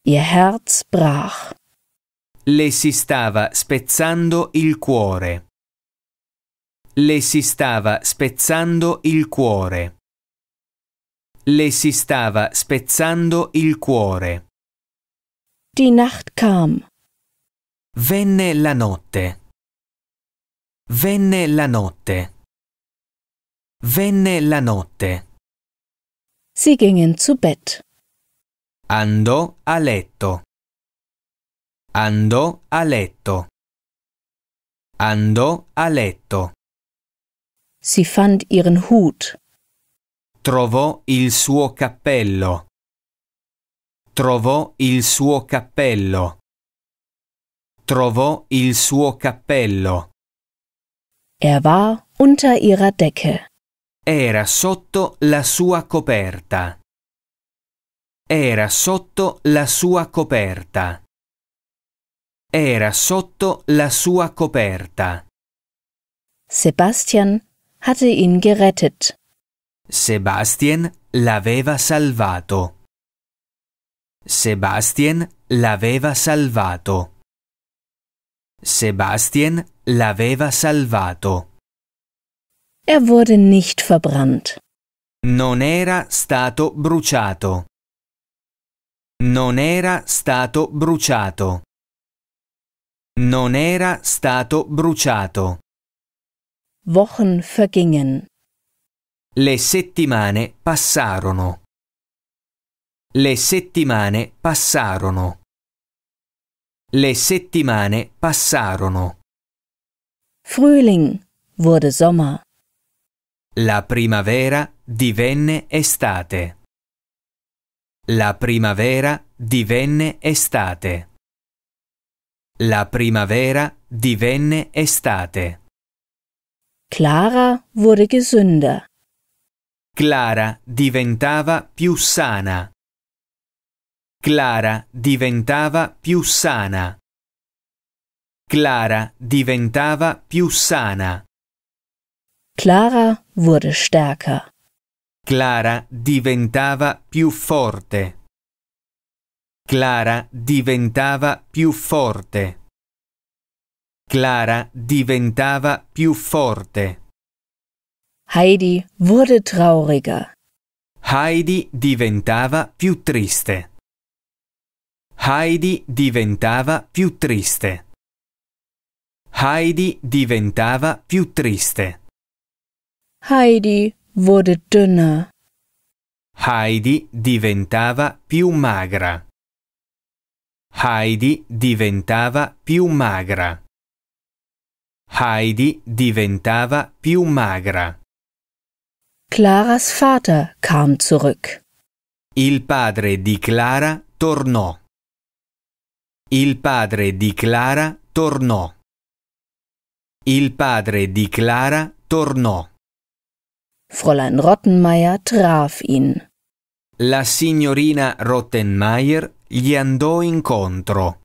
Ihr Herz brach. Le si stava spezzando il cuore. Le si stava spezzando il cuore. Le si stava spezzando il cuore. Die Nacht kam. Venne la notte. Venne la notte. Venne la notte. Sie gingen zu Bett. Andò a letto. Andò a letto. Andò a letto. Sie fand ihren Hut. Trovò il suo cappello. Trovò il suo cappello. Trovò il suo cappello. Er war unter ihrer Decke. Era sotto la sua coperta. Era sotto la sua coperta. Era sotto la sua coperta. Sebastian hatte ihn gerettet. Sebastian l'aveva salvato. Sebastian l'aveva salvato. Sebastian l'aveva salvato. Er wurde nicht verbrannt. Non era stato bruciato. Non era stato bruciato. Non era stato bruciato. Wochen vergingen. Le settimane passarono. Le settimane passarono. Le settimane passarono. Frühling wurde Sommer. La primavera divenne estate. La primavera divenne estate. La primavera divenne estate. Clara wurde gesünder. Clara diventava più sana. Clara diventava più sana. Clara diventava più sana. Clara wurde stärker. Clara diventava più forte. Clara diventava più forte. Clara diventava più forte. Heidi wurde trauriger. Heidi diventava più triste. Heidi diventava più triste. Heidi diventava più triste. Heidi wurde dünner. Heidi diventava più magra. Heidi diventava più magra. Heidi diventava più magra. Claras Vater kam zurück. Il padre di Clara tornò. Il padre di Clara tornò. Il padre di Clara tornò. Fräulein Rottenmeier traf ihn. La signorina Rottenmeier gli andò incontro.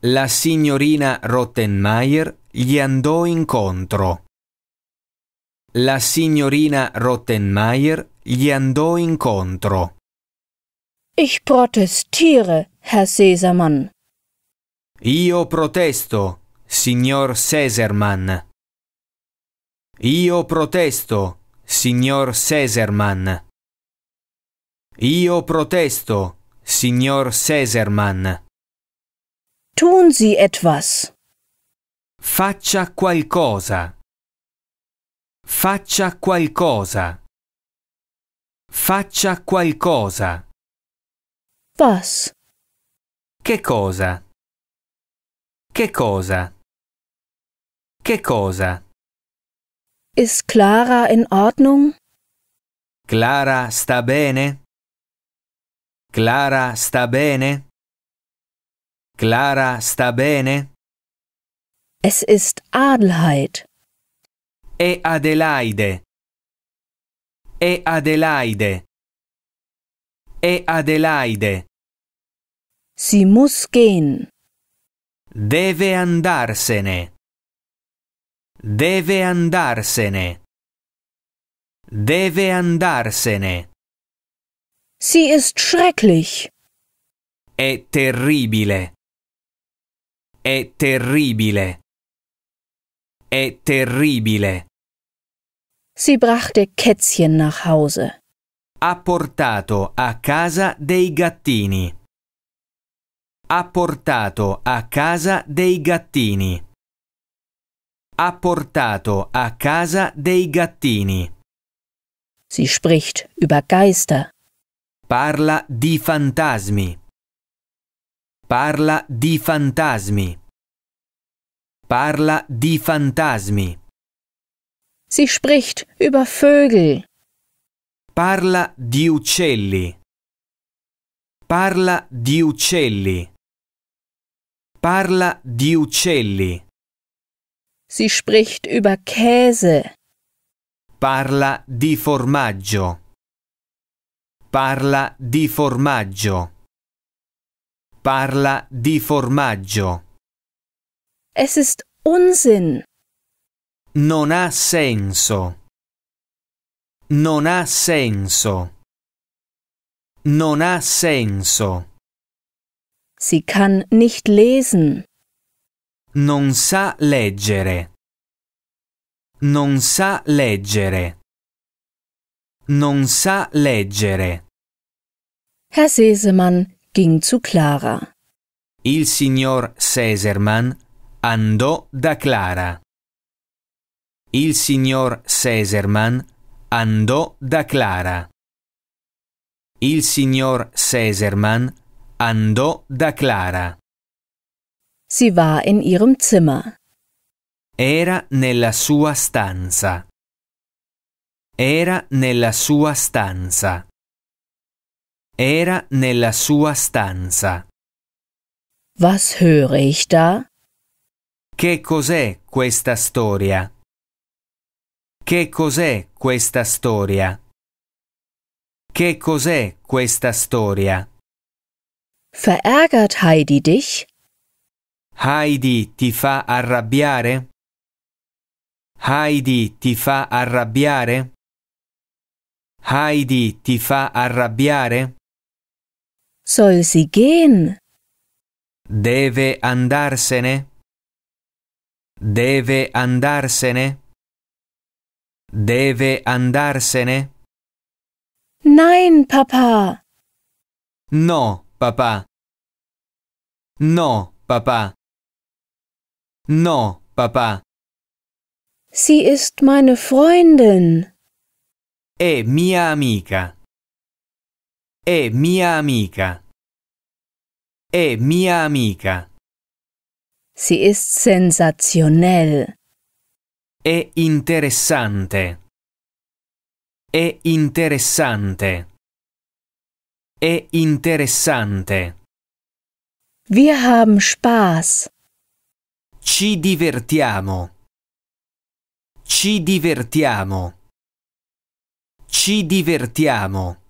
La signorina Rottenmeier gli andò incontro. La signorina Rottenmeier gli andò incontro. Ich protestiere, Herr Sesermann. Io protesto, signor Sesermann. Io protesto, signor Sesermann. Io protesto, signor Sesermann. Tun Sie etwas. Faccia qualcosa. Faccia qualcosa. Faccia qualcosa. Was? Che cosa? Che cosa? Che cosa? Is Clara in Ordnung? Clara sta bene? Clara sta bene? Clara sta bene? Es ist Adelheid. E Adelaide. E Adelaide. E Adelaide. Sie muss gehen. Deve andarsene. Deve andarsene. Deve andarsene. Sie ist schrecklich. È terribile. È terribile. È terribile. Sie brachte Kätzchen nach Hause. Ha portato a casa dei gattini. Ha portato a casa dei gattini. Ha portato a casa dei gattini. Sie spricht über Geister. Parla di fantasmi. Parla di fantasmi. Parla di fantasmi. Sie spricht über Vögel. Parla di uccelli. Parla di uccelli. Parla di uccelli. Sie spricht über Käse. Parla di formaggio. Parla di formaggio. Parla di formaggio. Es ist Unsinn. Non ha senso. Non ha senso. Non ha senso. Si kann nicht lesen. Non sa leggere. Non sa leggere. Non sa leggere. Herr Sesemann, ging zu Clara. Il signor Seserman andò da Clara. Il signor Seserman andò da Clara. Il signor Seserman andò da Clara. Sie war in ihrem Zimmer. Era nella sua stanza. Era nella sua stanza. Era nella sua stanza. Was höre ich da? Che cos'è questa storia? Che cos'è questa storia? Che cos'è questa storia? Verärgert Heidi dich? Heidi ti fa arrabbiare? Heidi ti fa arrabbiare? Heidi ti fa arrabbiare? Soll sie gehen? Deve andarsene. Deve andarsene. Deve andarsene. Nein, Papa. No, Papa. No, Papa. No, Papa. Sie ist meine Freundin. E mia amica. È mia amica. È mia amica. Sie ist sensationell. È interessante. È interessante. È interessante. Wir haben Spaß. Ci divertiamo. Ci divertiamo. Ci divertiamo.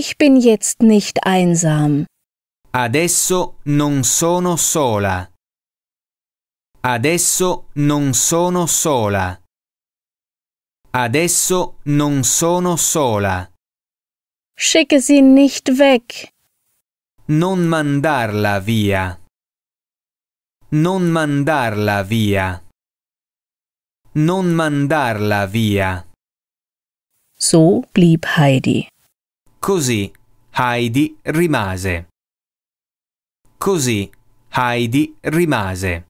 Ich bin jetzt nicht einsam. Adesso non sono sola. Adesso non sono sola. Adesso non sono sola. Schicke sie nicht weg. Non mandarla via. Non mandarla via. Non mandarla via. So blieb Heidi. Così Heidi rimase. Così Heidi rimase.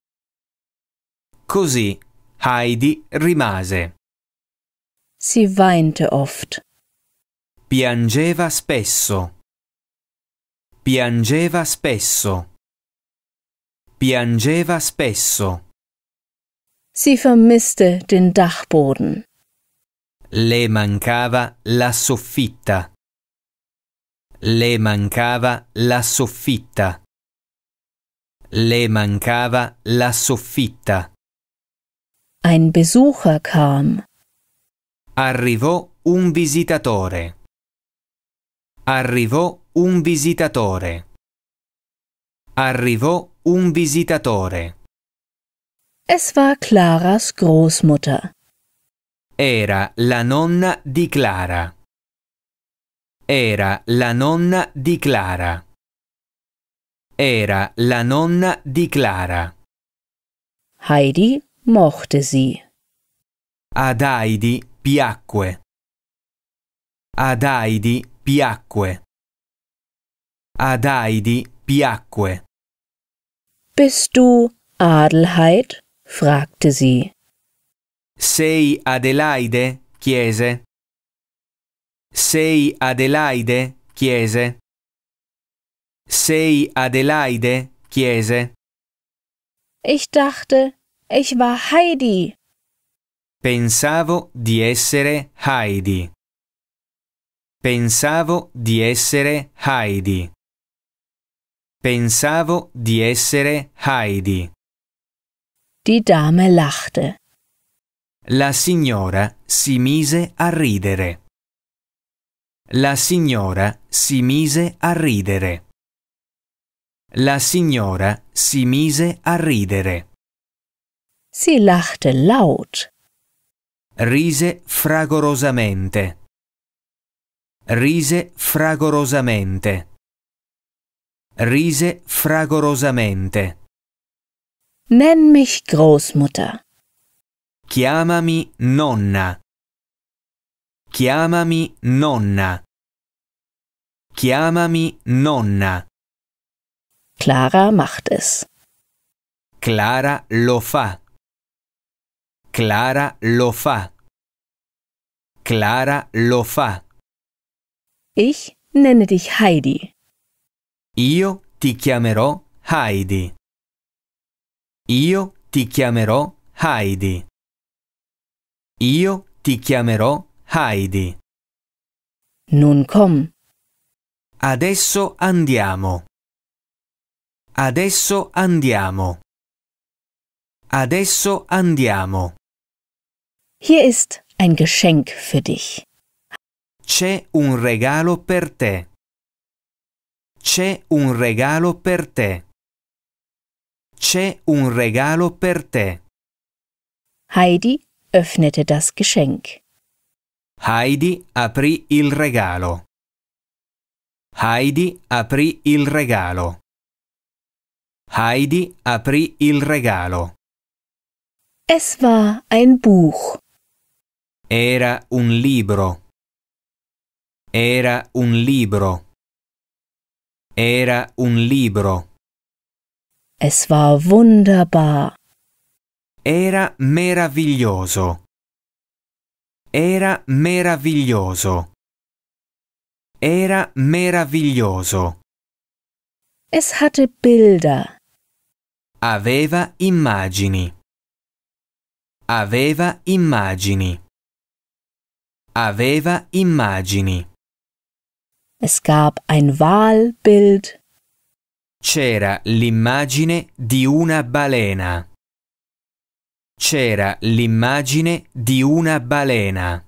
Così Heidi rimase. Si weinte oft. Piangeva spesso. Piangeva spesso. Piangeva spesso. Si vermisste den Dachboden. Le mancava la soffitta. Le mancava la soffitta. Le mancava la soffitta. Ein Besucher kam. Arrivò un visitatore. Arrivò un visitatore. Arrivò un visitatore. Es war Claras Großmutter. Era la nonna di Clara. Era la nonna di Clara. Era la nonna di Clara. Heidi mochte sie. Ad Heidi piacque. Ad Heidi piacque. Ad Heidi piacque. Bist du Adelheid? fragte sie. Sei Adelaide? chiese. Sei Adelaide? chiese. Sei Adelaide? chiese. Ich dachte, ich war Heidi. Pensavo di essere Heidi. Pensavo di essere Heidi. Pensavo di essere Heidi. Die Dame lachte. La signora si mise a ridere. La signora si mise a ridere. La signora si mise a ridere. Si lachte laut. Rise fragorosamente. Rise fragorosamente. Rise fragorosamente. Nenn mich Großmutter. Chiamami nonna. Chiamami nonna. Chiamami nonna. Clara macht es. Clara lo fa. Clara lo fa. Clara lo fa. Ich nenne dich Heidi. Io ti chiamerò Heidi. Io ti chiamerò Heidi. Io ti chiamerò Heidi. Nun komm. Adesso andiamo. Adesso andiamo. Adesso andiamo. Hier ist ein Geschenk für dich. C'è un regalo per te. C'è un regalo per te. C'è un regalo per te. Heidi öffnete das Geschenk. Heidi aprì il regalo. Heidi aprì il regalo. Heidi aprì il regalo. Es war ein Buch. Era un libro. Era un libro. Era un libro. Es war wunderbar. Era meraviglioso. Era meraviglioso. Era meraviglioso. Es hatte Bilder. Aveva immagini. Aveva immagini. Aveva immagini. Es gab ein Wahlbild. C'era l'immagine di una balena. C'era l'immagine di una balena.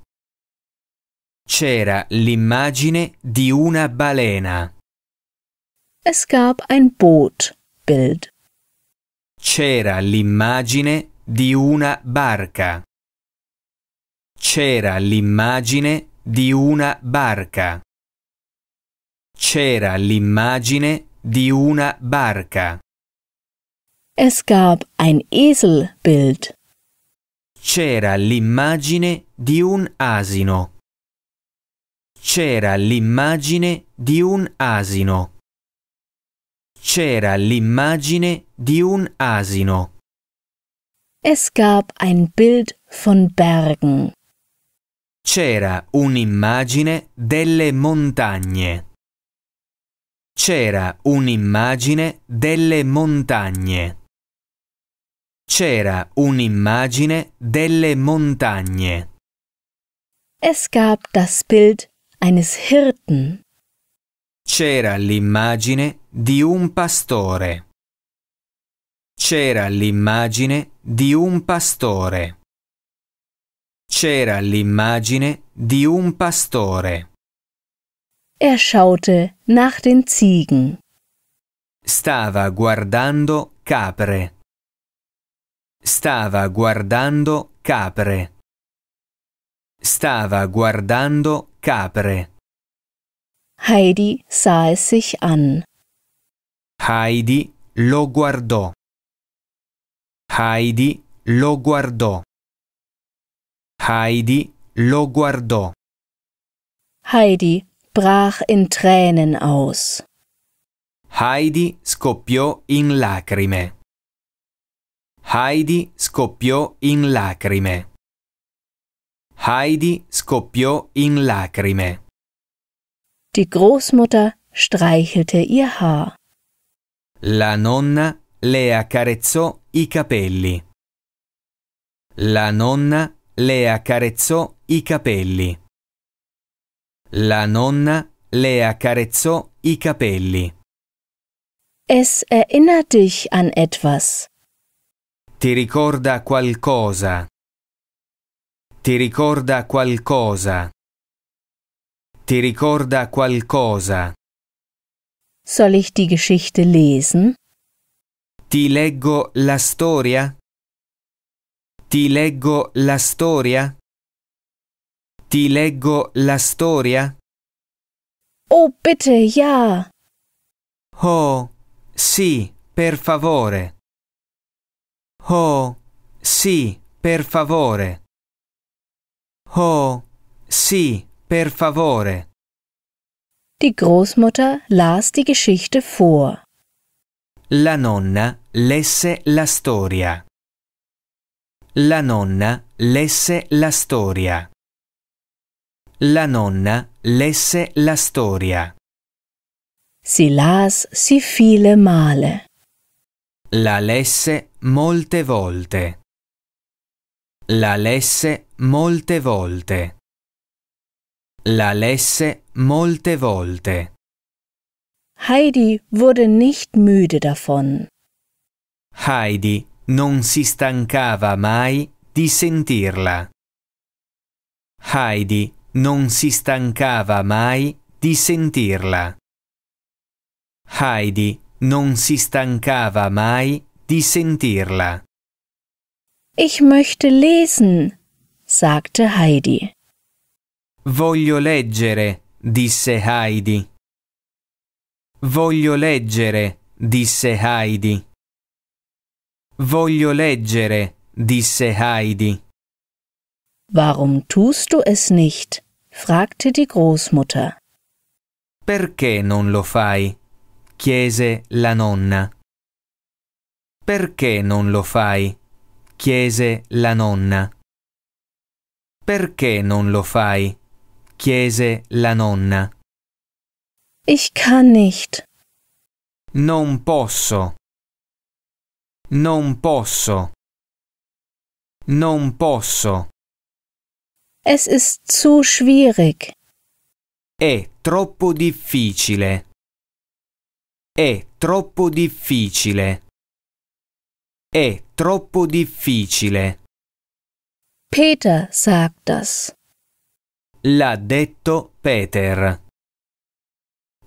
C'era l'immagine di una balena. Es gab ein Bootbild. C'era l'immagine di una barca. C'era l'immagine di una barca. C'era l'immagine di una barca. Es gab ein Eselbild. C'era l'immagine di un asino. C'era l'immagine di un asino. C'era l'immagine di un asino. Es gab ein Bild von Bergen. C'era un'immagine delle montagne. C'era un'immagine delle montagne. C'era un'immagine delle montagne. Es gab das Bild eines Hirten. C'era l'immagine di un pastore. C'era l'immagine di un pastore. C'era l'immagine di un pastore. Er schaute nach den Ziegen. Stava guardando capre. Stava guardando capre. Stava guardando capre. Heidi sah es sich an. Heidi lo guardò. Heidi lo guardò. Heidi lo guardò. Heidi brach in Tränen aus. Heidi scoppiò in lacrime. Heidi scoppiò in lacrime. Heidi scoppiò in lacrime. Die Großmutter streichelte ihr Haar. La nonna le accarezzò i capelli. La nonna le accarezzò i capelli. La nonna le accarezzò i capelli. Es erinnert dich an etwas. Ti ricorda qualcosa. Ti ricorda qualcosa. Ti ricorda qualcosa. Soll ich die Geschichte lesen? Ti leggo la storia? Ti leggo la storia? Ti leggo la storia? Oh, bitte, ja. Oh, sì, per favore. Oh, sì, per favore. Oh, sì, per favore. Die Großmutter las die Geschichte vor. La nonna lesse la storia. La nonna lesse la storia. La nonna lesse la storia. Si las si viele male. La lesse molte volte. La lesse molte volte. La lesse molte volte. Heidi wurde nicht müde davon. Heidi non si stancava mai di sentirla. Heidi non si stancava mai di sentirla. Heidi non si stancava mai di sentirla. Ich möchte lesen, sagte Heidi. Voglio leggere, disse Heidi. Voglio leggere, disse Heidi. Voglio leggere, disse Heidi. Warum tust du es nicht? fragte die Großmutter. Perché non lo fai? chiese la nonna. Perché non lo fai? chiese la nonna. Perché non lo fai? chiese la nonna. Ich kann nicht. Non posso. Non posso. Non posso. Es ist zu schwierig. È troppo difficile. È troppo difficile. È troppo difficile. Peter sagt das. L'ha detto Peter.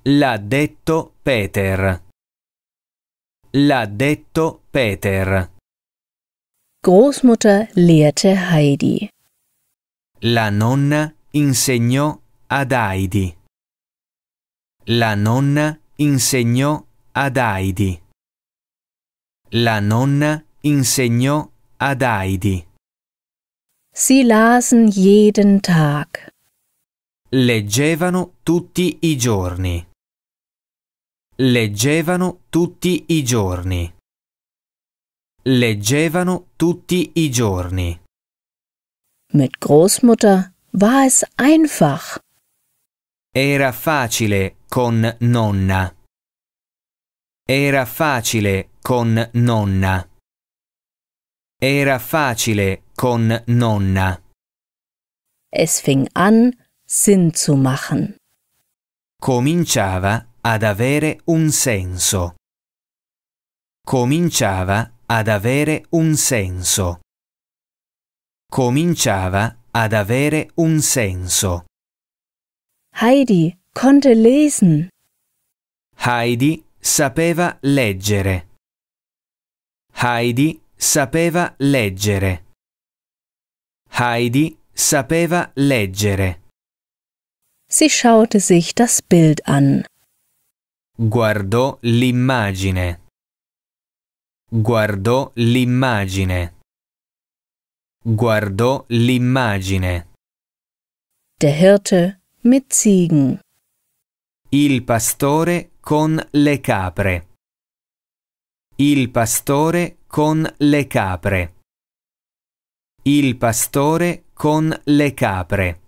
L'ha detto Peter. L'ha detto Peter. Großmutter lehrte Heidi. La nonna insegnò ad Heidi. La nonna insegnò ad Heidi. La nonna insegnò ad Heidi. Sie lasen jeden Tag. Leggevano tutti i giorni. Leggevano tutti i giorni. Leggevano tutti i giorni. Mit Großmutter war es einfach. Era facile con nonna. Era facile con nonna. Era facile con nonna. Es fing an, Sinn zu machen. Cominciava ad avere un senso. Cominciava ad avere un senso. Cominciava ad avere un senso. Heidi konnte lesen. Heidi sapeva leggere. Heidi sapeva leggere. Heidi sapeva leggere. Sie schaute sich das Bild an. Guardò l'immagine. Guardò l'immagine. Guardò l'immagine. Der Hirte mit Ziegen. Il pastore con le capre. Il pastore con le capre. Il pastore con le capre.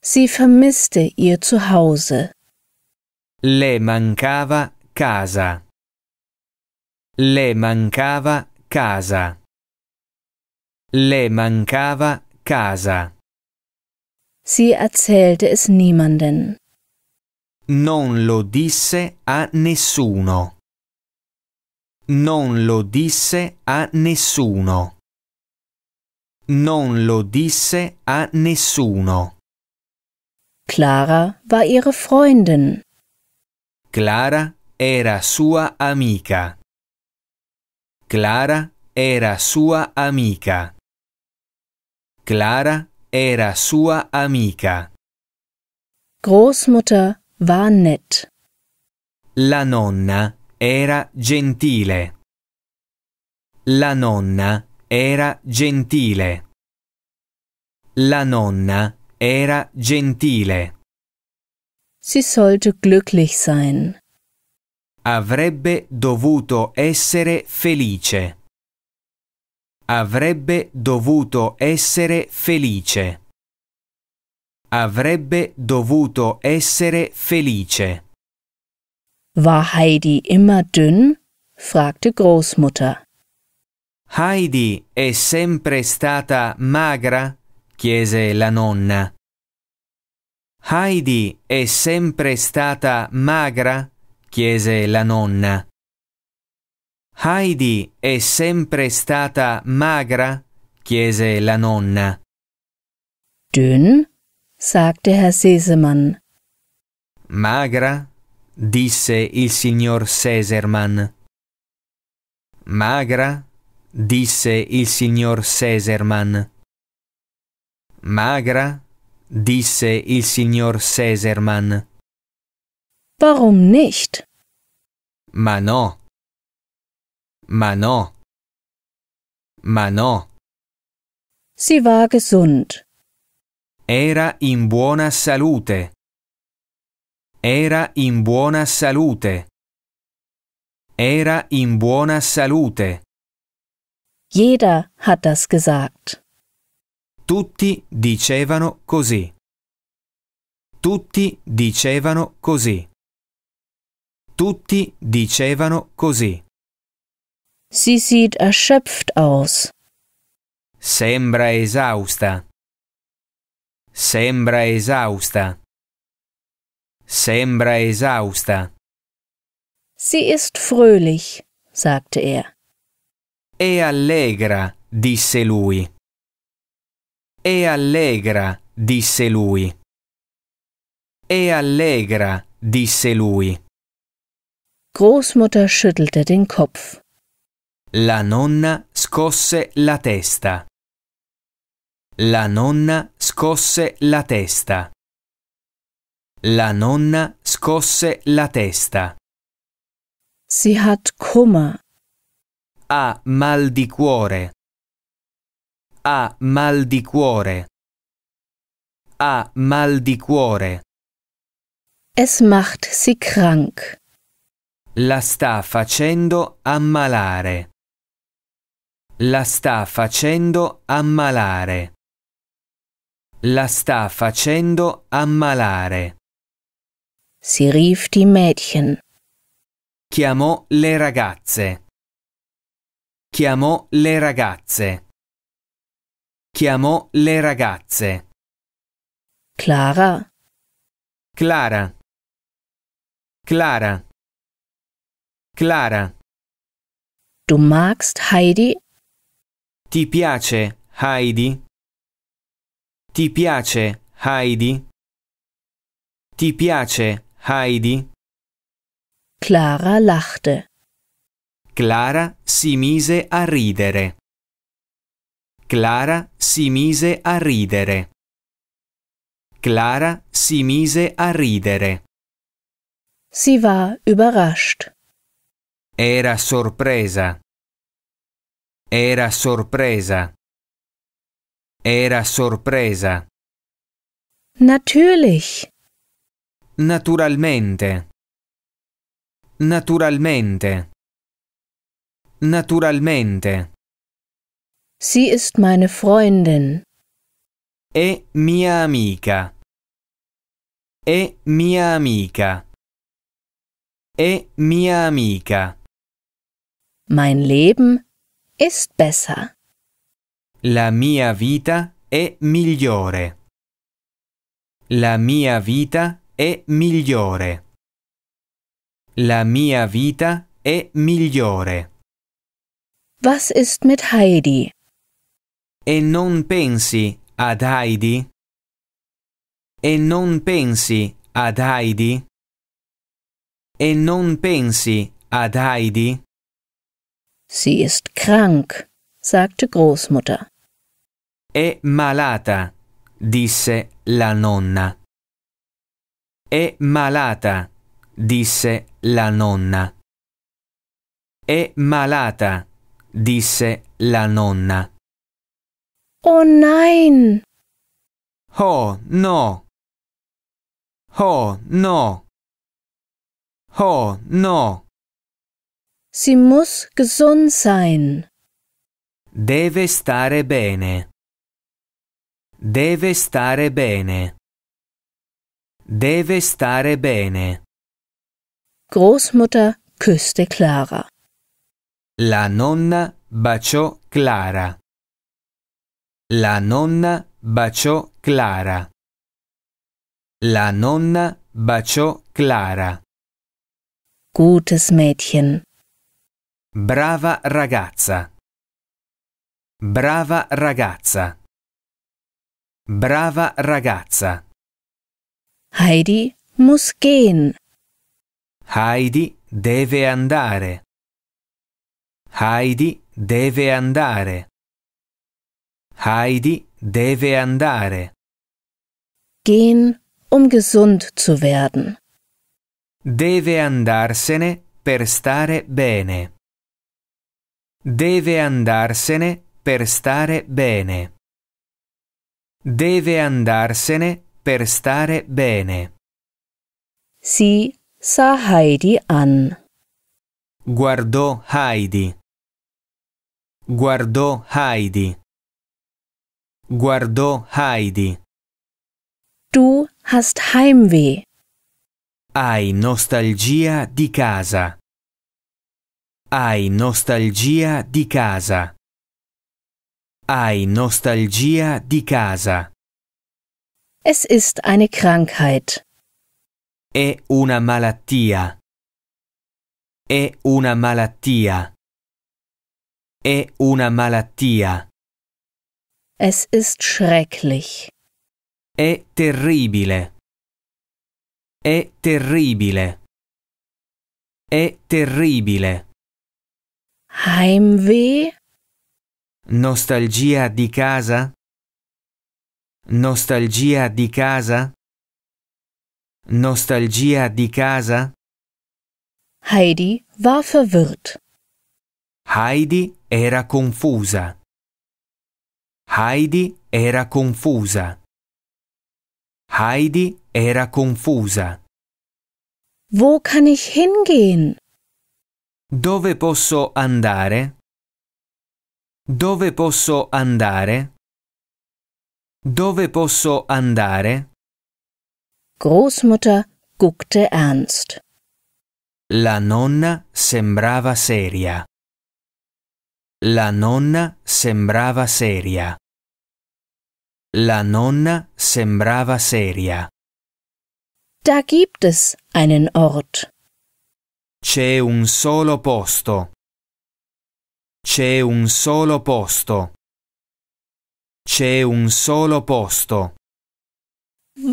Sie vermisste ihr Zuhause. Le mancava casa. Le mancava casa. Le mancava casa. Sie erzählte es niemanden. Non lo disse a nessuno. Non lo disse a nessuno. Non lo disse a nessuno. Clara war ihre Freundin. Clara era sua amica. Clara era sua amica. Clara era sua amica. Großmutter war nett. La nonna era gentile. La nonna era gentile. La nonna era gentile. Si sollte glücklich sein. Avrebbe dovuto essere felice. Avrebbe dovuto essere felice. Avrebbe dovuto essere felice. War Heidi immer dünn? fragte Großmutter. Heidi è sempre stata magra? chiese la nonna. Heidi è sempre stata magra? chiese la nonna. Heidi è sempre stata magra? chiese la nonna. Dünn? sagte Herr Sesemann. Magra? disse il signor Seserman. Magra, disse il signor Seserman. Magra, disse il signor Seserman. Warum nicht? Ma no. Ma no. Ma no. Si war gesund. Era in buona salute. Era in buona salute. Era in buona salute. Jeder hat das gesagt. Tutti dicevano così. Tutti dicevano così. Tutti dicevano così. Sie sieht erschöpft aus. Sembra esausta. Sembra esausta. Sembra esausta. Sie ist fröhlich, sagte er. E allegra, disse lui. E allegra, disse lui. E allegra, disse lui. Großmutter schüttelte den Kopf. La nonna scosse la testa. La nonna scosse la testa. La nonna scosse la testa. Si hat Kummer. Ha mal di cuore. Ha mal di cuore. Ha mal di cuore. Es macht sie krank. La sta facendo ammalare. La sta facendo ammalare. La sta facendo ammalare. Si rief die Mädchen. Chiamò le ragazze. Chiamò le ragazze. Chiamò le ragazze. Clara. Clara. Clara. Clara. Du magst Heidi? Ti piace Heidi? Ti piace Heidi? Ti piace Heidi. Clara lachte. Clara si mise a ridere. Clara si mise a ridere. Clara si mise a ridere. Sie war überrascht. Era sorpresa. Era sorpresa. Era sorpresa. Natürlich. Naturalmente. Naturalmente. Naturalmente. Sie ist meine Freundin. È mia amica. È mia amica. È mia amica. Mein Leben ist besser. La mia vita è migliore. La mia vita è migliore. La mia vita è migliore. Was ist mit Heidi? E non pensi ad Heidi? E non pensi ad Heidi? E non pensi ad Heidi? Sie ist krank, sagte Großmutter. È malata, disse la nonna. È malata, disse la nonna. È malata, disse la nonna. Oh nein! Oh no! Oh no! Oh no! Sie muss gesund sein. Deve stare bene. Deve stare bene. Deve stare bene. Großmutter küsste Clara. La nonna baciò Clara. La nonna baciò Clara. La nonna baciò Clara. Gutes Mädchen. Brava ragazza. Brava ragazza. Brava ragazza. Heidi muss gehen. Heidi deve andare. Heidi deve andare. Heidi deve andare. Gehen, um gesund zu werden. Deve andarsene per stare bene. Deve andarsene per stare bene. Deve andarsene Per stare bene. Si sa Heidi an. Guardò Heidi. Guardò Heidi. Guardò Heidi. Du hast Heimweh. Hai nostalgia di casa. Hai nostalgia di casa. Hai nostalgia di casa. Es ist eine Krankheit. È una malattia. È una malattia. È una malattia. Es ist schrecklich. È terribile. È terribile. È terribile. Heimweh? Nostalgia di casa? Nostalgia di casa? Nostalgia di casa? Heidi war verwirrt. Heidi era confusa. Heidi era confusa. Heidi era confusa. Wo kann ich hingehen? Dove posso andare? Dove posso andare? Dove posso andare? Großmutter guckte ernst. La nonna sembrava seria. La nonna sembrava seria. La nonna sembrava seria. Da gibt es einen Ort. C'è un solo posto. C'è un solo posto. C'è un solo posto.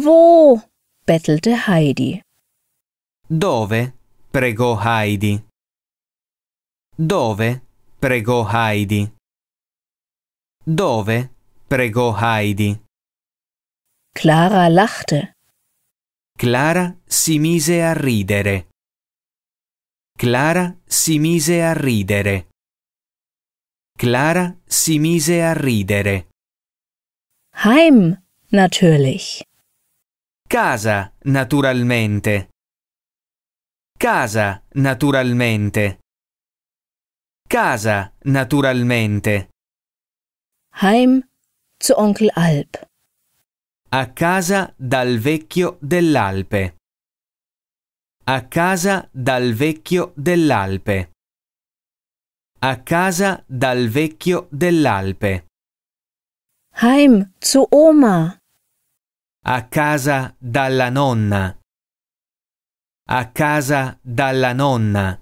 Wo? bettelte Heidi. Dove? pregò Heidi. Dove? pregò Heidi. Dove? pregò Heidi. Clara lachte. Clara si mise a ridere. Clara si mise a ridere. Clara si mise a ridere. Heim, natürlich. Casa, naturalmente. Casa, naturalmente. Casa, naturalmente. Heim zu Onkel Alp. A casa dal vecchio dell'Alpe. A casa dal vecchio dell'Alpe. A casa dal vecchio dell'Alpe. Heim zu Oma. A casa dalla nonna. A casa dalla nonna.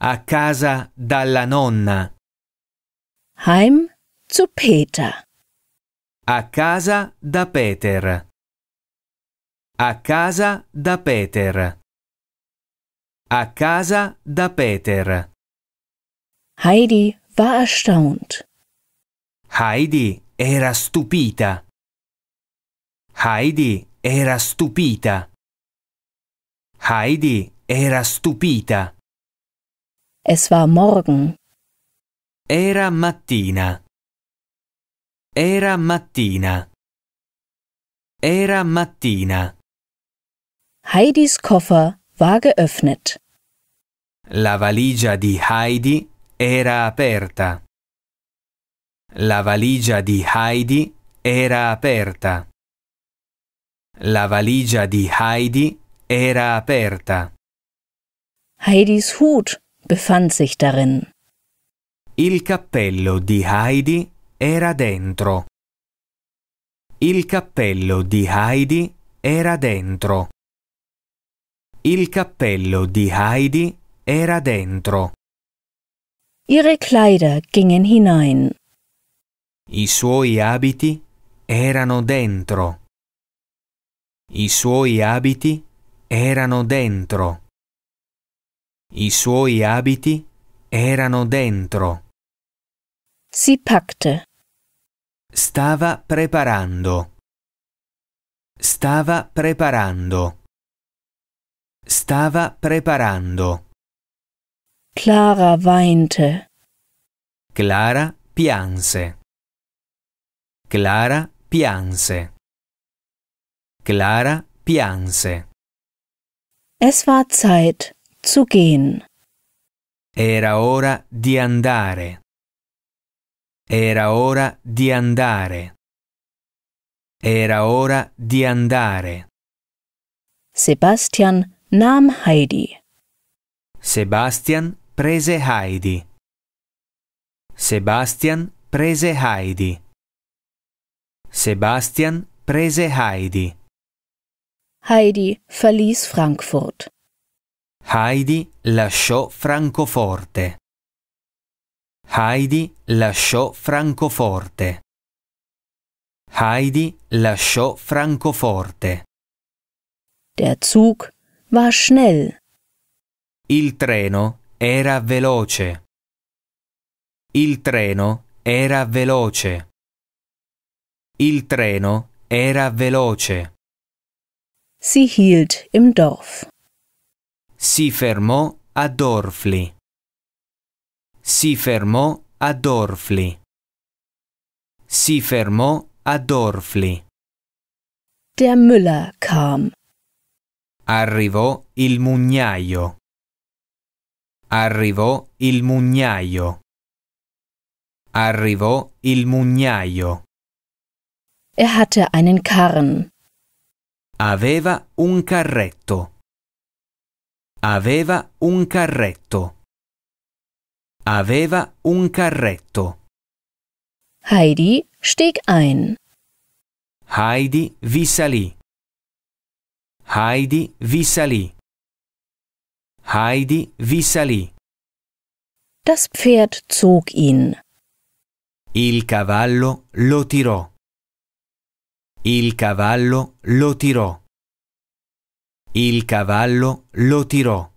A casa dalla nonna. Heim zu Peter. A casa da Peter. A casa da Peter. A casa da Peter. Heidi war erstaunt. Heidi era stupita. Heidi era stupita. Heidi era stupita. Es war morgen. Era mattina. Era mattina. Era mattina. Heidis Koffer war geöffnet. La valigia di Heidi era aperta. La valigia di Heidi era aperta. La valigia di Heidi era aperta. Heidis Hut befand sich darin. Il cappello di Heidi era dentro. Il cappello di Heidi era dentro. Il cappello di Heidi era dentro. Ihre Kleider gingen hinein. I suoi abiti erano dentro. I suoi abiti erano dentro. I suoi abiti erano dentro. Si packte. Stava preparando. Stava preparando. Stava preparando. Clara weinte. Clara pianse. Clara pianse. Clara pianse. Es war Zeit zu gehen. Era ora di andare. Era ora di andare. Era ora di andare. Sebastian nahm Heidi. Sebastian prese Heidi. Sebastian prese Heidi. Sebastian prese Heidi. Heidi verließ Frankfurt. Heidi lasciò Francoforte. Heidi lasciò Francoforte. Heidi lasciò Francoforte. Der Zug war schnell. Il treno era veloce. Il treno era veloce. Il treno era veloce. Sie hielt im Dorf. Si fermò a Dorfli. Si fermò a Dorfli. Si fermò a Dorfli. Der Müller kam. Arrivò il mugnaio. Arrivò il mugnaio. Arrivò il mugnaio. Er hatte einen Karren. Aveva un carretto. Aveva un carretto. Aveva un carretto. Heidi stieg ein. Heidi vi salì. Heidi vi salì. Heidi vi salì. Das Pferd zog ihn. Il cavallo lo tirò. Il cavallo lo tirò. Il cavallo lo tirò.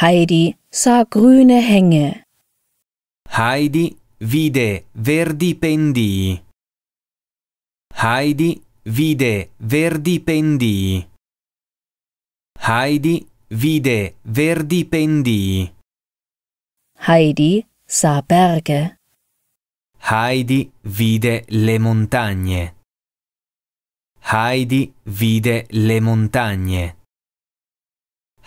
Heidi sah grüne Hänge. Heidi vide verdi pendii. Heidi vide verdi pendii. Heidi vide verdi pendii. Heidi sah Berge. Heidi vide le montagne. Heidi vide le montagne.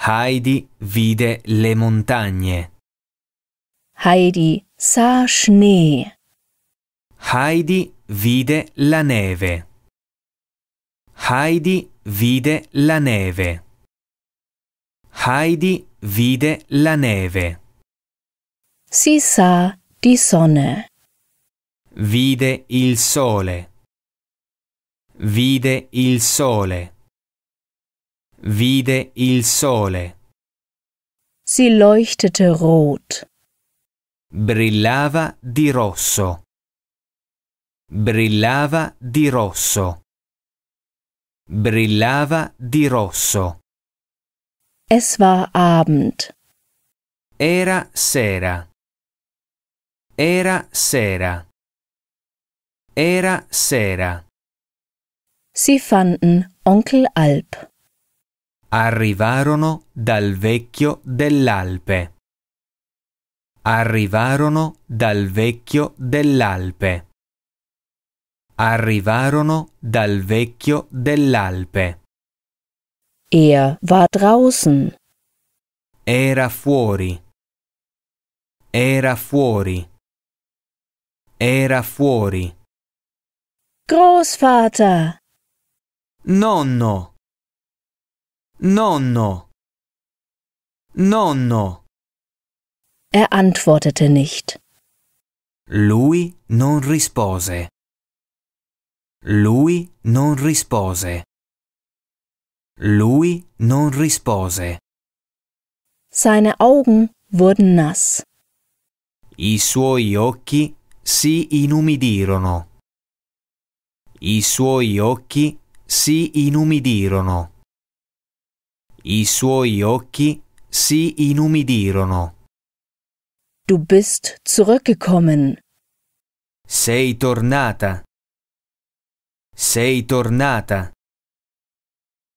Heidi vide le montagne. Heidi sa Schnee. Heidi vide la neve. Heidi vide la neve. Heidi vide la neve. Si sa di sonne. Vide il sole. Vide il sole. Vide il sole. Si leuchtete rot. Brillava di rosso. Brillava di rosso. Brillava di rosso. Es war Abend. Era sera. Era sera. Era sera. Sie fanden Onkel Alp. Arrivarono dal vecchio dell'Alpe. Arrivarono dal vecchio dell'Alpe. Arrivarono dal vecchio dell'Alpe. Er war draußen. Era fuori. Era fuori. Era fuori. Großvater. Nonno. Nonno. Nonno. Er antwortete nicht. Lui non rispose. Lui non rispose. Lui non rispose. Seine Augen wurden nass. I suoi occhi si inumidirono. I suoi occhi si inumidirono. I suoi occhi si inumidirono. Du bist zurückgekommen. Sei tornata. Sei tornata.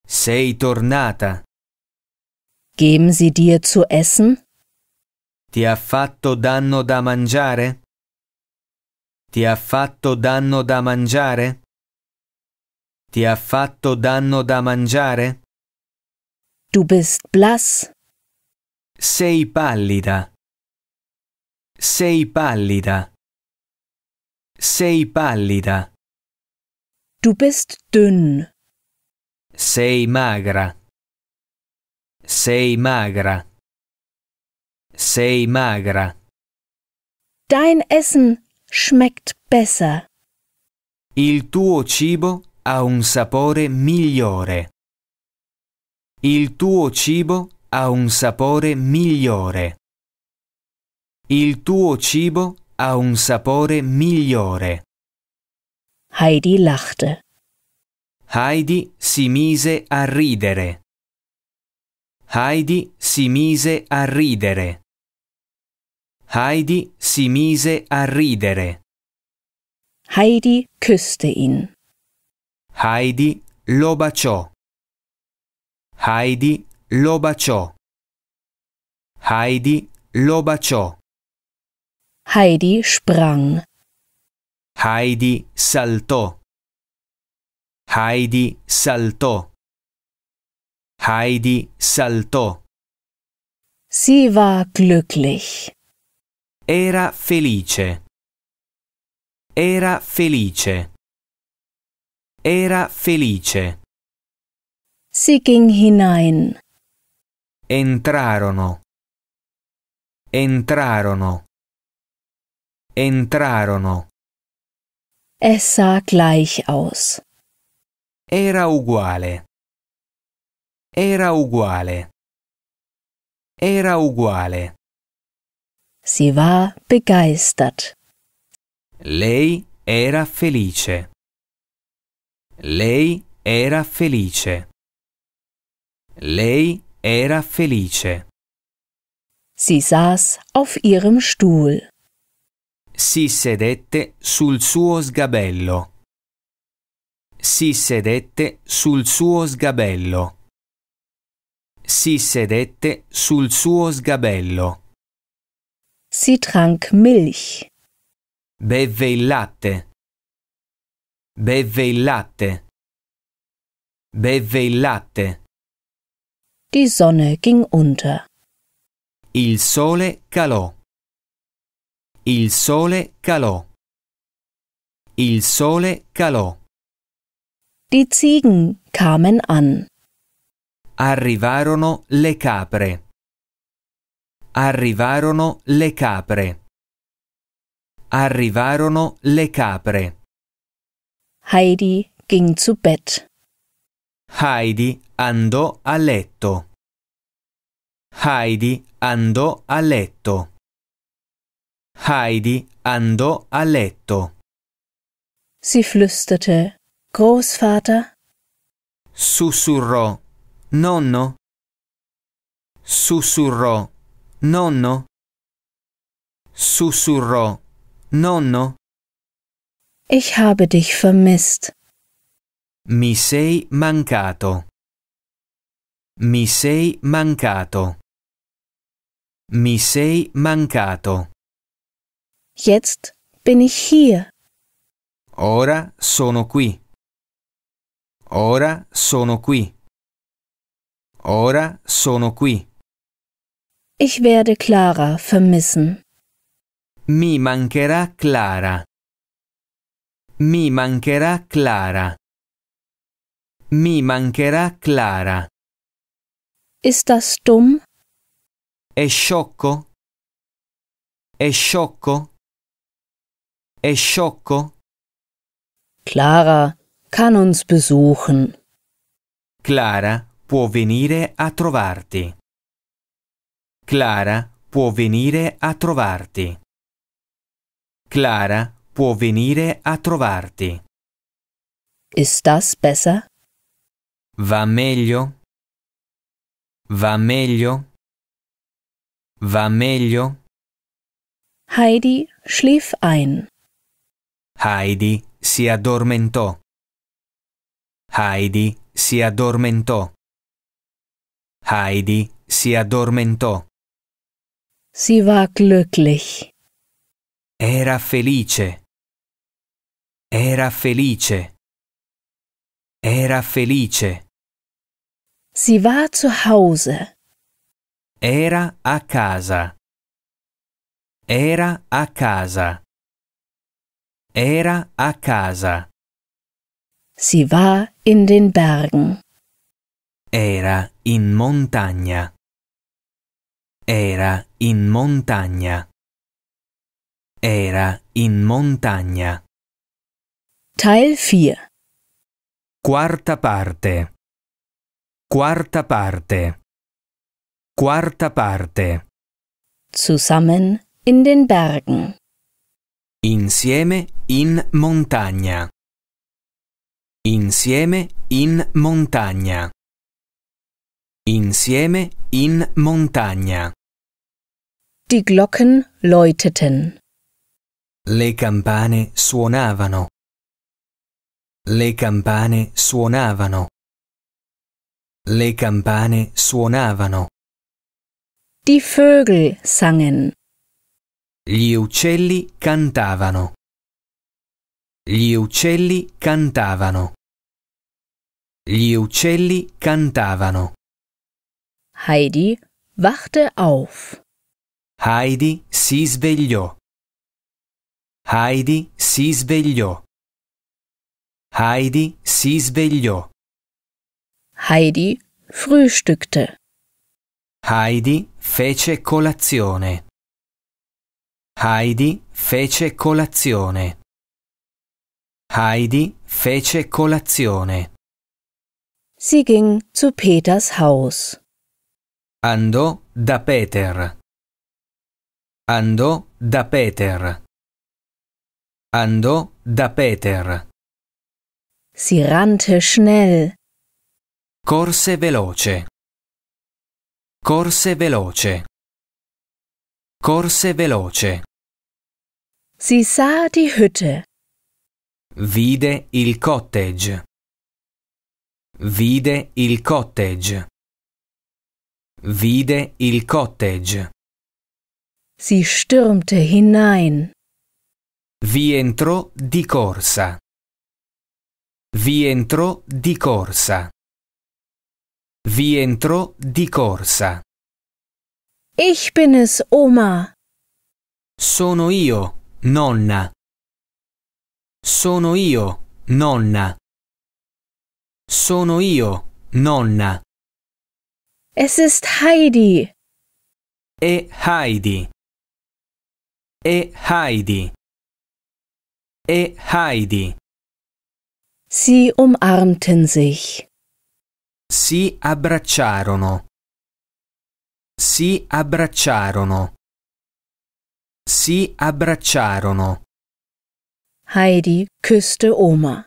Sei tornata. Geben sie dir zu essen? Ti ha fatto danno da mangiare? Ti ha fatto danno da mangiare? Ti ha fatto danno da mangiare? Du bist blass. Sei pallida. Sei pallida. Sei pallida. Du bist dünn. Sei magra. Sei magra. Sei magra. Dein Essen schmeckt besser. Il tuo cibo ha un sapore migliore. Il tuo cibo ha un sapore migliore. Il tuo cibo ha un sapore migliore. Heidi lachte. Heidi si mise a ridere. Heidi si mise a ridere. Heidi si mise a ridere. Heidi küsste ihn. Heidi lo baciò. Heidi lo baciò. Heidi lo baciò. Heidi sprang. Heidi saltò. Heidi saltò. Heidi saltò. Si war glücklich. Era felice. Era felice. Era felice. Sie ging hinein. Entrarono. Entrarono. Entrarono. Es sah gleich aus. Era uguale. Era uguale. Era uguale. Sie war begeistert. Lei era felice. Lei era felice. Lei era felice. Sie saß auf ihrem Stuhl. Si sedette sul suo sgabello. Si sedette sul suo sgabello. Si sedette sul suo sgabello. Si trank Milch. Bevve il latte. Beve il latte. Beve il latte. Die Sonne ging unter. Il sole calò. Il sole calò. Il sole calò. Die Ziegen kamen an. Arrivarono le capre. Arrivarono le capre. Arrivarono le capre. Heidi ging zu Bett. Heidi andò a letto. Heidi andò a letto. Heidi andò a letto. Si flüsterte, Großvater. Sussurrò, nonno. Sussurrò, nonno. Sussurrò, nonno. Ich habe dich vermisst. Mi sei mancato. Mi sei mancato. Mi sei mancato. Jetzt bin ich hier. Ora sono qui. Ora sono qui. Ora sono qui. Ich werde Clara vermissen. Mi mancherà Clara. Mi mancherà Clara. Mi mancherà Clara. Ist das dumm? È sciocco? È sciocco? È sciocco? Clara kann uns besuchen. Clara può venire a trovarti. Clara può venire a trovarti. Clara può venire a trovarti. Ist das besser? Va meglio? Va meglio? Va meglio? Heidi schlief ein. Heidi si addormentò. Heidi si addormentò. Heidi si addormentò. Si war glücklich. Era felice. Era felice. Era felice. Si va zu Hause. Era a casa. Era a casa. Era a casa. Si va in den Bergen. Era in montagna. Era in montagna. Era in montagna. Teil 4 Quarta parte Quarta parte Quarta parte Zusammen in den Bergen Insieme in montagna Insieme in montagna Insieme in montagna Die Glocken läuteten Le campane suonavano Le campane suonavano. Le campane suonavano. Die Vögel sangen. Gli uccelli cantavano. Gli uccelli cantavano. Gli uccelli cantavano. Heidi wachte auf. Heidi si svegliò. Heidi si svegliò. Heidi si svegliò. Heidi frühstückte. Heidi fece colazione. Heidi fece colazione. Heidi fece colazione. Sie ging zu Peters Haus. Andò da Peter. Andò da Peter. Andò da Peter. Si rannte schnell. Corse veloce. Corse veloce. Corse veloce. Si sah die Hütte. Vide il cottage. Vide il cottage. Vide il cottage. Si stürmte hinein. Vi entrò di corsa. Vi entrò di corsa. Vi entrò di corsa. Ich bin es, Oma. Sono io, nonna. Sono io, nonna. Sono io, nonna. Es ist Heidi. E Heidi. E Heidi. E Heidi. Sie umarmten sich. Si abbracciarono. Si abbracciarono. Si abbracciarono. Heidi küsste Oma.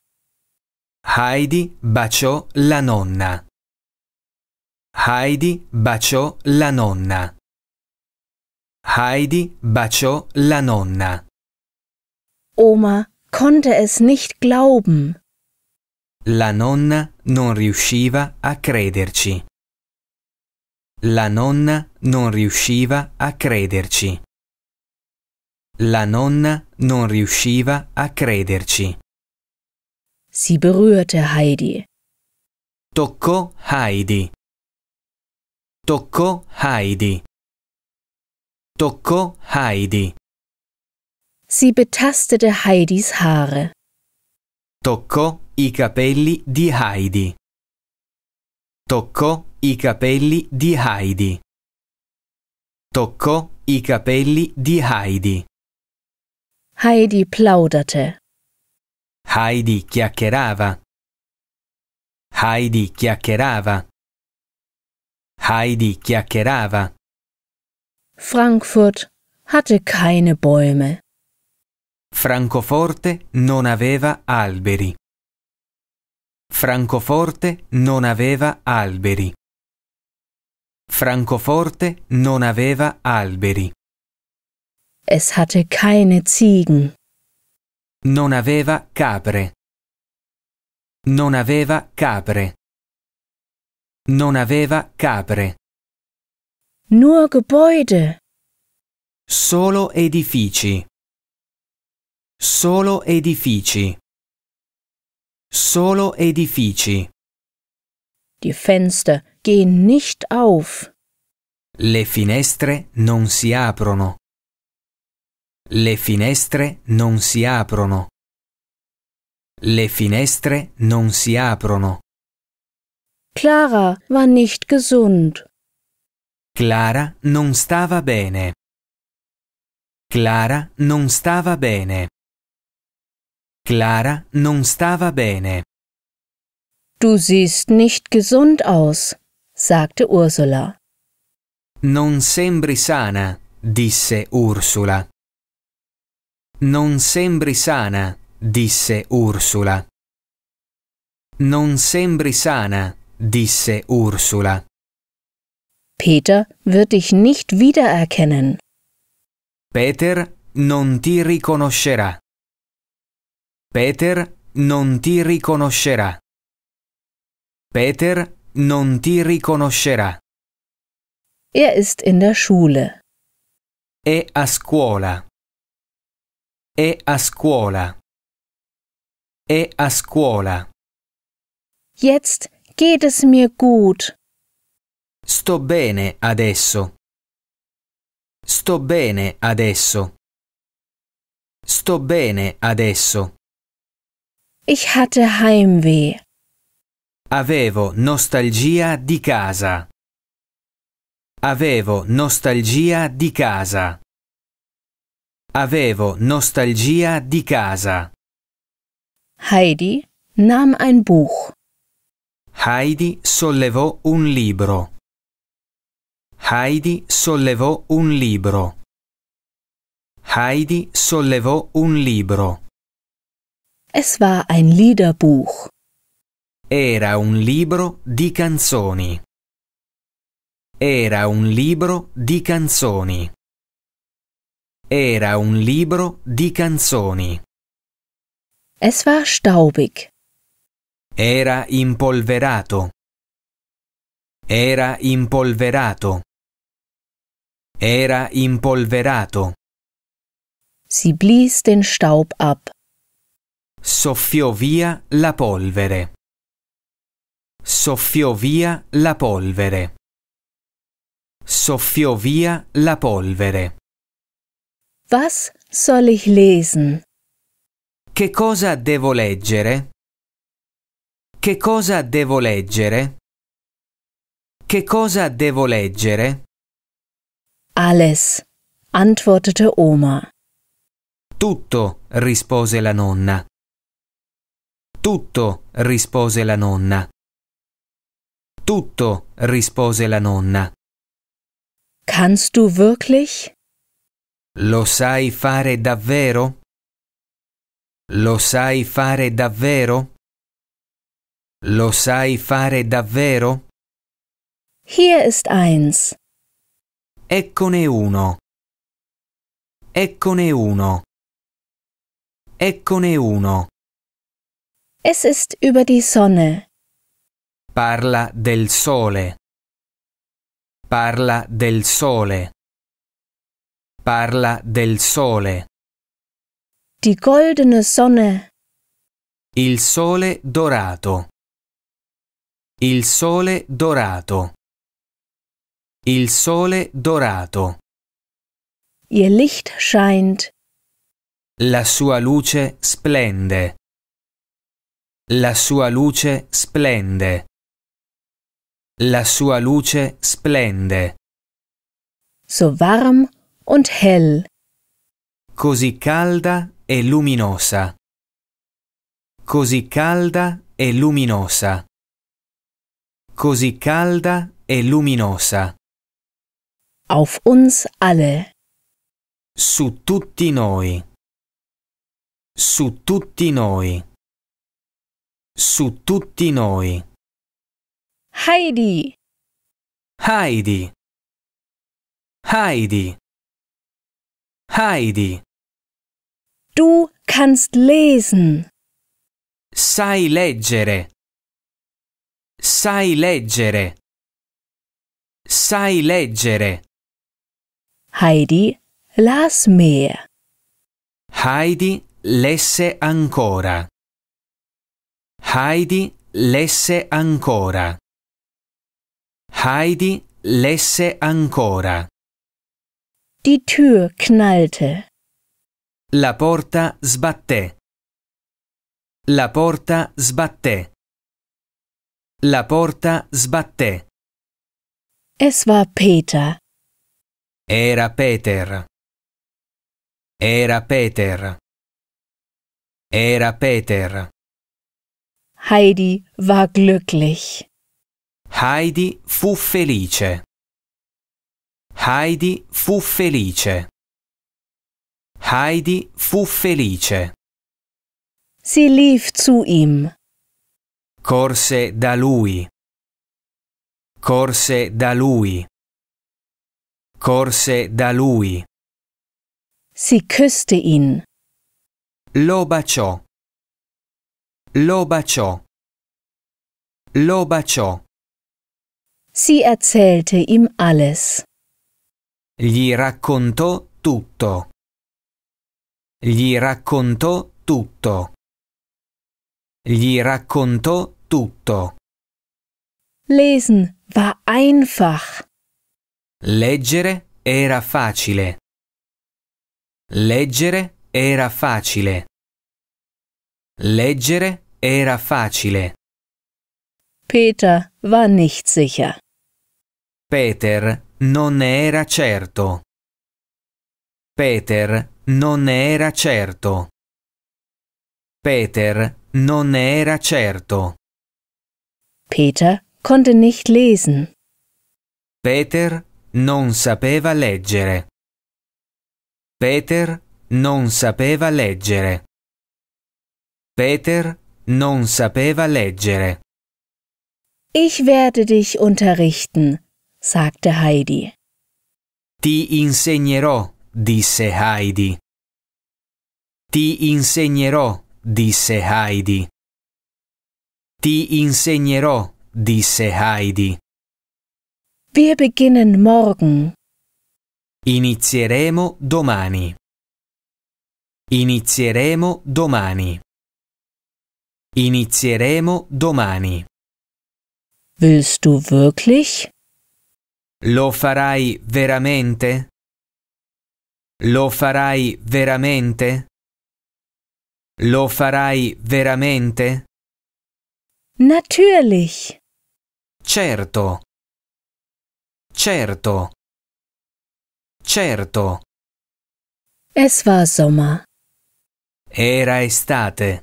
Heidi baciò la nonna. Heidi baciò la nonna. Heidi baciò la nonna. Oma konnte es nicht glauben. La nonna non riusciva a crederci. La nonna non riusciva a crederci. La nonna non riusciva a crederci. Si berührte Heidi. Toccò Heidi. Toccò Heidi. Toccò Heidi. Si betastete Heidis Haare. Toccò i capelli di Heidi. Toccò i capelli di Heidi. Toccò i capelli di Heidi. Heidi plauderte. Heidi chiacchierava. Heidi chiacchierava. Heidi chiacchierava. Frankfurt hatte keine Bäume. Francoforte non aveva alberi. Francoforte non aveva alberi. Francoforte non aveva alberi. Es hatte keine Ziegen. Non aveva capre. Non aveva capre. Non aveva capre. Nur Gebäude. Solo edifici. Solo edifici. Solo edifici. Die Fenster gehen nicht auf. Le finestre non si aprono. Le finestre non si aprono. Le finestre non si aprono. Clara war nicht gesund. Clara non stava bene. Clara non stava bene. Clara non stava bene. Du siehst nicht gesund aus, sagte Ursula. Non sembri sana, disse Ursula. Non sembri sana, disse Ursula. Non sembri sana, disse Ursula. Peter wird dich nicht wiedererkennen. Peter non ti riconoscerà. Peter non ti riconoscerà. Peter non ti riconoscerà. Er ist in der Schule. È a scuola. È a scuola. È a scuola. Jetzt geht es mir gut. Sto bene adesso. Sto bene adesso. Sto bene adesso. Ich hatte Heimweh. Avevo nostalgia di casa. Avevo nostalgia di casa. Avevo nostalgia di casa. Heidi nahm ein Buch. Heidi sollevò un libro. Heidi sollevò un libro. Heidi sollevò un libro. Es war ein Liederbuch. Era un libro di canzoni. Era un libro di canzoni. Era un libro di canzoni. Es war staubig. Era impolverato. Era impolverato. Era impolverato. Sie blies den Staub ab. Soffiò via la polvere. Soffiò via la polvere. Soffiò via la polvere. Was soll ich lesen? Che cosa devo leggere? Che cosa devo leggere? Che cosa devo leggere? Alles, antwortete Oma. Tutto, rispose la nonna. Tutto, rispose la nonna. Tutto, rispose la nonna. Kannst du wirklich? Lo sai fare davvero? Lo sai fare davvero? Lo sai fare davvero? Hier ist eins. Eccone uno. Eccone uno. Eccone uno. Es ist über die Sonne. Parla del sole. Parla del sole. Parla del sole. Die goldene Sonne. Il sole dorato. Il sole dorato. Il sole dorato. Ihr Licht scheint. La sua luce splende. La sua luce splende. La sua luce splende. So warm und hell. Così calda e luminosa. Così calda e luminosa. Così calda e luminosa. Auf uns alle. Su tutti noi. Su tutti noi su tutti noi. Heidi. Heidi. Heidi. Heidi. Du kannst lesen. Sai leggere. Sai leggere. Sai leggere. Heidi las mehr. Heidi lesse ancora. Heidi lesse ancora. Heidi lesse ancora. Die Tür knallte. La porta sbatté. La porta sbatté. La porta sbatté. Es war Peter. Era Peter. Era Peter. Era Peter. Heidi war glücklich. Heidi fu felice. Heidi fu felice. Heidi fu felice. Sie lief zu ihm. Corse da lui. Corse da lui. Corse da lui. Sie küsste ihn. Lo baciò. Lo baciò. Lo baciò. Sie erzählte ihm alles. Gli raccontò tutto. Gli raccontò tutto. Gli raccontò tutto. Lesen war einfach. Leggere era facile. Leggere era facile. Leggere Era facile. Peter war nicht sicher. Peter non ne era certo. Peter non era certo. Peter non era certo. Peter konnte nicht lesen. Peter non sapeva leggere. Peter non sapeva leggere. Peter non sapeva leggere. Ich werde dich unterrichten, sagte Heidi. Ti insegnerò, disse Heidi. Ti insegnerò, disse Heidi. Ti insegnerò, disse Heidi. Wir beginnen morgen. Inizieremo domani. Inizieremo domani. Inizieremo domani. Willst du wirklich? Lo farai veramente? Lo farai veramente? Lo farai veramente? Natürlich. Certo. Certo. Certo. Es war Sommer. Era estate.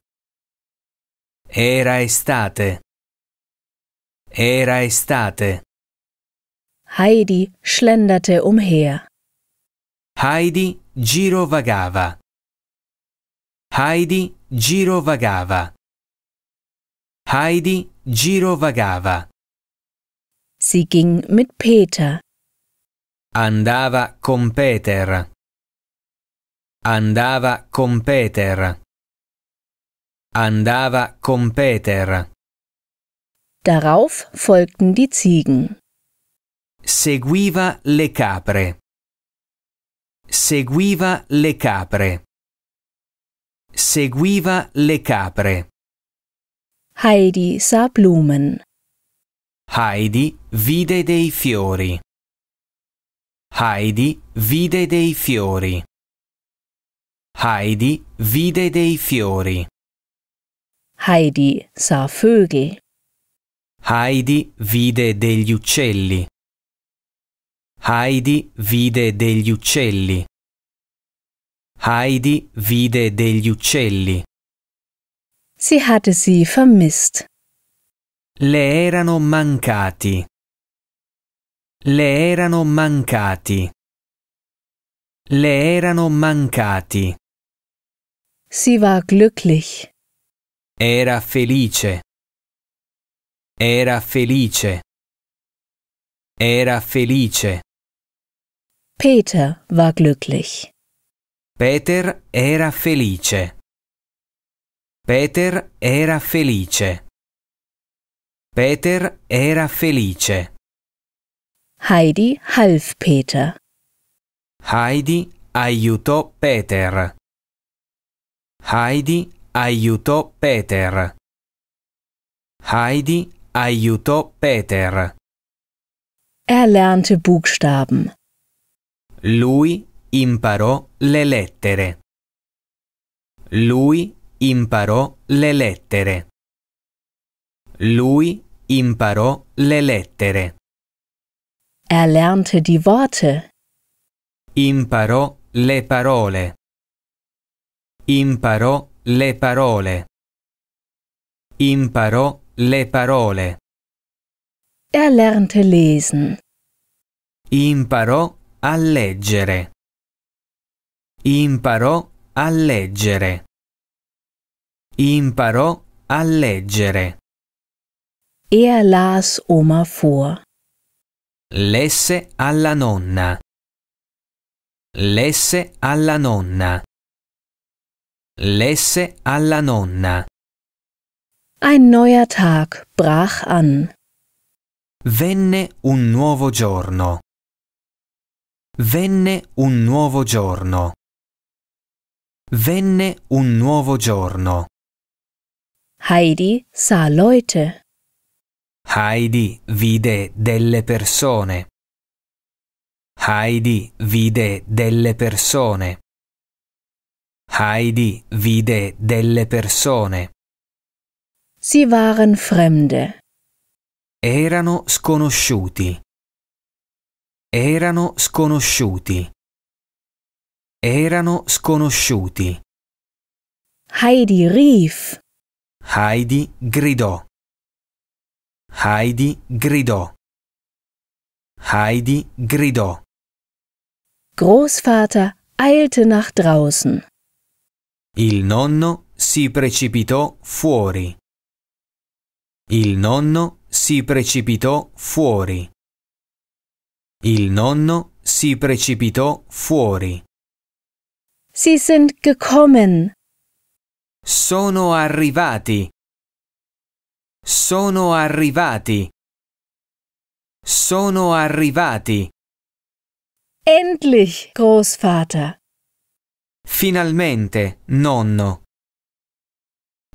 Era estate. Era estate. Heidi schlenderte umher. Heidi girovagava. Heidi girovagava. Heidi girovagava. Si ging mit Peter. Andava con Peter. Andava con Peter. Andava con Peter. Darauf folgten die Ziegen. Seguiva le capre. Seguiva le capre. Seguiva le capre. Heidi sa Blumen. Heidi vide dei fiori. Heidi vide dei fiori. Heidi vide dei fiori. Heidi sah Vögel. Heidi vide degli uccelli. Heidi vide degli uccelli. Heidi vide degli uccelli. Sie hatte sie vermisst. Le erano mancati. Le erano mancati. Le erano mancati. Sie war glücklich. Era felice. Era felice. Era felice. Peter war glücklich. Peter era felice. Peter era felice. Peter era felice. Heidi half Peter. Heidi aiutò Peter. Heidi aiutò Peter. Heidi aiutò Peter. Er lernte Buchstaben. Lui imparò le lettere. Lui imparò le lettere. Lui imparò le lettere. Er lernte die Worte. Imparò le parole. Imparò le parole. Imparò le parole. Er lernte lesen. Imparò a leggere. Imparò a leggere. Imparò a leggere. Er las Oma vor. Lesse alla nonna. Lesse alla nonna. Lesse alla nonna. Ein neuer Tag brach an. Venne un nuovo giorno. Venne un nuovo giorno. Venne un nuovo giorno. Heidi sa Leute. Heidi vide delle persone. Heidi vide delle persone. Heidi vide delle persone. Sie waren fremde. Erano sconosciuti. Erano sconosciuti. Erano sconosciuti. Heidi rief. Heidi gridò. Heidi gridò. Heidi gridò. Großvater eilte nach draußen. Il nonno si precipitò fuori. Il nonno si precipitò fuori. Il nonno si precipitò fuori. Sie sind gekommen. Sono arrivati. Sono arrivati. Sono arrivati. Endlich, Großvater. Finalmente, nonno.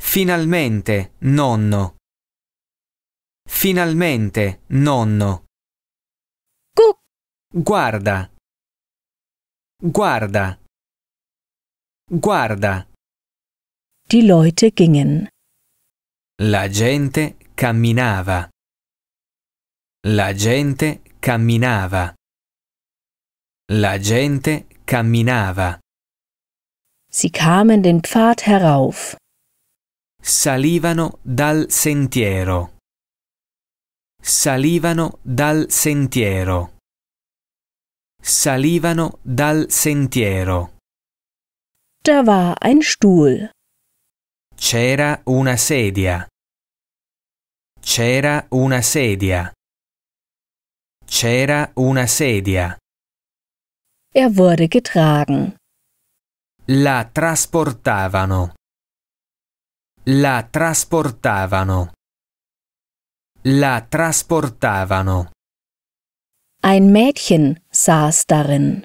Finalmente, nonno. Finalmente, nonno. Cuc. Guarda. Guarda. Guarda. Die Leute gingen. La gente camminava. La gente camminava. La gente camminava. Sie kamen den Pfad herauf. Salivano dal sentiero. Salivano dal sentiero. Salivano dal sentiero. Da war ein Stuhl. C'era una sedia. C'era una sedia. C'era una sedia. Er wurde getragen. La trasportavano. La trasportavano. La trasportavano. Ein Mädchen saß darin.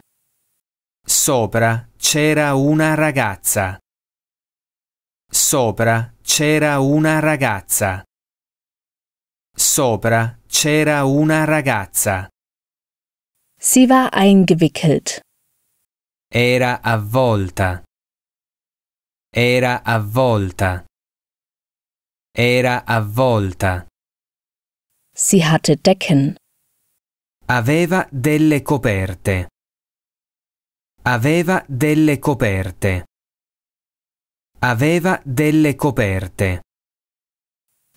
Sopra c'era una ragazza. Sopra c'era una ragazza. Sopra c'era una ragazza. Si war eingewickelt. Era avvolta. Era avvolta. Era avvolta. Sie hatte Decken. Aveva delle coperte. Aveva delle coperte. Aveva delle coperte.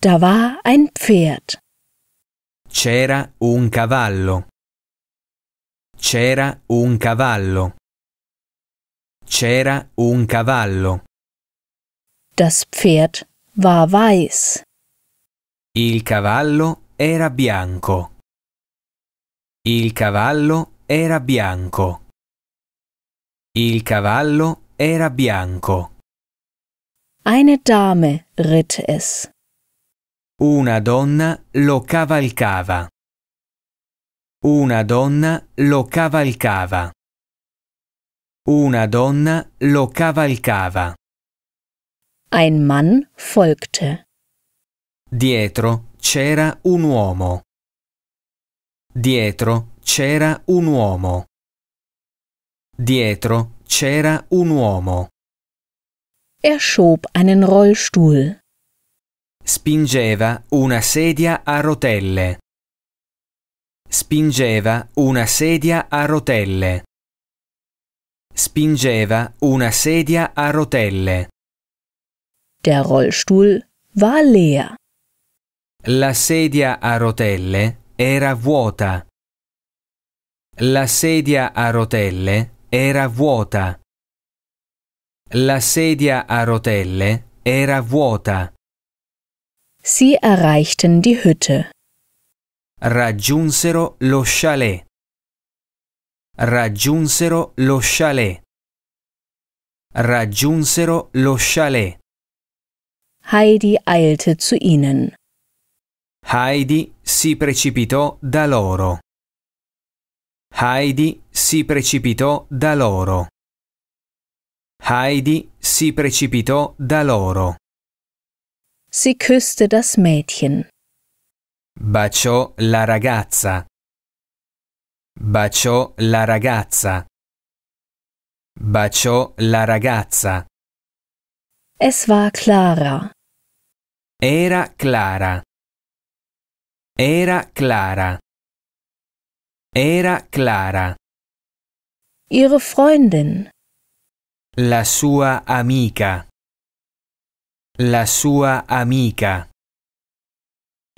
Da war ein Pferd. C'era un cavallo. C'era un cavallo. C'era un cavallo. Das Pferd war weiß. Il cavallo era bianco. Il cavallo era bianco. Il cavallo era bianco. Eine Dame ritt es. Una donna lo cavalcava. Una donna lo cavalcava. Una donna lo cavalcava. Ein Mann folgte. Dietro c'era un uomo. Dietro c'era un uomo. Dietro c'era un uomo. Er schob einen Rollstuhl. Spingeva una sedia a rotelle. Spingeva una sedia a rotelle spingeva una sedia a rotelle. Der Rollstuhl war leer. La sedia a rotelle era vuota. La sedia a rotelle era vuota. La sedia a rotelle era vuota. Sie erreichten die Hütte. Raggiunsero lo chalet. Raggiunsero lo chalet. Raggiunsero lo chalet. Heidi eilte zu ihnen. Heidi si precipitò da loro. Heidi si precipitò da loro. Heidi si precipitò da loro. Si küsste das Mädchen. Baciò la ragazza. Baciò la ragazza. Baciò la ragazza. Es war Clara. Era Clara. Era Clara. Era Clara. Ihre Freundin. La sua amica. La sua amica.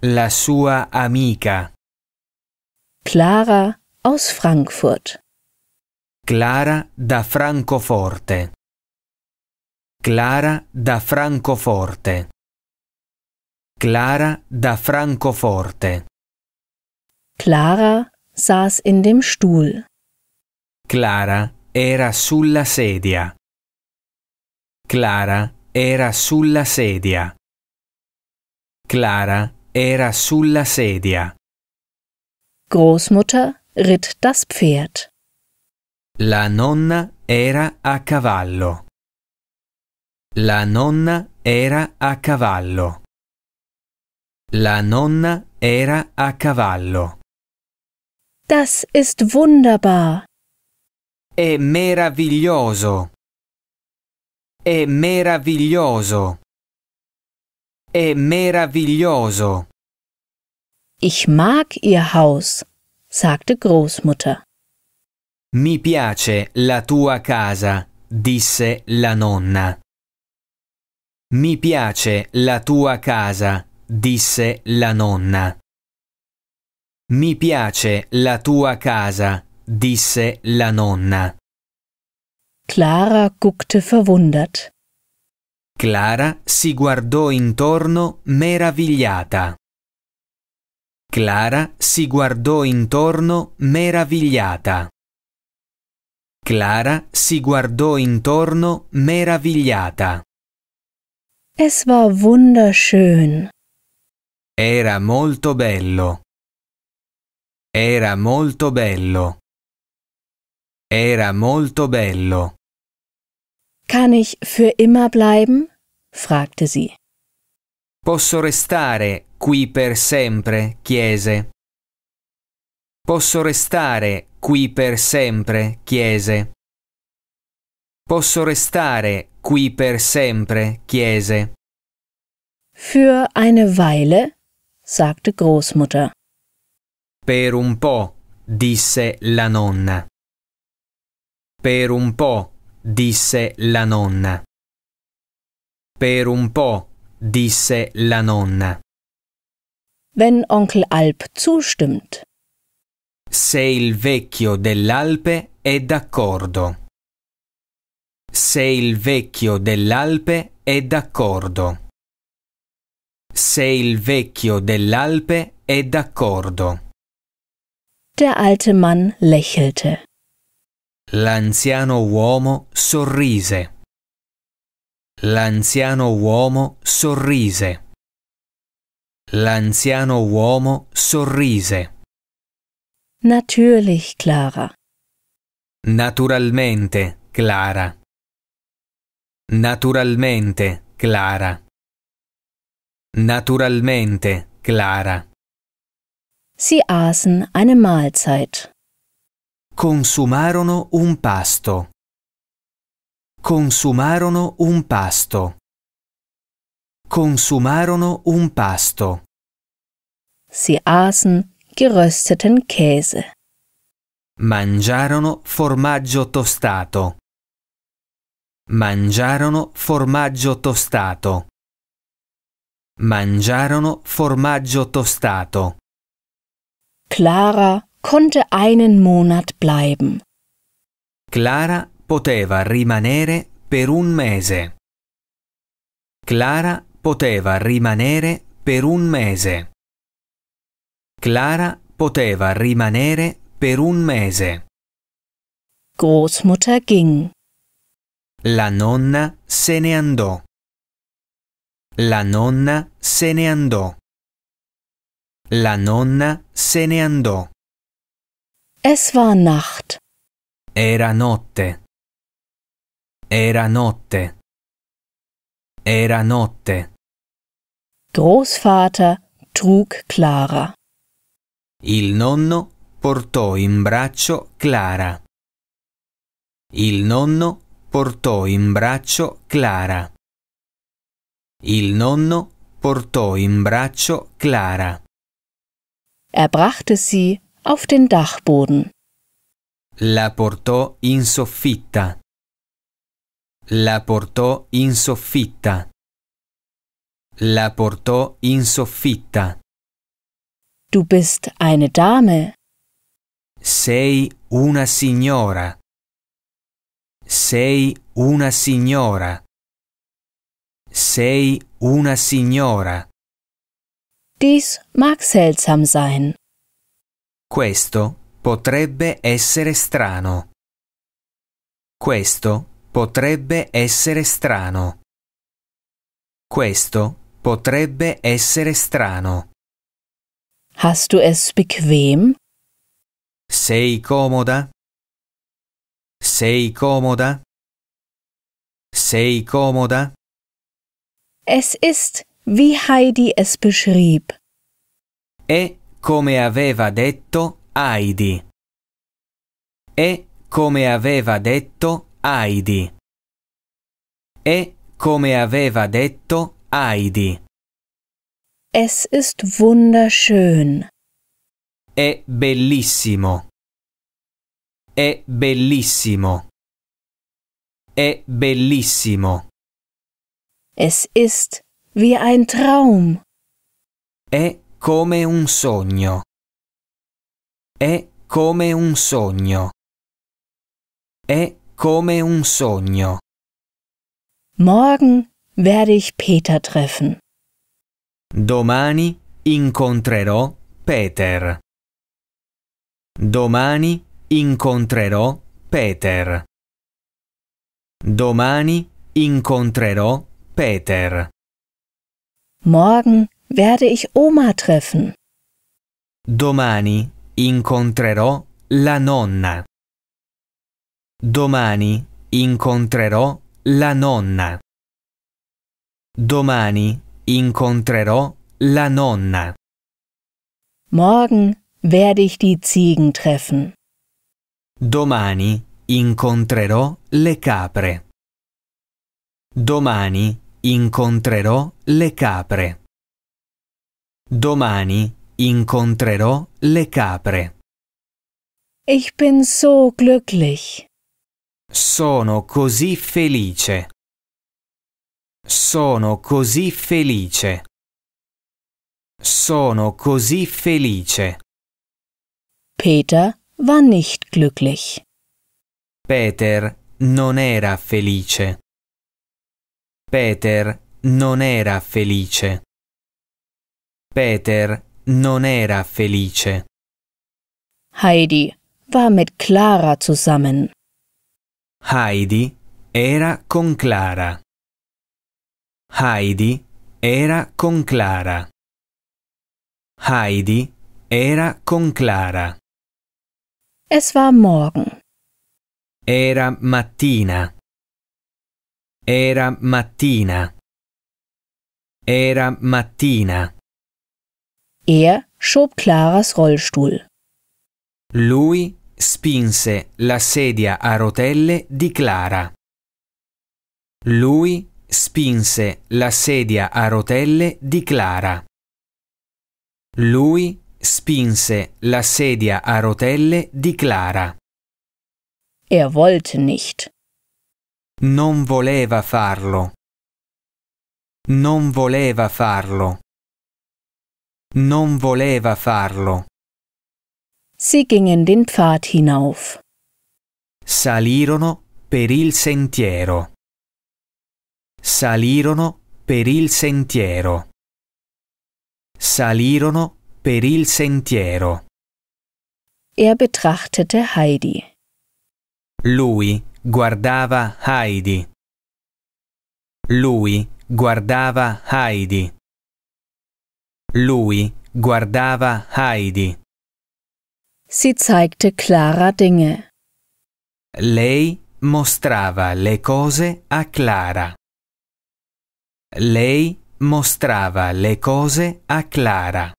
La sua amica. Clara aus Frankfurt. Clara da Francoforte. Clara da Francoforte. Clara da Francoforte. Clara saß in dem Stuhl. Clara era sulla sedia. Clara era sulla sedia. Clara era sulla sedia. Großmutter ritt das Pferd. La nonna era a cavallo. La nonna era a cavallo. La nonna era a cavallo. Das ist wunderbar. È meraviglioso. È meraviglioso. È meraviglioso. Ich mag ihr Haus. sagte Großmutter. Mi piace la tua casa, disse la nonna. Mi piace la tua casa, disse la nonna. Mi piace la tua casa, disse la nonna. Clara guckte verwundert. Clara si guardò intorno meravigliata. Clara si guardò intorno meravigliata. Clara si guardò intorno meravigliata. Es war wunderschön. Era molto bello. Era molto bello. Era molto bello. Kann ich für immer bleiben? fragte sie. Posso restare qui per sempre, chiese. Posso restare qui per sempre, chiese. Posso restare qui per sempre, chiese. Für eine Weile, sagte Großmutter. Per un po', disse la nonna. Per un po', disse la nonna. Per un po', disse la nonna. Wenn Onkel Alp zustimmt. Se il vecchio dell'Alpe è d'accordo. Se il vecchio dell'Alpe è d'accordo. Se il vecchio dell'Alpe è d'accordo. Der alte Mann lächelte. L'anziano uomo sorrise. L'anziano uomo sorrise. L'anziano uomo sorrise. Natürlich, Clara. Naturalmente, Clara. Naturalmente, Clara. Naturalmente, Clara. Sie aßen eine Mahlzeit. Consumarono un pasto. Consumarono un pasto. Consumarono un pasto. Sie aßen gerösteten Käse. Mangiarono formaggio tostato. Mangiarono formaggio tostato. Mangiarono formaggio tostato. Clara konnte einen Monat bleiben. Clara poteva rimanere per un mese. Clara poteva rimanere per un mese. Clara poteva rimanere per un mese. Großmutter ging. La nonna se ne andò. La nonna se ne andò. La nonna se ne andò. Es war Nacht. Era notte. Era notte. Era notte. Großvater trug Clara. Il nonno portò in braccio Clara. Il nonno portò in braccio Clara. Il nonno portò in braccio Clara. Er brachte sie auf den Dachboden. La portò in soffitta. La portò in soffitta. La portò in soffitta. Du bist eine Dame. Sei una signora. Sei una signora. Sei una signora. Dies mag seltsam sein. Questo potrebbe essere strano. Questo potrebbe essere strano. Questo potrebbe essere strano. Hast du es bequem? Sei comoda? Sei comoda? Sei comoda? Es ist, wie Heidi es beschrieb. È come aveva detto Heidi. È come aveva detto Heidi. E, come aveva detto, Heidi. Es ist wunderschön. È bellissimo. È bellissimo. È bellissimo. Es ist wie ein Traum. È come un sogno. È come un sogno. È come un sogno. Morgen werde ich Peter treffen. Domani incontrerò Peter. Domani incontrerò Peter. Domani incontrerò Peter. Morgen werde ich Oma treffen. Domani incontrerò la nonna. Domani incontrerò la nonna. Domani incontrerò la nonna. Morgen werde ich die Ziegen treffen. Domani incontrerò le capre. Domani incontrerò le capre. Domani incontrerò le capre. Ich bin so glücklich. Sono così felice. Sono così felice. Sono così felice. Peter war nicht glücklich. Peter non era felice. Peter non era felice. Peter non era felice. Heidi war mit Clara zusammen. Heidi era con Clara. Heidi era con Clara. Heidi era con Clara. Es war morgen. Era mattina. Era mattina. Era mattina. Er schob Claras Rollstuhl. Lui spinse la sedia a rotelle di Clara. Lui spinse la sedia a rotelle di Clara. Lui spinse la sedia a rotelle di Clara. Er wollte nicht. Non voleva farlo. Non voleva farlo. Non voleva farlo. Sie gingen den Pfad hinauf. Salirono per il sentiero. Salirono per il sentiero. Salirono per il sentiero. Er betrachtete Heidi. Lui guardava Heidi. Lui guardava Heidi. Lui guardava Heidi. Sie zeigte Clara Dinge. Lei mostrava le cose a Clara. Lei mostrava le cose a Clara.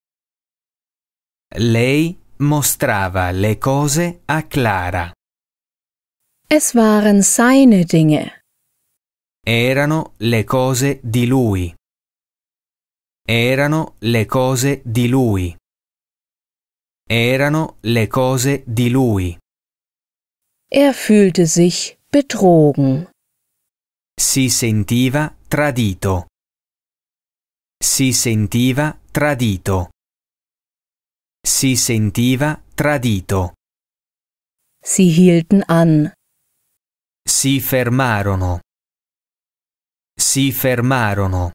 Lei mostrava le cose a Clara. Es waren seine Dinge. Erano le cose di lui. Erano le cose di lui. erano le cose di lui. Er fühlte sich betrogen. Si sentiva tradito. Si sentiva tradito. Si sentiva tradito. Si hielten an. Si fermarono. Si fermarono.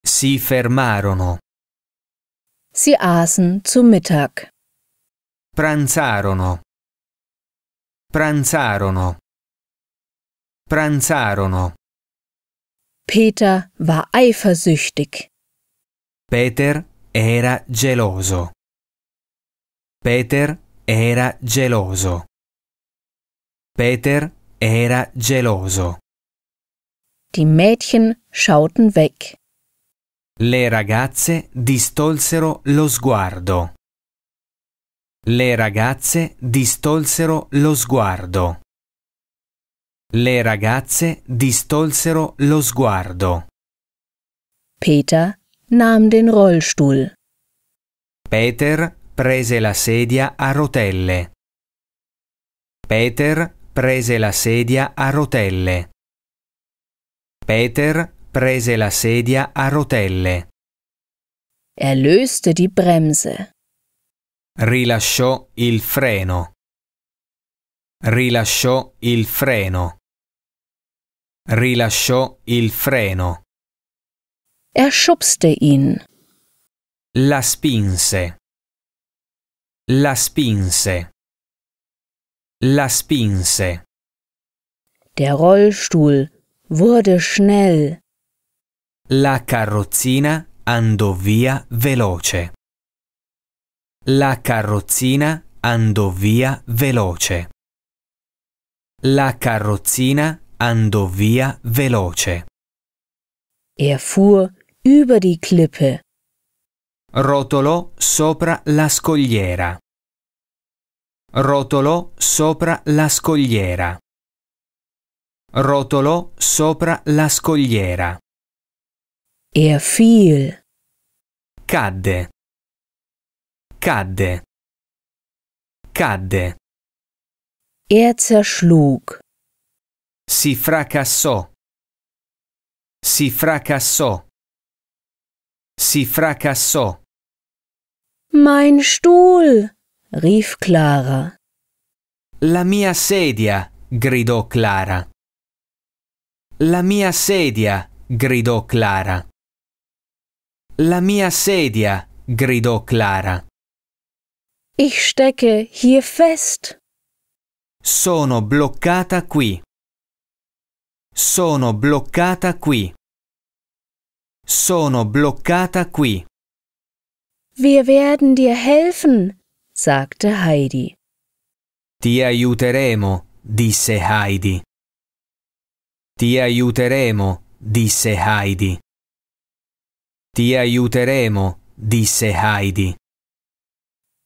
Si fermarono. Sie aßen zu Mittag. Pranzarono. Pranzarono. Pranzarono. Peter war eifersüchtig. Peter era geloso. Peter era geloso. Peter era geloso. Die Mädchen schauten weg. Le ragazze distolsero lo sguardo. Le ragazze distolsero lo sguardo. Le ragazze distolsero lo sguardo. Peter nahm den Rollstuhl. Peter prese la sedia a rotelle. Peter prese la sedia a rotelle. Peter prese la sedia a rotelle. Er löste die Bremse. Rilasciò il freno. Rilasciò il freno. Rilasciò il freno. Er schubste ihn. La spinse. La spinse. La spinse. Der Rollstuhl wurde schnell. La carrozzina andò via veloce. La carrozzina andò via veloce. La carrozzina andò via veloce. Er fuhr über die Klippe. Rotolò sopra la scogliera. Rotolò sopra la scogliera. Rotolò sopra la scogliera. Er fiel. Cadde. Cadde. Cadde. Er zerschlug. Si fracassò. Si fracassò. Si fracassò. Mein Stuhl, rief Clara. La mia sedia, gridò Clara. La mia sedia, gridò Clara. La mia sedia, gridò Clara. Ich stecke hier fest. Sono bloccata qui. Sono bloccata qui. Sono bloccata qui. Wir werden dir helfen, sagte Heidi. Ti aiuteremo, disse Heidi. Ti aiuteremo, disse Heidi. Ti aiuteremo, disse Heidi.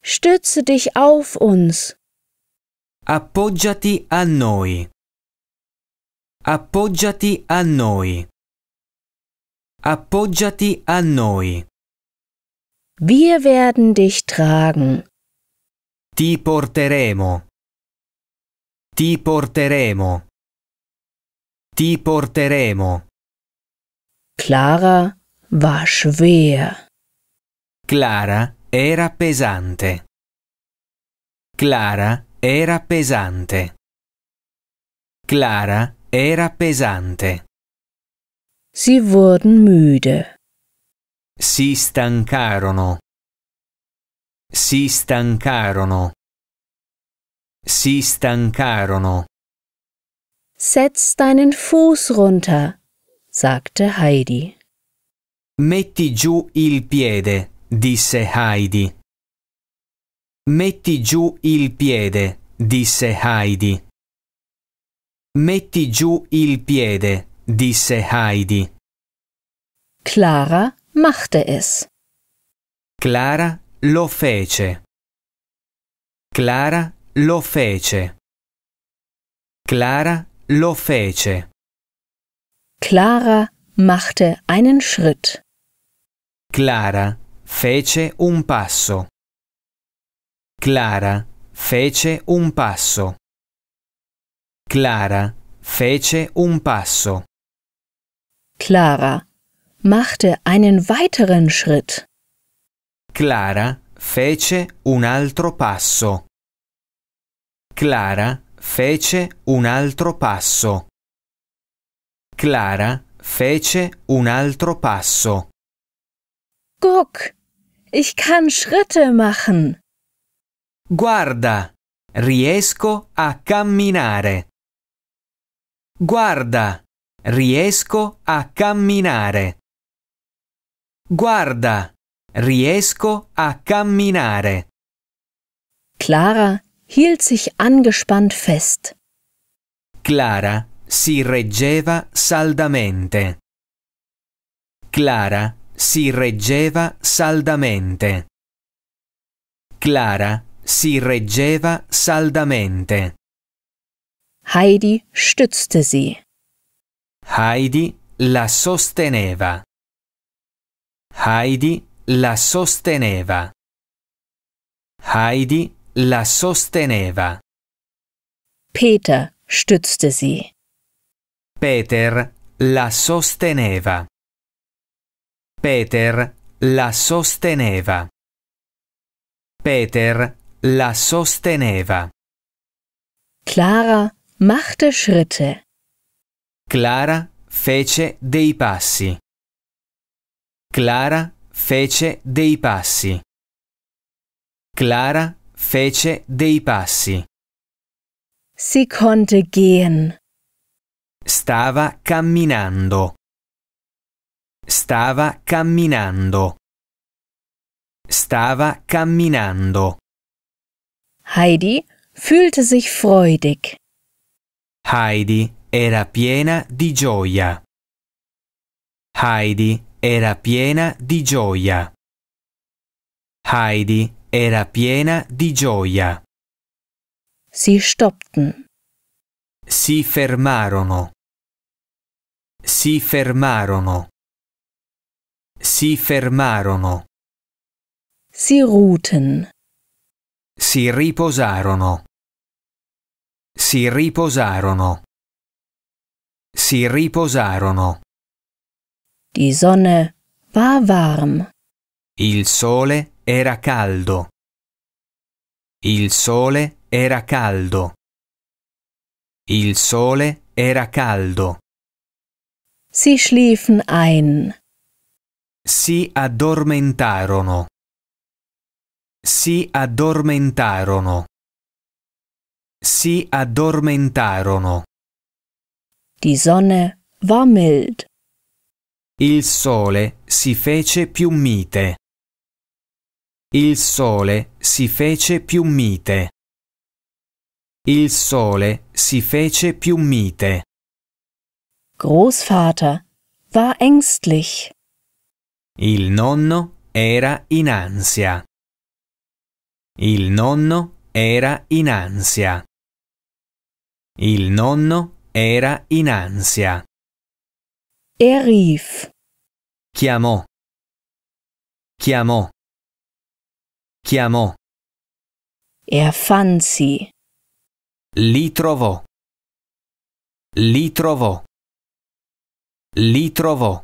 Stütze dich auf uns. Appoggiati a noi. Appoggiati a noi. Appoggiati a noi. Wir werden dich tragen. Ti porteremo. Ti porteremo. Ti porteremo. Clara war schwer. Clara era pesante. Clara era pesante. Clara era pesante. Sie wurden müde. Si stancarono. Si stancarono. Si stancarono. Setz deinen Fuß runter, sagte Heidi. Metti giù il piede, disse Heidi. Metti giù il piede, disse Heidi. Metti giù il piede, disse Heidi. Clara machte es. Clara lo fece. Clara lo fece. Clara lo fece. Clara machte einen Schritt. Clara fece un passo. Clara fece un passo. Clara fece un passo. Clara machte einen weiteren Schritt. Clara fece un altro passo. Clara fece un altro passo. Clara fece un altro passo. Guck, ich kann Schritte machen. Guarda, riesco a camminare. Guarda, riesco a camminare. Guarda, riesco a camminare. Clara hielt sich angespannt fest. Clara si reggeva saldamente. Clara si reggeva saldamente. Clara si reggeva saldamente. Heidi stützte sie. Heidi la sosteneva. Heidi la sosteneva. Heidi la sosteneva. Peter stützte sie. Peter la sosteneva. Peter la sosteneva. Peter la sosteneva. Clara machte Schritte. Clara fece dei passi. Clara fece dei passi. Clara fece dei passi. Si konnte gehen. Stava camminando. Stava camminando. Stava camminando. Heidi fühlte sich freudig. Heidi era piena di gioia. Heidi era piena di gioia. Heidi era piena di gioia. Sie stoppten. Si fermarono. Si fermarono. Si fermarono. Si ruten. Si riposarono. Si riposarono. Si riposarono. Die Sonne war warm. Il sole era caldo. Il sole era caldo. Il sole era caldo. Si schliefen ein. Si addormentarono. Si addormentarono. Si addormentarono. Die Sonne war mild. Il sole si fece più mite. Il sole si fece più mite. Il sole si fece più mite. Großvater war ängstlich. Il nonno era in ansia. Il nonno era in ansia. Il nonno era in ansia. Er rief. Chiamò. Chiamò. Chiamò. Er fand sie. Li trovò. Li trovò. Li trovò.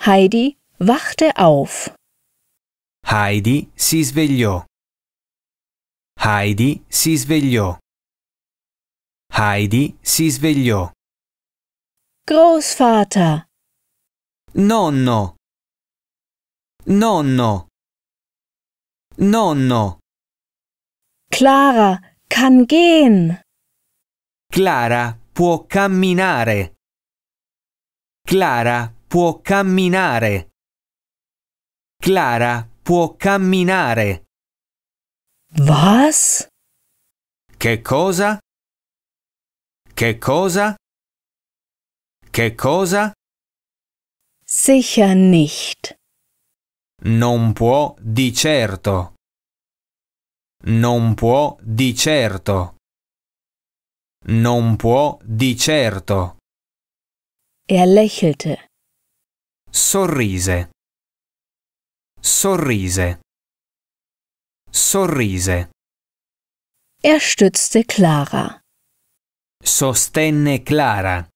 Heidi wachte auf. Heidi si svegliò. Heidi si svegliò. Heidi si svegliò. Großvater. Nonno. Nonno. Nonno. Clara kann gehen. Clara può camminare. Clara può camminare. Clara può camminare. Was? Che cosa? Che cosa? Che cosa? Sicher nicht. Non può di certo. Non può di certo. Non può di certo. Er lächelte. Sorrise. Sorrise. Sorrise. Er stützte Clara. Sostenne Clara.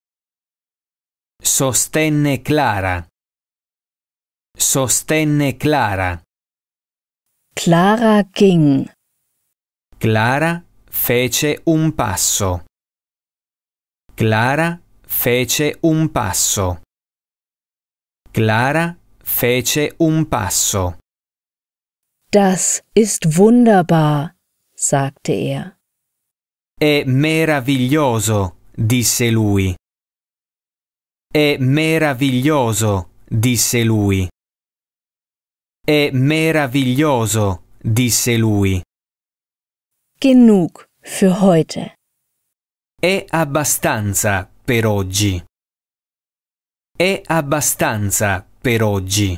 Sostenne Clara. Sostenne Clara. Clara ging. Clara fece un passo. Clara fece un passo. Clara fece un passo. Das ist wunderbar, sagte er. È meraviglioso, disse lui. È meraviglioso, disse lui. È meraviglioso, disse lui. genug für heute. È abbastanza per oggi. È abbastanza per oggi.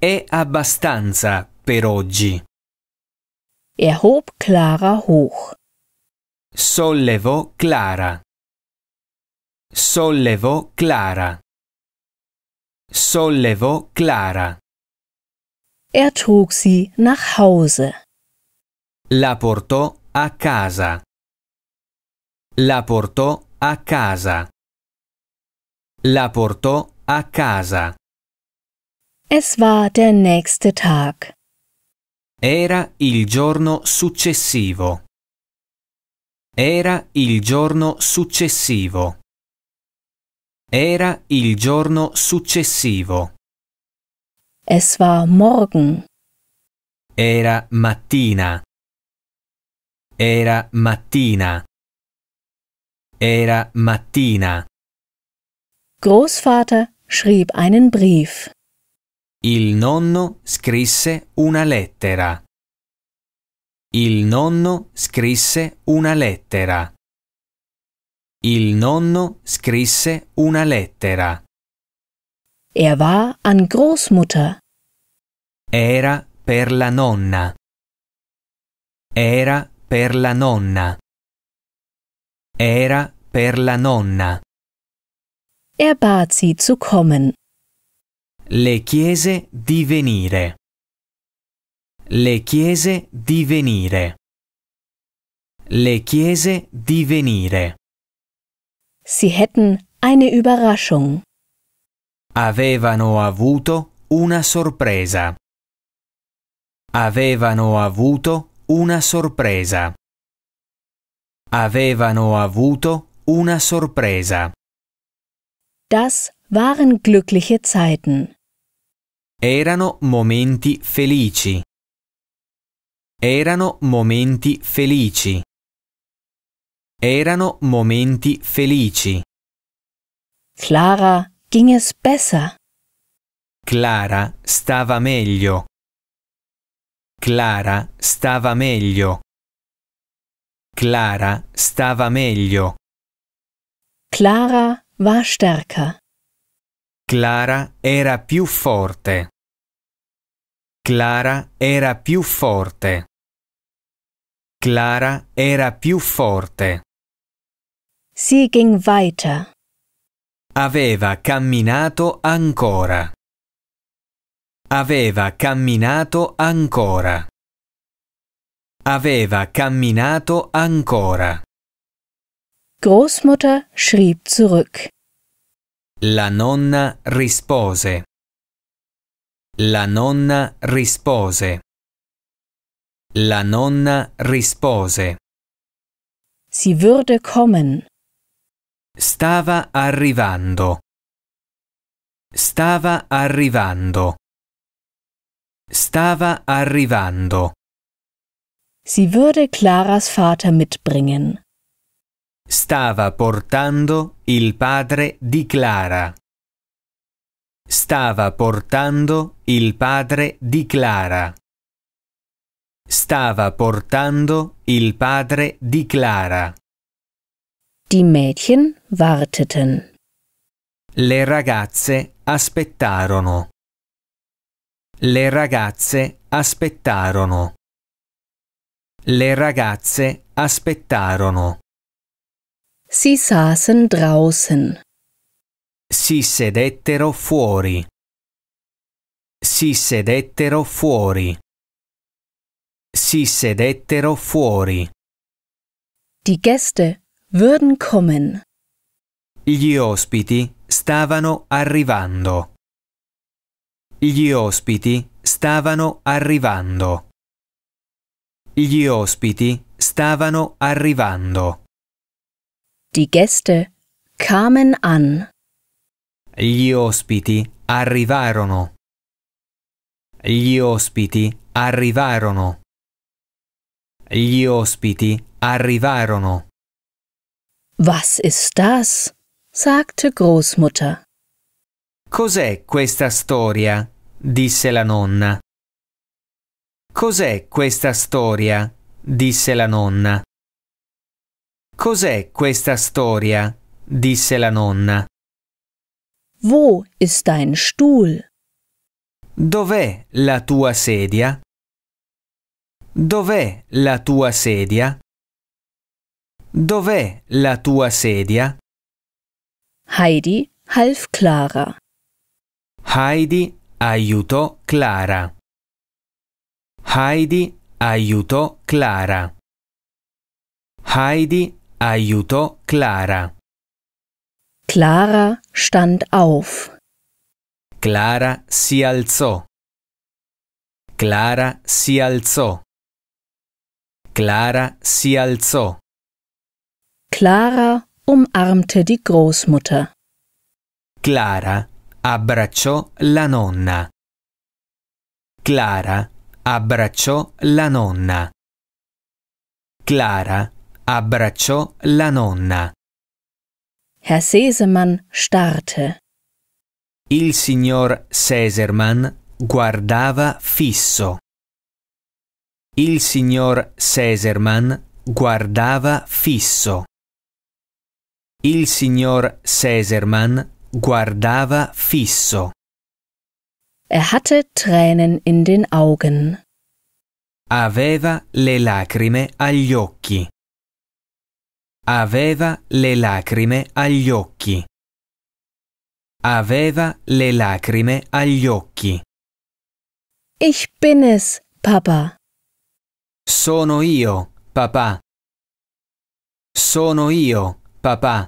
È abbastanza per oggi. Er hob Clara hoch. Sollevò Clara. Sollevò Clara. Sollevò Clara. Er trug sie nach Hause. La portò a casa. La portò a casa. La portò a casa. Es war der nächste Tag. Era il giorno successivo. Era il giorno successivo. Era il giorno successivo. Es war morgen. Era mattina. Era mattina. Era mattina. Großvater schrieb einen Brief. Il nonno scrisse una lettera. Il nonno scrisse una lettera. Il nonno scrisse una lettera. Er war an Großmutter. Era per la nonna. Era per la nonna. Era per la nonna. Er bat sie zu kommen. Le chiese di venire. Le chiese di venire. Le chiese di venire. Sie hätten eine Überraschung. Avevano avuto una sorpresa. Avevano avuto una sorpresa. Avevano avuto una sorpresa. Das waren glückliche Zeiten. Erano momenti felici. Erano momenti felici. Erano momenti felici. Clara ging es besser. Clara stava meglio. Clara stava meglio. Clara stava meglio. Clara war stärker. Clara era più forte. Clara era più forte. Clara era più forte. Sie ging weiter. Aveva camminato ancora. Aveva camminato ancora. Aveva camminato ancora. Großmutter schrieb zurück. La nonna rispose. La nonna rispose. La nonna rispose. Si würde kommen. Stava arrivando. Stava arrivando. Stava arrivando. Si würde Claras Vater mitbringen. Stava portando il padre di Clara. Stava portando il padre di Clara. Stava portando il padre di Clara. Die Mädchen warteten. Le ragazze aspettarono. Le ragazze aspettarono. Le ragazze aspettarono. Sie saßen draußen. Si sedettero fuori. Si sedettero fuori. Si sedettero fuori. Die Gäste würden kommen. Gli ospiti stavano arrivando. Gli ospiti stavano arrivando. Gli ospiti stavano arrivando. Die Gäste kamen an. Gli ospiti arrivarono. Gli ospiti arrivarono. Gli ospiti arrivarono. Was ist das? sagte Großmutter. Cos'è questa storia? disse la nonna. Cos'è questa storia? disse la nonna. Cos'è questa storia? disse la nonna. Wo ist dein Stuhl? Dov'è la tua sedia? Dov'è la tua sedia? Dov'è la tua sedia? Heidi half Clara. Heidi aiutò Clara. Heidi aiutò Clara. Heidi aiutò Clara. Clara stand auf. Clara si alzò. Clara si alzò. Clara si alzò. Clara umarmte die Großmutter. Clara abbracciò la nonna. Clara abbracciò la nonna. Clara abbracciò la nonna. Herr Sesemann starte. Il signor Seserman guardava fisso. Il signor Seserman guardava fisso. Il signor Seserman Guardava fisso. Er hatte Tränen in den Augen. Aveva le lacrime agli occhi. Aveva le lacrime agli occhi. Aveva le lacrime agli occhi. Ich bin es, Papa. Sono io, papà. Sono io, papà.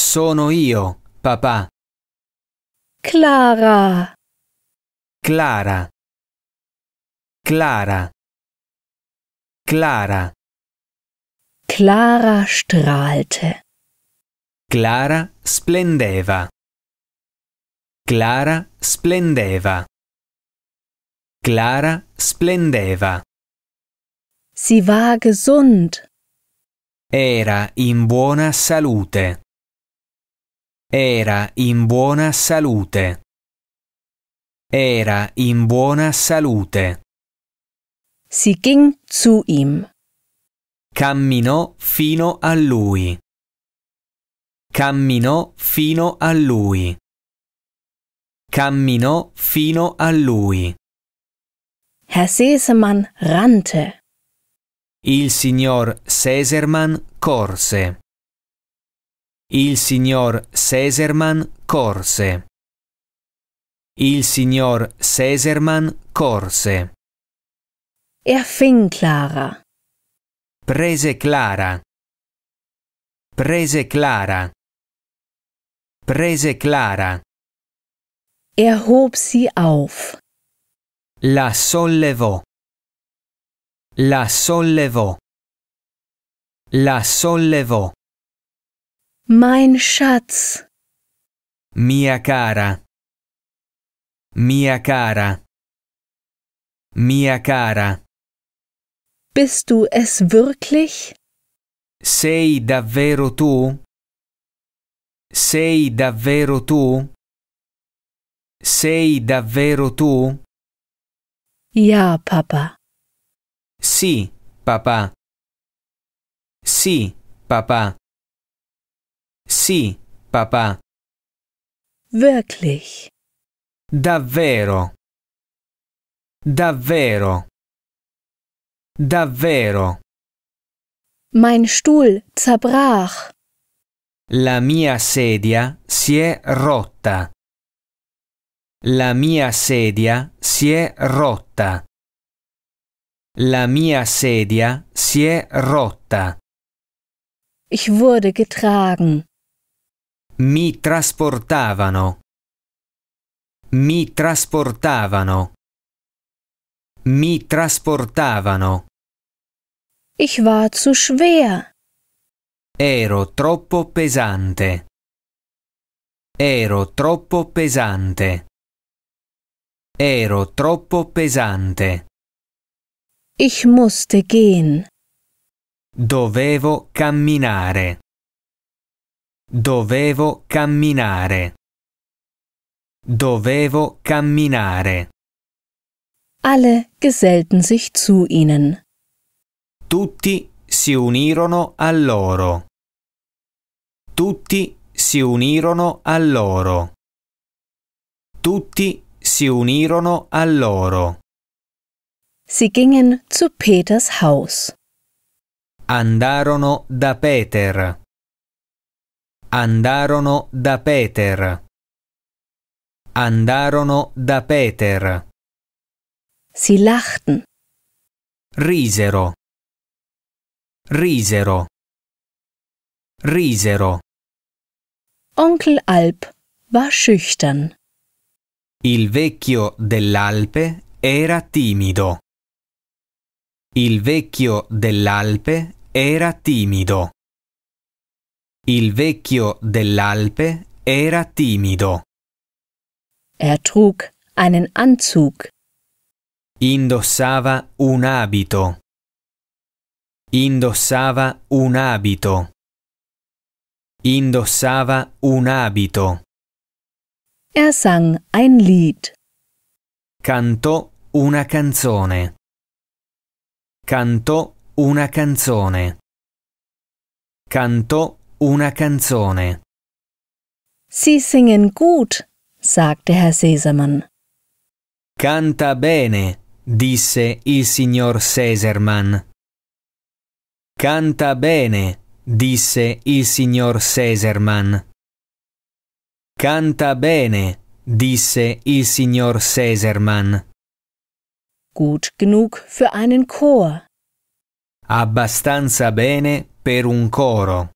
Sono io, papà. Clara. Clara. Clara. Clara. Clara strahlte. Clara splendeva. Clara splendeva. Clara splendeva. Si war gesund. Era in buona salute. Era in buona salute. Era in buona salute. Sie ging zu ihm. Camminò fino a lui. Camminò fino a lui. Camminò fino a lui. Herr Sesemann rannte. Il signor Seserman corse. Il signor Seserman corse. Il signor Seserman corse. Er fing Clara. Prese Clara. Prese Clara. Prese Clara. Er hob sie auf. La sollevò. La sollevò. La sollevò. Mein Schatz. Mia cara. Mia cara. Mia cara. Bist du es wirklich? Sei davvero tu? Sei davvero tu? Sei davvero tu? Ja, Papa. Sì, papà. Sì, papà. Sì, papà. Wirklich. Davvero. Davvero. Davvero. Mein Stuhl zerbrach. La mia sedia si è rotta. La mia sedia si è rotta. La mia sedia si è rotta. Ich wurde getragen. Mi trasportavano. Mi trasportavano. Mi trasportavano. Ich war zu schwer. Ero troppo pesante. Ero troppo pesante. Ero troppo pesante. Ich musste gehen. Dovevo camminare. Dovevo camminare. Dovevo camminare. Alle gesellten sich zu ihnen. Tutti si unirono a loro. Tutti si unirono a loro. Tutti si unirono a loro. Si gingen zu Peters Haus. Andarono da Peter. Andarono da Peter. Andarono da Peter. Si lachten. Risero. Risero. Risero. Onkel Alp war schüchtern. Il vecchio dell'Alpe era timido. Il vecchio dell'Alpe era timido. Il vecchio dell'Alpe era timido. Er trug einen Anzug. Indossava un abito. Indossava un abito. Indossava un abito. Er sang ein Lied. Cantò una canzone. Cantò una canzone. Cantò una canzone. Sie singen gut, sagte Herr Sesemann. Canta bene, disse il signor Sesemann. Canta bene, disse il signor Sesemann. Canta bene, disse il signor Sesemann. Gut genug für einen Chor. Abbastanza bene per un coro.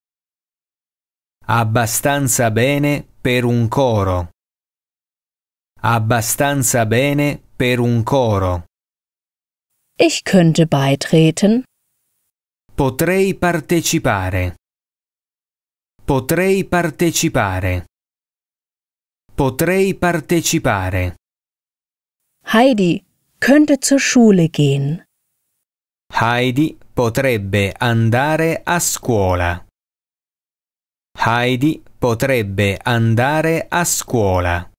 Abbastanza bene per un coro. Abbastanza bene per un coro. Ich könnte beitreten. Potrei partecipare. Potrei partecipare. Potrei partecipare. Heidi könnte zur Schule gehen. Heidi potrebbe andare a scuola. Heidi potrebbe andare a scuola.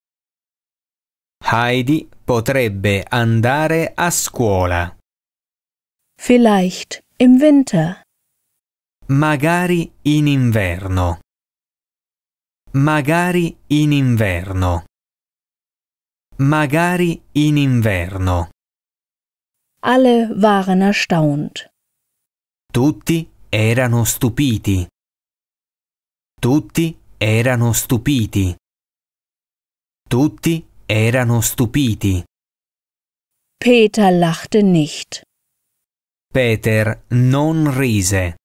Heidi potrebbe andare a scuola. Vielleicht im Winter. Magari in inverno. Magari in inverno. Magari in inverno. Alle waren erstaunt. Tutti erano stupiti. Tutti erano stupiti. Tutti erano stupiti. Peter lachte nicht. Peter non rise.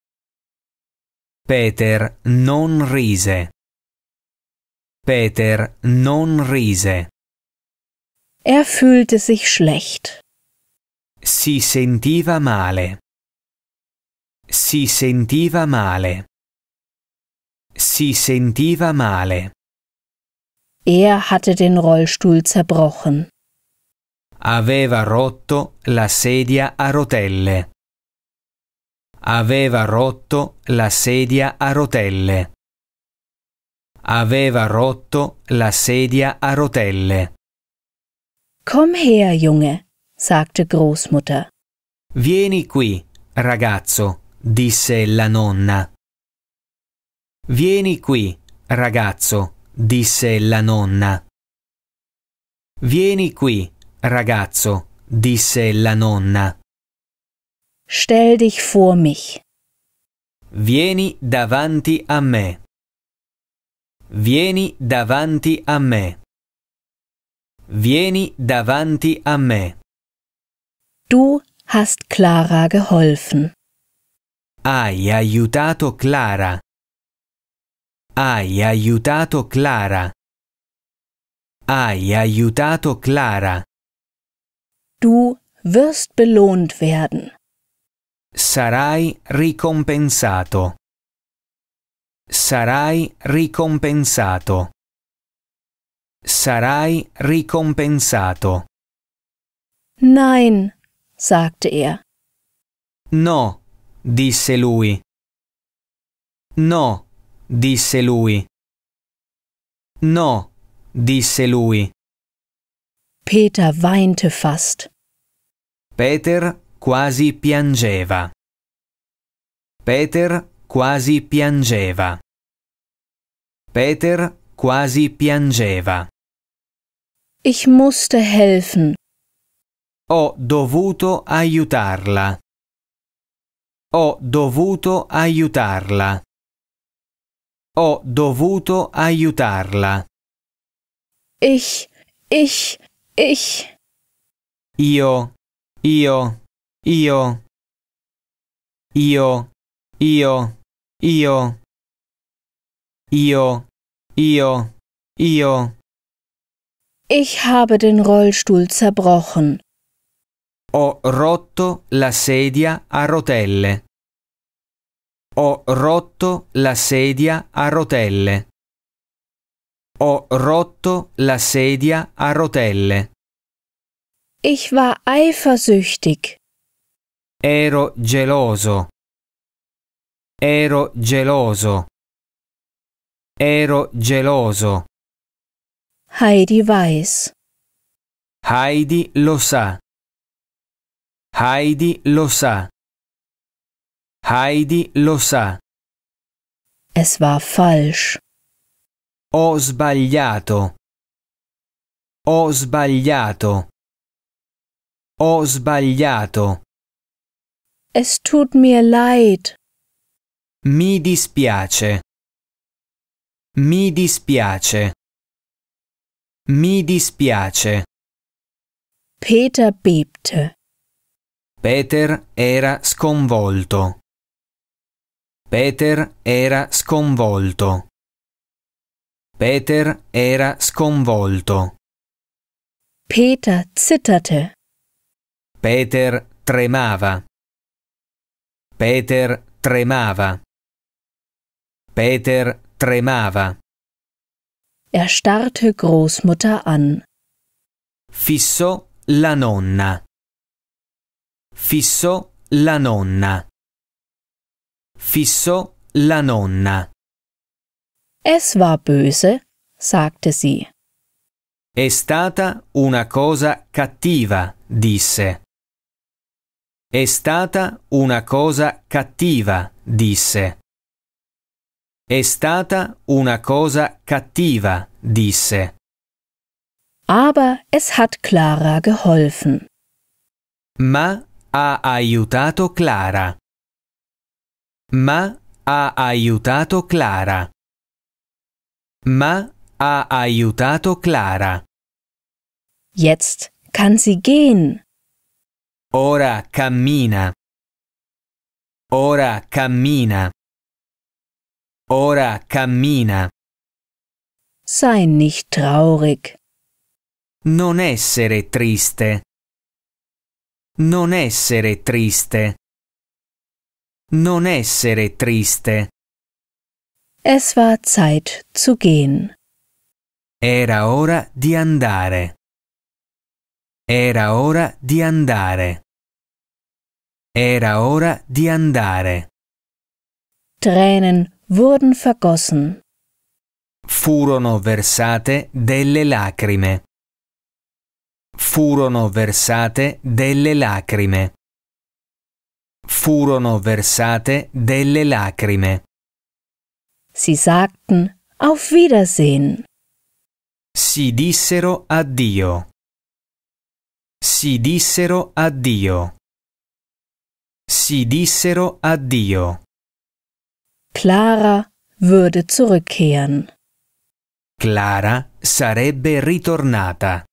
Peter non rise. Peter non rise. Er fühlte sich schlecht. Si sentiva male. Si sentiva male. Si sentiva male. Er hatte den Rollstuhl zerbrochen. Aveva rotto la sedia a rotelle. Aveva rotto la sedia a rotelle. Aveva rotto la sedia a rotelle. Komm her, Junge, sagte Großmutter. Vieni qui, ragazzo, disse la nonna. Vieni qui, ragazzo, disse la nonna. Vieni qui, ragazzo, disse la nonna. Stell dich vor mich. Vieni davanti a me. Vieni davanti a me. Vieni davanti a me. Tu hast Clara geholfen. Hai aiutato Clara. Hai aiutato Clara. Hai aiutato Clara. Du wirst belohnt werden. Sarai ricompensato. Sarai ricompensato. Sarai ricompensato. Nein, sagte er. No, disse lui. No, disse lui. No, disse lui. Peter weinte fast. Peter quasi piangeva. Peter quasi piangeva. Peter quasi piangeva. Ich musste helfen. Ho dovuto aiutarla. Ho dovuto aiutarla. Ho dovuto aiutarla. Ich, ich, ich. Io, io, io. Io, io, io. Io, io, io. Ich habe den Rollstuhl zerbrochen. Ho rotto la sedia a rotelle. Ho rotto la sedia a rotelle. Ho rotto la sedia a rotelle. Ich war eifersüchtig. Ero geloso. Ero geloso. Ero geloso. Heidi weiß. Heidi lo sa. Heidi lo sa. Heidi lo sa. Es war falsch. Ho sbagliato. Ho sbagliato. Ho sbagliato. Es tut mir leid. Mi dispiace. Mi dispiace. Mi dispiace. Peter bebte. Peter era sconvolto. Peter era sconvolto. Peter era sconvolto. Peter zitterte. Peter tremava. Peter tremava. Peter tremava. Er starrte Großmutter an. Fissò la nonna. Fissò la nonna fissò la nonna. Es war böse, sagte sie. È stata una cosa cattiva, disse. È stata una cosa cattiva, disse. È stata una cosa cattiva, disse. Aber es hat Clara geholfen. Ma ha aiutato Clara. Ma ha aiutato Clara. Ma ha aiutato Clara. Jetzt kann sie gehen. Ora cammina. Ora cammina. Ora cammina. Sei nicht traurig. Non essere triste. Non essere triste. Non essere triste. Es war Zeit zu gehen. Era ora di andare. Era ora di andare. Era ora di andare. Tränen wurden vergossen. Furono versate delle lacrime. Furono versate delle lacrime furono versate delle lacrime. Si sagten Auf Wiedersehen. Si dissero addio. Si dissero addio. Si dissero addio. Clara würde zurückkehren. Clara sarebbe ritornata.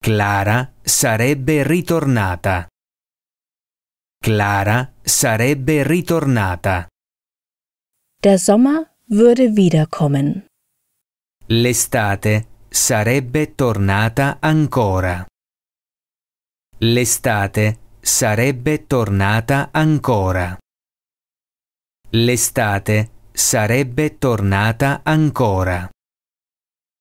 Clara sarebbe ritornata. Clara sarebbe ritornata. Der Sommer würde wiederkommen. L'estate sarebbe tornata ancora. L'estate sarebbe tornata ancora. L'estate sarebbe tornata ancora.